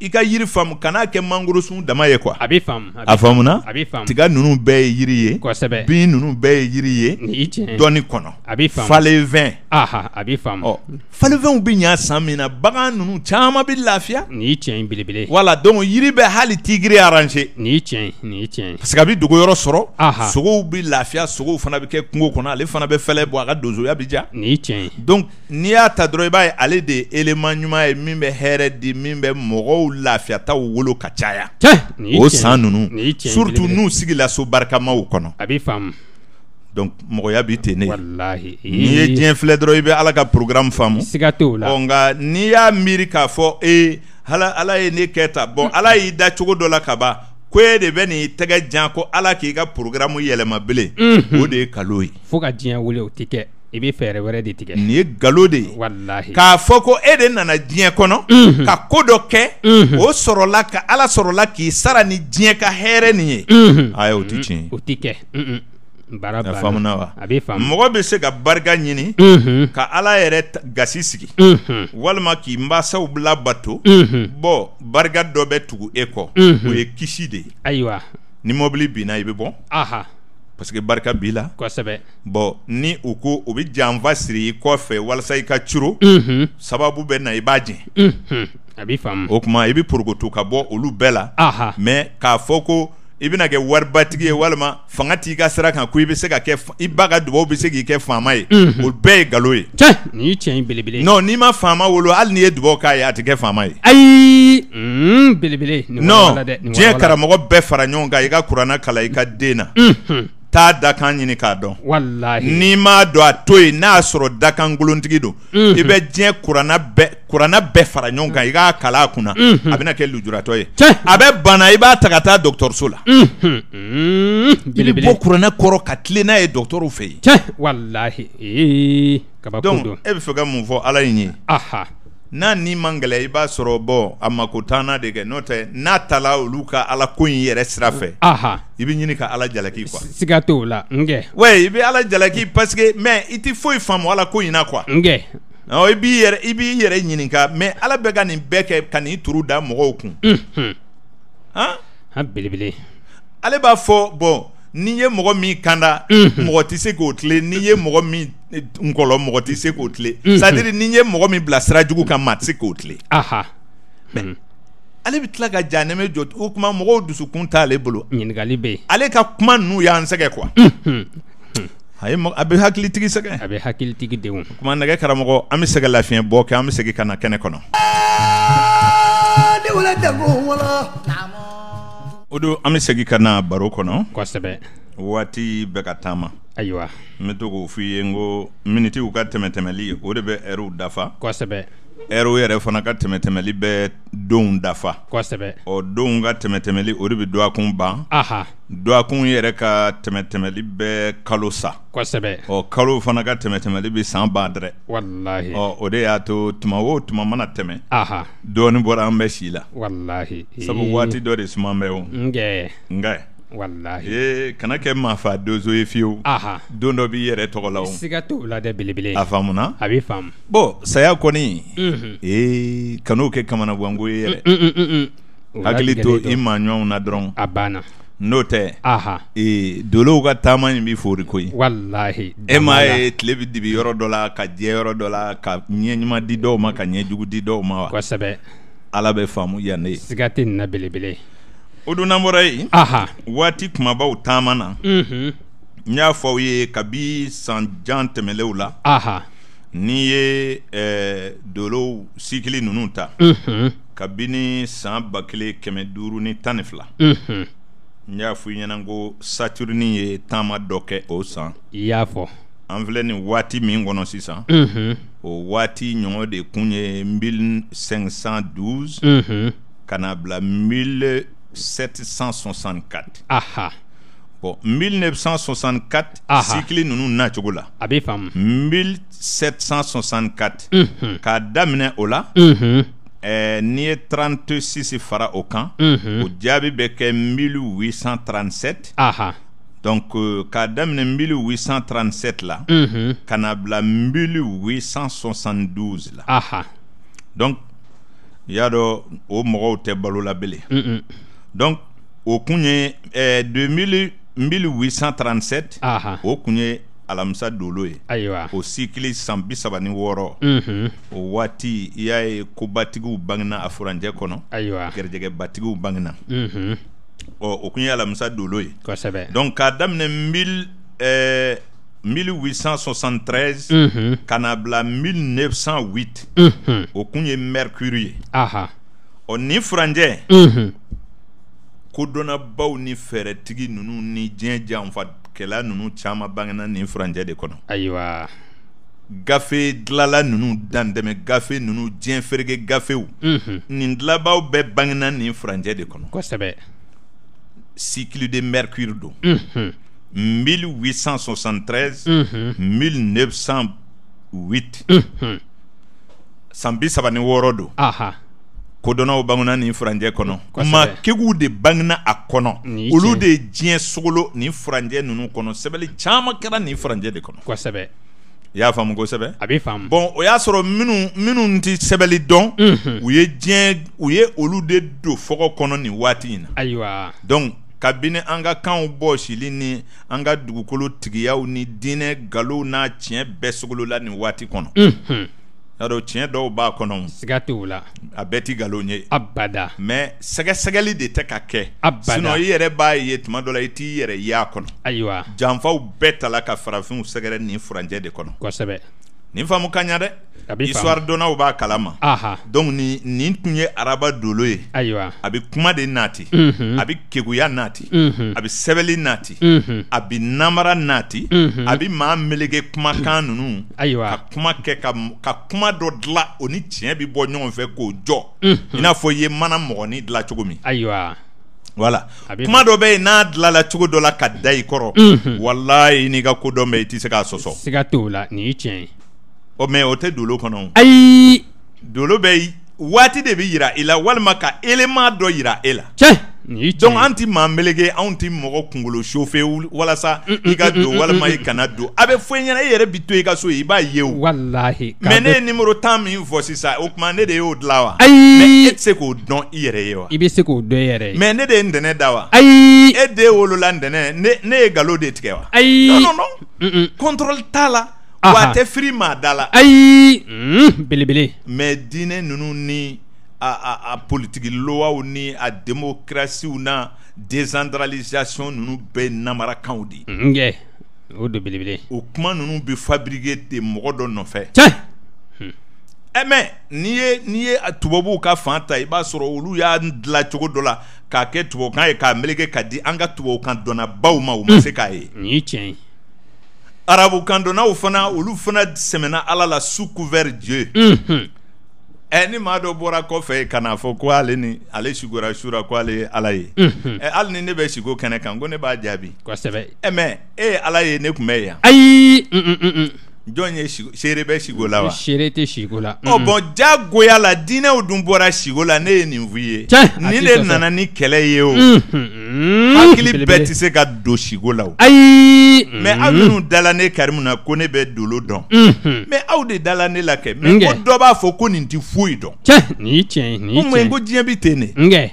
i ka yiri faamu kan'a kɛ mangorosun dama ye kwa a faamu a faamuna tiga nunu bɛɛ ye yiri ye kosɛbɛ bin ninnu bɛɛ ye yiri ye nin tiɲɛ dɔɔni kɔnɔ falenfɛn aha falenfɛnw bɛ ɲa san min na bagan nunu caaman bɛ lafiya nin wala donc yiri bɛ hali tigiri arrange nin tiɲɛ parce que a bɛ dogoyɔrɔ sɔrɔ aha sogow bi lafiya sogow fana be kɛ kungo kɔnɔ ale fana bɛ fɛlɛ bɔ a ka donsoya bɛ diya donc n'i y'a ta dɔrɔn i b'a ye ale de ye élément ɲuman ye min bɛ hɛrɛ di min bɛ mɔgɔw dɔw lafiyata wolo ka caya o san ninnu surutu n'u sigila so barikamaw kɔnɔ a bɛ faamu donc mɔgɔya bi ten ne walahi n'i ye diɲɛ filɛ dɔrɔn i bɛ ala ka programme faamu siga t'o la ɔ nka n'i y'a miiri k'a fɔ e ala ala ye ne kɛ tan bon ala y'i da cogo dɔ la kaban ko e de bɛ n'i tɛgɛ jan ko ala k'i ka programme yɛlɛma bilen o de ye kalo ye fo ka diɲɛ wele o tɛ kɛ I bɛ fɛɛrɛ wɛrɛ de tigɛ nin ye nkalon de ye k'a fɔ ko e de nana diɲɛ kɔnɔ ka ko dɔ kɛ o sɔrɔla ka ala sɔrɔla k'i sara ni diɲɛ ka hɛrɛ nin ye o tɛ mm-hmm. tiɲɛ o tɛ kɛ wa a mɔgɔ bɛ se ka barika ɲini ka ala yɛrɛ gasi sigi walima k'i mansaw bila bato bɔn barika dɔ bɛ tugu e kɔ o ye kisi de ye ayiwa ni mɔbili binna i bɛ bɔ parce barika b'i la kosɛbɛ bɔn ni u ko u be janfa siri i kɔfɛ walasa i ka curo sababu bɛ na i b'a jɛn a b'i faamu o kuma i be porogoto ka bɔ olu bɛɛ la mɛ k'a fɔ ko i bena kɛ waribatigi ye walima fanga t'i ka sira kan ko i be se ka kɛ i ba ka dubabu be se k'i kɛ faama ye o bɛɛ ye galo ye cɛ tiɲɛ belebele non n'i ma faama wolo hali n'i ye dubabu k'a ye a tɛ kɛ faama ye ayi belebele non diɲɛ karamɔgɔ bɛɛ fara ɲɔgɔn kan i ka kuranɛ kala i ka den na taa dakan ɲini k'a dɔn n'i m'a dɔn a to yen n'a y'a sɔrɔ dakan golontigi don i bɛ diɲɛ kuranna bɛɛ kuranna bɛɛ fara ɲɔgɔn kan i k'a kala a kunna a bɛna kɛ lujuratɔ ye a bɛ bana i b'a ta ka taa dɔgɔtɔrɔso la i bɛ bɔ kuranɛ kɔrɔ ka tilen n'a ye dɔgɔtɔrɔw fɛ yen donc e bɛ fɛ ka mun fɔ ala in ye n'a ni man gɛlɛ i b'a sɔrɔ bɔ a mako tanna de kɛ n'o tɛ n'a taara olu ka ala ko in yɛrɛ sira fɛ i bɛ ɲini ka ala jalaki kuwa siga t'o la wa i bɛ ala jalaki paseke mɛ i tɛ foyi faamu ala ko in na kuwa i b'i yɛrɛ i b'i yɛrɛ ɲininka mɛ ala bɛ ka nin bɛɛ kɛ ka nin turu da mɔgɔw kun mhm. belebele ale b'a fɔ bɔn n'i ye mɔgɔ min kanda mɔgɔ mhm. tɛ se k'o tile n'i ye mɔgɔ min eh, nkɔlɔ mɔgɔ tɛ se k'o tile mhm. dire n'i ye mɔgɔ min bila sira jugu kan maa tɛ se k'o tile mhm. ale bɛ tila ka janɛmɛ jɔ o kuma mɔgɔw dusukun t'ale bolo ɲininkali bɛ yen ale ka kuma ninnu y'an sɛgɛ kuwa a bɛ hakilitigi sɛgɛn a bɛ hakilitigi denw kuma nɛgɛ karamɔgɔ an bɛ sɛgɛ lafiɲɛ bɔ kɛ an bɛ segin ka na kɛnɛ kɔnɔ o an bɛ segi ka na baro kɔnɔ kosɛbɛ waati bɛɛ ka taama ayiwa n be to k'o f'i ye n ko minitiw ka tɛmɛ tɛmɛli o de bɛ ɛriw dafa kosɛbɛ Ɛriw yɛrɛ fana ka tɛmɛtɛmɛli bɛ donw dafa kosɛbɛ ɔ denw ka tɛmɛtɛmɛli o de bɛ dɔgɔkun ban dɔgɔkun yɛrɛ ka tɛmɛtɛmɛli bɛ kalo sa kosɛbɛ ɔ kalo fana ka tɛmɛtɛmɛli be san ban dɛrɛ ɔ o de y'a to tuma o tuma mana tɛmɛ dɔɔni bɔra an bɛ si la sabu waati dɔ de suman bɛ o nka walahi kana kɛ mafa dozo ye fiyewu don dɔ b'i yɛrɛ tɔgɔ la siga t'o la dɛ belebele a faamuna a faamu bɔn saya kɔni ee kan'o kɛ kamanaguwanko ye yɛrɛ mm, mm, mm, hakili to i maa ɲɔgɔnw na dɔrɔn a banna n'o tɛ ee dolow ka taama in bi fori ko walahi e m'a ye tile bi dibi yɔrɔ dɔ la ka jɛ yɔrɔ dɔ la ka ɲɛ ɲuman di dɔw ma ka ɲɛ jugu di dɔw ma wa kosɛbɛ ala bɛ faamu yan siga tɛ nin na belebele o ye waati kumabaw taama na mm-hmm. n y'a fɔ aw ye kabi san jan tɛmɛlew la n'i ye eh, dolow sikili nunu ta mm-hmm. kabini san bakile kɛmɛ duuru ni tan fila n y'a fɔ i ɲɛna ko saturini ye taama dɔ kɛ o san y'a fɔ an filɛ ni waati min kɔnɔ sisan o waati ɲɔgɔn de kun ye 1512 ka na bila 1000 1764 aha bon 1964 aha nous n'a nacogo la Ah, bɛ femme. 1764 unhun mhm. k'a daminɛ o la n'i 36 fara o mhm. au unhun o jaabi 1837 aha donc euh, k'a daminɛ 1837 là. unhun mhm. 1872 là. aha donc i y'a dɔn o mɔgɔw tɛ balo la belle. un un donc Au kun ye ɛɛ 2000 1837 Ahan. o kun ye alamisa dolo ye ayiwa o sikili san bi saba ni wɔɔrɔ unhun. o mhm. waati i y'a ye kobatigiw bangena a furanjɛ kɔnɔ ayiwa gɛrijɛgɛbatigiw bangena mhm. oh, unhun. ɔ o kun ye alamisa dolo ye kosɛbɛ donc k'a daminɛ mille ɛɛ 1873 unhun. ka na bila 1908 unhun. o kun ye mercure ye Ahan. ɔ nin furanjɛ kodɔnnabaw ni fɛɛrɛtigi nunu ni diɲɛ janfakɛla nunu caaman bangena nin furancɛ de kɔnɔ ayiwa gafe dilala nunu dantɛmɛ gafe nunu diɲɛ fereke gafew nin dilabaw bɛɛ bangena nin furancɛ de kɔnɔ kosɛbɛ cycle de mercure don 1873 1908 san bi saba ni wɔɔrɔ don kodɔnnaw bangena nin furanjɛ kɔnɔ mm, maa keguw de bangena a kɔnɔ olu de ye diɲɛ sogolo nin furanjɛ ninnu kɔnɔ sɛbɛli caman kɛra nin furanjɛ de kɔnɔ kosɛbɛ i y'a faamu kosɛbɛ a bɛ faamu bɔn o y'a sɔrɔ minnu minnu tɛ sɛbɛli dɔn u ye diɲɛ u ye olu de don fɔgɔ kɔnɔ nin waati in na ayiwa donc kabini an ka kanw bɔsili ni an ka dugukolo tigiyaw ni diinɛ galow n'a tiɲɛ bɛɛ sogolola nin waati kɔnɔ n'a dɔn tiɲɛ dɔw b'a kɔnɔ. siga t'o la. a bɛɛ ti nkalon ye. abada. mɛ sɛgɛsɛgɛli de tɛ ka kɛ. abada sinɔn i yɛrɛ b'a ye tuma dɔ la i t'i yɛrɛ ye a kɔnɔ. ayiwa janfaw bɛɛ tala ka farafinw sɛgɛrɛ nin furanjɛ de kɔnɔ. kosɛbɛ. nin faamu ka ɲa dɛ histoire donnaw b'a kalama donc nin nin tun ye araba dolo ye ayiwa a bi kuma de naati mhm. a bi keguya naati mhm. a bi sɛbɛli naati mhm. a bi namara naati a bi maa melege kumakan nunu ayiwa ka kuma kɛ ka, ka kuma dɔ dila o ni tiɲɛ bi bɔ ɲɔgɔn fɛ k'o jɔ i n'a fɔ i ye mana mɔgɔnin dila cogo min ayiwa wala kuma dɔ bɛ yen n'a dilala cogo dɔ la ka da i kɔrɔ walahi n'i ka ko kodɔn bɛ i tɛ se k'a sɔsɔ siga t'o la nin ye tiɲɛ ye ɔ mɛ o tɛ dolo kɔnɔ. ayi. dolo bɛ yen waati de bɛ yira e la walima ka elema dɔ yira e la. cɛ nin y'i tiɲɛ ye donc an ti maa meleke anw ti mɔgɔ kunkolo chauffer walasa mm, mm, i ka mm, don walima i kana don a bɛ fɔ i ɲɛna e yɛrɛ bi to i ka so yen i b'a ye o. walahi k'a mɛ ne ye nimoro tan min fɔ sisan o tuma ne de y'o dilan wa. ayi mɛ e tɛ se k'o dɔn i yɛrɛ ye wa. i bɛ se k'o dɔn i yɛrɛ ye. mɛ ne de ye ntɛnɛn da wa. ayi e den wolola ntɛnɛn ne ne ye nkalon de tigɛ wa. ayi non non non contrôle t'a la. Wate fri ma dala Ay hmm, Bile bile Me dine nou nou ni A politiki lowa ou ni A demokrasi ou nan Dezandralizasyon nou nou be nan marakan hmm, ou di Nge O do bile bile Ou kman nou nou bi fabrige te mwodo nou fe Tse hmm. eh, E men Nye Nye Toubou ou ka fantay Basro ou lou ya Ndla chogo do la Kake toubou kan e Ka melege kadi Anga toubou kan donna Ba ou ma ou mwose ka e Nye chen yi arabukan donnaw fana olu fana sɛmɛna ala la sous couvert dieu ɛ mhm. eh, ni maa dɔ bɔra kɔfɛ ka n'a fɔ ko ale ni ale sigora sura ko ale ye ala ye ɛ mhm. hali eh, ni ne bɛ sigo kɛnɛ kan ko ne b'a jaabi kosɛbɛ ɛ eh, mɛ e ye ala ye ne tun bɛ yan ayi mm, mm, mm, jɔn ye seere bɛ sigo la wa seere tɛ sigo la ɔ bɔn goya la diinɛw dun bɔra sigo la ne ye nin f'i ye nin de nana ni kɛlɛ ye o hakili bɛɛ tɛ se ka don sigo la o ayi mɛ mm-hmm. aw minnu dala ne karimu na ko ne bɛ dolo dɔn mɛ aw de dala ne la kɛ mɛ ko dɔ b'a fɔ ko nin ti foyi dɔn cɛ nin ye tiɲɛ nin ye tiɲɛ ko diɲɛ bi ten de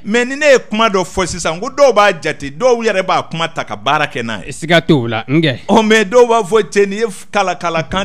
mɛ ni ne ye kuma dɔ fɔ sisan ko dɔw b'a jate dɔw yɛrɛ b'a kuma ta ka baara kɛ n'a ye siga t'o la ɔ mɛ dɔw b'a fɔ cɛ nin ye kalakalakan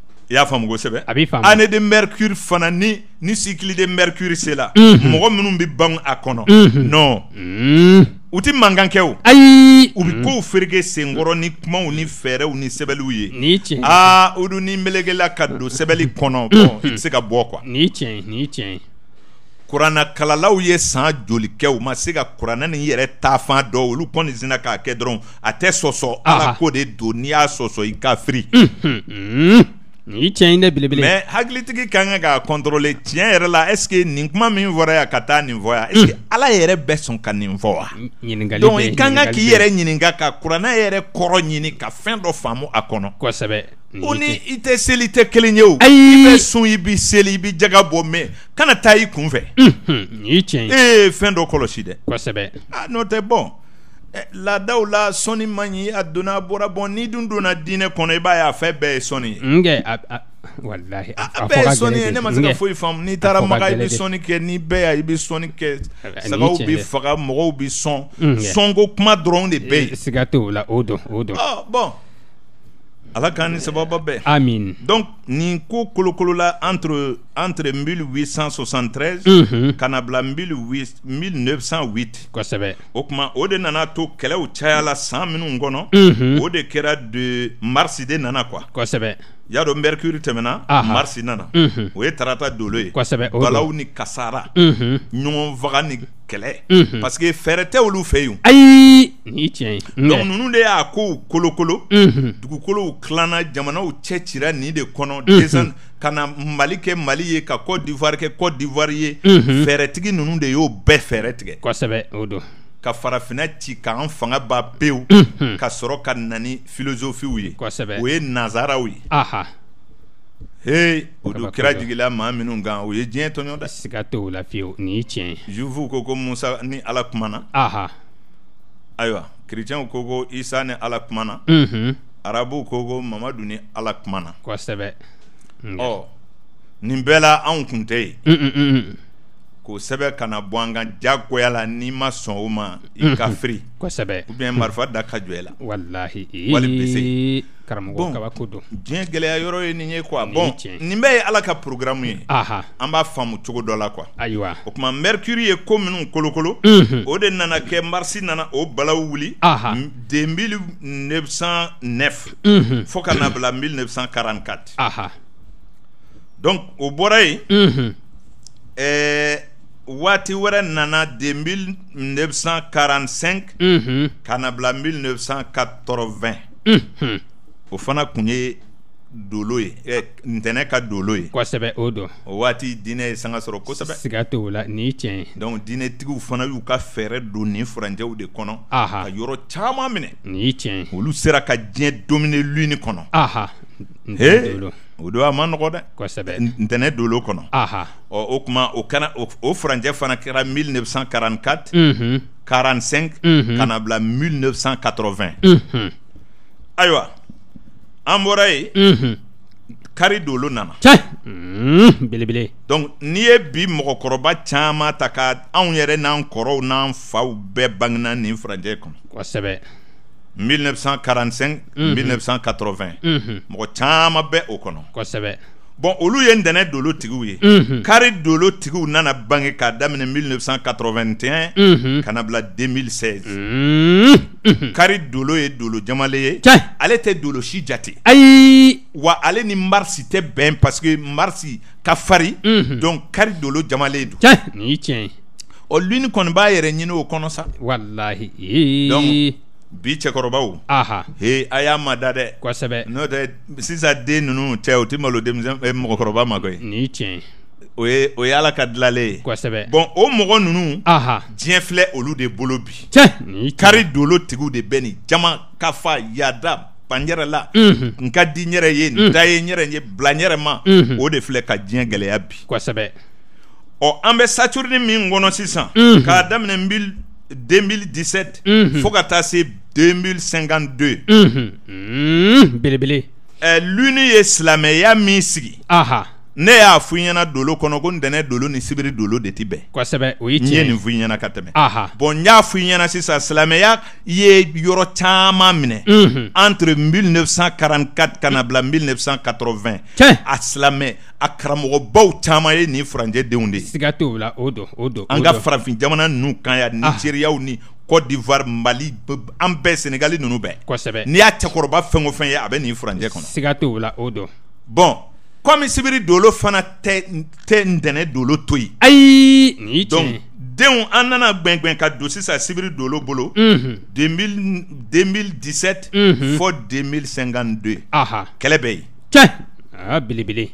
i y'a faamu kosɛbɛ a b'i faamu année de mercure fana ni ni cycle de mercure sera mɔgɔ minnu bɛ ban a kɔnɔ non u tɛ mankan kɛ o ayi u bɛ kow fereke senkɔrɔ ni kumaw ni fɛɛrɛw ni sɛbɛnliw ye nin ye tiɲɛ ye aa o dun ni melekela ka don sɛbɛnli kɔnɔ bon i tɛ se ka bɔ quoi ni ye tiɲɛ ye nin ye tiɲɛ ye kuranna kalalaw ye san joli kɛ u ma se ka kuranna nin yɛrɛ taafan dɔn olu kɔni sina k'a kɛ dɔrɔn a tɛ sɔsɔ ala ko de don n'i y'a sɔsɔ i ka firi ni tiɲɛ in dɛ belebele mɛ hakilitigi ka kan ka kɔntorole tiɲɛ yɛrɛ la est ce que nin kuma min fɔra yan ka taa nin fɔ yan est ce que hmm. ala yɛrɛ bɛ sɔn ka nin fɔ wa ɲininkali bɛ donc i ka kan k'i yɛrɛ ɲininka ka kuranɛ yɛrɛ kɔrɔ ɲini ka fɛn dɔ faamu a kɔnɔ kosɛbɛ o ni i tɛ seli tɛ kelen ye o ayi i bɛ sun i bɛ seli i bɛ jaga bɔ mɛ kana taa i kun fɛ unhun nin ye tiɲɛ ye e ye fɛn dɔ kɔlɔsi dɛ kosɛbɛ ah n'o tɛ bɔn laadaw eh, la sɔnni man ɲi a donna a bɔra ah, bɔn n'i dun donna diinɛ kɔnɔ i b'a ye a fɛn bɛɛ ye sɔnni ye. nkɛ walahi a bɛɛ ye sɔnni ye ne ma se ka foyi faamu n'i taara maga i bɛ sɔnni kɛ ni bɛɛ y'a i bɛ sɔnni kɛ sagaw bɛ faga mɔgɔw bɛ sɔn sɔnko kuma dɔrɔn de eh, bɛ yen. siga t'o la o don o don. Ah, bɔn. Alakani k'an ni sababa bɛɛ amine donc nin ko kolokolola entre entre 1873 unhun mhm. ka na bila 18 1908 kosɛbɛ o tuma o de nana to kɛlɛw cayala san minnu kɔnɔ unhun mhm. o de kɛra de mars de nana quoi kosɛbɛ y'a dɔn mercure tɛmɛna mars nana o ye tarata dolo ye balaw ni kasara ɲɔgɔn faga ni kɛlɛ parce que fɛɛrɛ tɛ olu fɛ yen ayi nin tiɲɛ ye donc ninnu de y'a kow kolokolo dugukolow tilana jamanaw cɛ cira nin de kɔnɔ ka na mali kɛ mali ye ka Côte d'Ivoire kɛ Côte d'Ivoire ye fɛɛrɛtigi ninnu de y'o bɛɛ fɛɛrɛ tigɛ kosɛbɛ o don ka farafinna ci k'an fanga ba pewu ka sɔrɔ ka na ni philosophe ye o ye nazaraw ye he o don kira jigila maa minnu kan o ye diɲɛ tɔɲɔ dɛ siga t'o la fiyewu nin ye tiɲɛ ye ko ko musa ni ala kumana ayiwa kirecɛnw ko ko isa ni ala kumana arabuw ko ko mamadu ni ala kumana kosɛbɛ ɔ nin bɛɛ la anw kun tɛ yen K'o sɛbɛn kana bɔ an kan diyagoya la n'i ma sɔn o ma i kafiri, kosɛbɛ ou bien marifa da ka jɔ e la, walahi wali bese, karamɔgɔ kabako don, diɲɛ gɛlɛya yɔrɔ ye nin ye quoi bon nin bɛɛ ye Ala ka programme ye, aha an b'a faamu cogo dɔ la quoi ayiwa o tuma mercure ye ko minnu kolokolo, o de nana kɛ mars nana o balawu wuli, de 2009 unhun, fo ka na bila 1944 aha donc o bɔra yen, ɛɛ waati wɛrɛ nana de 1945 unhun ka na bila 1980 -hmm. o fana tun ye dolo ye ɛ ntɛnɛn ka dolo ye kosɛbɛ o don o waati diinɛ ye sanga sɔrɔ kosɛbɛ siga t'o la nin ye tiɲɛ ye donc diinɛtigiw fana y'u ka fɛɛrɛ don nin furancɛw de kɔnɔ ka yɔrɔ caman minɛ nin ye tiɲɛ ye olu sera ka diɲɛ dominer kɔnɔ o don a ma nɔgɔ dɛ kosɛbɛ ntɛnɛn don o kɔnɔ ɔ o tuma o kɛra o furancɛ fana kɛra 1944 45 unhun ka na bila 1980 mhm. ayiwa an bɔra ye mhm. kari dolo nana belebele mhm. donc n'i ye bi mɔgɔkɔrɔba caman ta ka anw yɛrɛ n'an kɔrɔw n'an faw bɛɛ bangena nin furancɛ kɔnɔ kosɛbɛ 1945 1980 mhm. mhm. mɔgɔ caman bɛ o kɔnɔ kosɛbɛ bɔn de l'autre, ntɛnɛn dolotigiw ye mhm. kari Tigou nana bange kadam en 1981 Canabla bila 2016 kari dolo et dolo Jamalé. Tiens ale dolo si Aïe ayi wa ale ni marsi, t'es bien parce que marsi, kafari, donc kari dolo jamalen don tiens. ni tiɲɛ ye ɔ l'une kɔni b'a yɛrɛ ɲini o donc bi cɛkɔrɔbaw he a y'a ma da dɛ kosɛbɛ n'o tɛ sisan den ninnu tɛ o tɛ malo denmisɛn eh, mɔgɔkɔrɔba ma koyi nin tiɲɛ o ye o ye ka dilalen ye kosɛbɛ bɔn o mɔgɔ ninnu diɲɛ filɛ olu de bolo bi kari dolo tigiw de bɛ nin jama kafa yaada banjɛrɛ la n ka di n yɛrɛ ye n da ye n yɛrɛ ye bila n yɛrɛ ma o de filɛ ka diɲɛ gɛlɛya bi kosɛbɛ ɔ an bɛ saturini min kɔnɔ sisan k'a daminɛ n 2017 mm -hmm. fo ka taa se 2052 mm -hmm. mm -hmm. belebele ɛɛ euh, luni ye silamɛya min sigi aha ne y'a fɔ ɲɛna dolo kɔnɔ ko ntɛnɛn dolo ni sibiri dolo de ti bɛn kosɛbɛ o ye tiɲɛ ye n ye nin fɔ ɲɛna ka tɛmɛ bɔn n y'a fɔ ɲɛna sisan silamɛya ye yɔrɔ caman minɛ entre 1944 ka na bila 1980 tiɲɛ a silamɛ a karamɔgɔbaw caman ye nin furancɛ denw de ye siga t'o la o don o don an ka farafin jamana ninnu kan yan ah. nigeriyaw ni Côte d'Ivoire Mali an bɛɛ Sénégal ninnu bɛɛ kosɛbɛ n'i y'a cɛkɔrɔba fɛn o fɛn ye a bɛ nin furancɛ kɔnɔ siga t'o la o don bon Kɔmi sibiri Dolo fana tɛ ntɛnɛn to yen ayi anana denw an nana gbɛngbɛn ka don sisan sibiri dolo bolo disɛte fɔ aha don Tiens. Ah bɛ yen ah,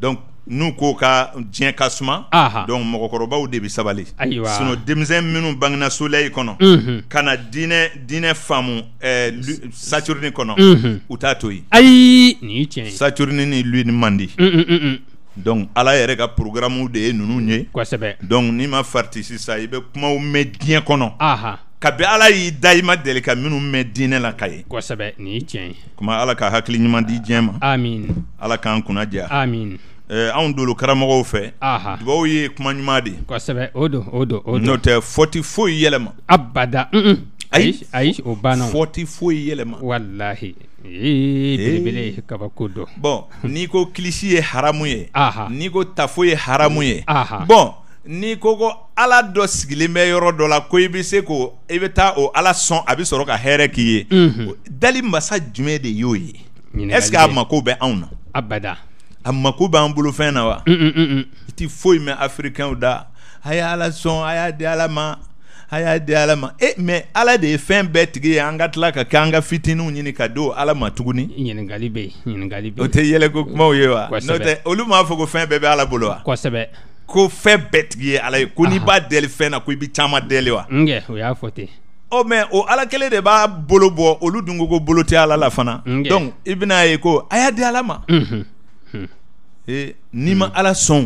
Donc n'u ko ka diɲɛ ka donc mɔgɔkɔrɔbaw sabali sinon denmisɛn minnu bangena soleil kɔnɔ ka na diinɛ diinɛ faamu kɔnɔ u t'a to yen ayi Saturne ni lune mm, mm, mm, donc Ala yɛrɛ ka de ye nous donc n'i ma farti sisan i bɛ kumaw mɛn diɲɛ kɔnɔ kabi Ala y'i da i ma deli la ka ye kosɛbɛ nin tiɲɛ kuma Ala ka Eh, aoun do lo karama gwa ou fe Dwa ou ye kumanjma di Kwa sebe odo odo odo Notè foti fuy yeleman Abba da mm, mm. Aish aish ou banan Foti fuy yeleman Wallahi eh. Bon Niko klishi ye haramuyen Niko tafuy ye haramuyen Bon Niko go ala dos gileme yoron do la kwebise Eve ta o ala son abisoroka here kiye mhm. Dalim ba sa jme de yoy Eske ap makou be aoun Abba da a mako b'an bolo fɛn na wa mm, mm, mm, i ti foyi mɛn afirikɛnw da a ye ala sɔn a y'a di ala ma a y'a di ala ma e eh, mɛ ala de ye fɛn bɛɛ tigi ye an ka tila ka kɛ an ka fitininw ɲini ka di o ala ma tuguni ɲininkali bɛ yen ɲininkali bɛ yen o tɛ yɛlɛko kumaw ye wa n'o tɛ olu m'a fɔ ko fɛn bɛɛ bɛ ala bolo wa kosɛbɛ ko fɛn bɛɛ tigi ye ala ye ko n'i b'a deli fɛn na ko i bɛ caman deli wa nkɛ o y'a fɔ ten ɔ mɛ o ala kelen de b'a bolo bɔ olu dun ko ko bolo tɛ ala la fana donc i bɛna ye ko a y'a di ala ma. Mm -hmm. E, n'i ma ala sɔn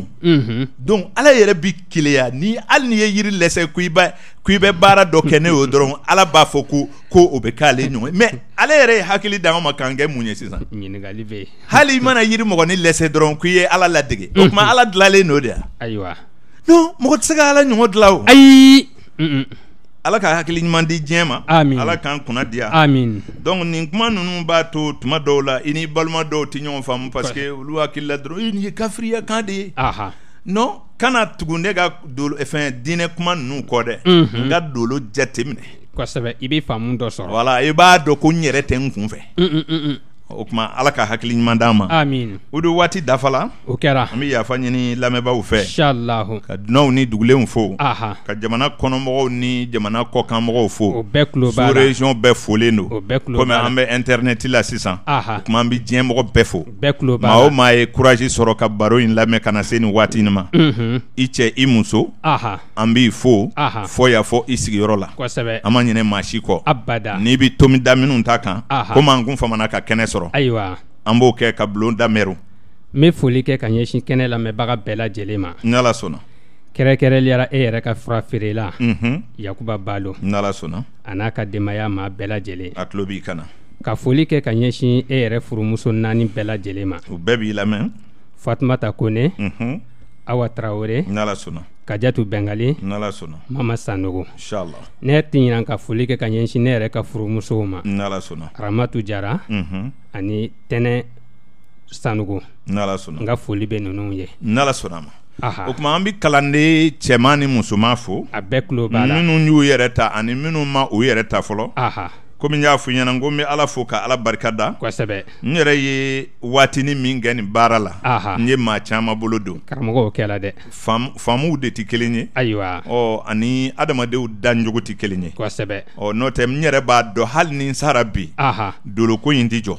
donc ala yɛrɛ bi keleya ni hali ni ye yiri lɛsɛ ko i bɛ ko bɛ baara dɔ kɛ ne y'o dɔrɔn ala b'a fɔ ko ko o bɛ k'ale ɲɔgɔn mɛ ale yɛrɛ ye hakili d'an ma k'an kɛ mun ye sisan ɲininkali bɛ yen hali i mana yiri mɔgɔ ni lɛsɛ dɔrɔn k'i ye ala ladege o tuma ala dilalen n'o de ya ayiwa non mɔgɔ tɛ se ka ala ɲɔgɔn dilan o ayi ala ka hakili ɲuman di diɲɛ ma ala k'an kunna diya donc nin kuma ninnu b'a to tuma dɔw la i ni balima dɔw tɛ ɲɔgɔn faamu parce que olu hakili la dɔrɔn nin ye kafiriya kan de ye non kana tugu ne ka dolo eh, fɛn diinɛ kuma ninnu kɔ dɛ n ka dolo jate minɛ kosɛbɛ i bɛ faamu dɔ sɔrɔ wala i b'a dɔn ko n yɛrɛ tɛ n kun fɛ mm, mm, mm, o Alaka ala ka hakili ɲuman d'an dafala o kɛra an bɛ yafa ɲini lamɛnbaaw ni dugulenw fo Aha. ka jamana kɔnɔmɔgɔw ni jamana kɔkanmɔgɔw fo o bɛɛ b'a la sous-région bɛɛ folen b'a la komi internet la sisan Aha. o tuma an bɛ diɲɛ b'a la o courage sɔrɔ ka in lame ka ni se nin waati mhm. Iche ma Aha. Ambi cɛ Aha. muso aha an b'i fo ahan fɔ fɔ abada n'i bi tomi da minnu ta kan sɔrɔ ayiwa an b'o kɛ ka bulon da n be foli kɛ ka ɲɛsin kɛnɛ lamɛnbaga bɛɛ lajɛlen ma n'ala sɔnna kɛrɛnkɛrɛnliyara e yɛrɛ ka fura feerela yakuba balo n'ala sɔnna a n'a ka denbaya ma bɛɛ lajɛlen a tulo b'i kana ka foli kɛ ka ɲɛsin e yɛrɛ furumuso naani bɛɛ lajɛlen ma u bɛɛ b'i lamɛn fatumata kone awa tarawere n'ala sɔnna kajatu bɛngali n'ala sɔnna mama sanogo inshallah ne ti ɲina ka foli kɛ ka ɲɛsin ne yɛrɛ ka furumusow ma n'ala sɔnna aramatu jara ani tɛnɛ sanogo n'ala sɔnna n ka foli be ninnu ye n'ala sɔnna ma Aha. o tuma an bi kalanden cɛman ni musoman fo a bɛɛ tulo b'a la y'u yɛrɛ ta ani minu ma u yɛrɛ ta fɔlɔ komi n y'a fɔ ɲɛna ko n ala fo ka ala barika da kosɛbɛ n yɛrɛ ye waatini min kɛ nin baara la n ye ma caaman bolo don karamɔgɔw kɛla dɛ faamuw de tɛ kelen ye ayiwa ɔ ani adamadenw dancogo tɛ kelen ye kosɛbɛ ɔ nɔtɛ n yɛrɛ b'a dɔ hali ni n sara bi doloko yin tɛ jɔ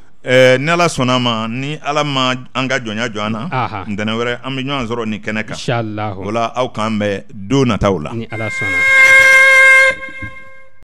ni ala sɔnna ma ni ala ma an ka jɔnya jɔ an na ntɛnɛn wɛrɛ an bɛ ɲɔgɔn sɔrɔ nin kɛnɛ kan o la aw k'an bɛn don nataw la ni ala sɔnna.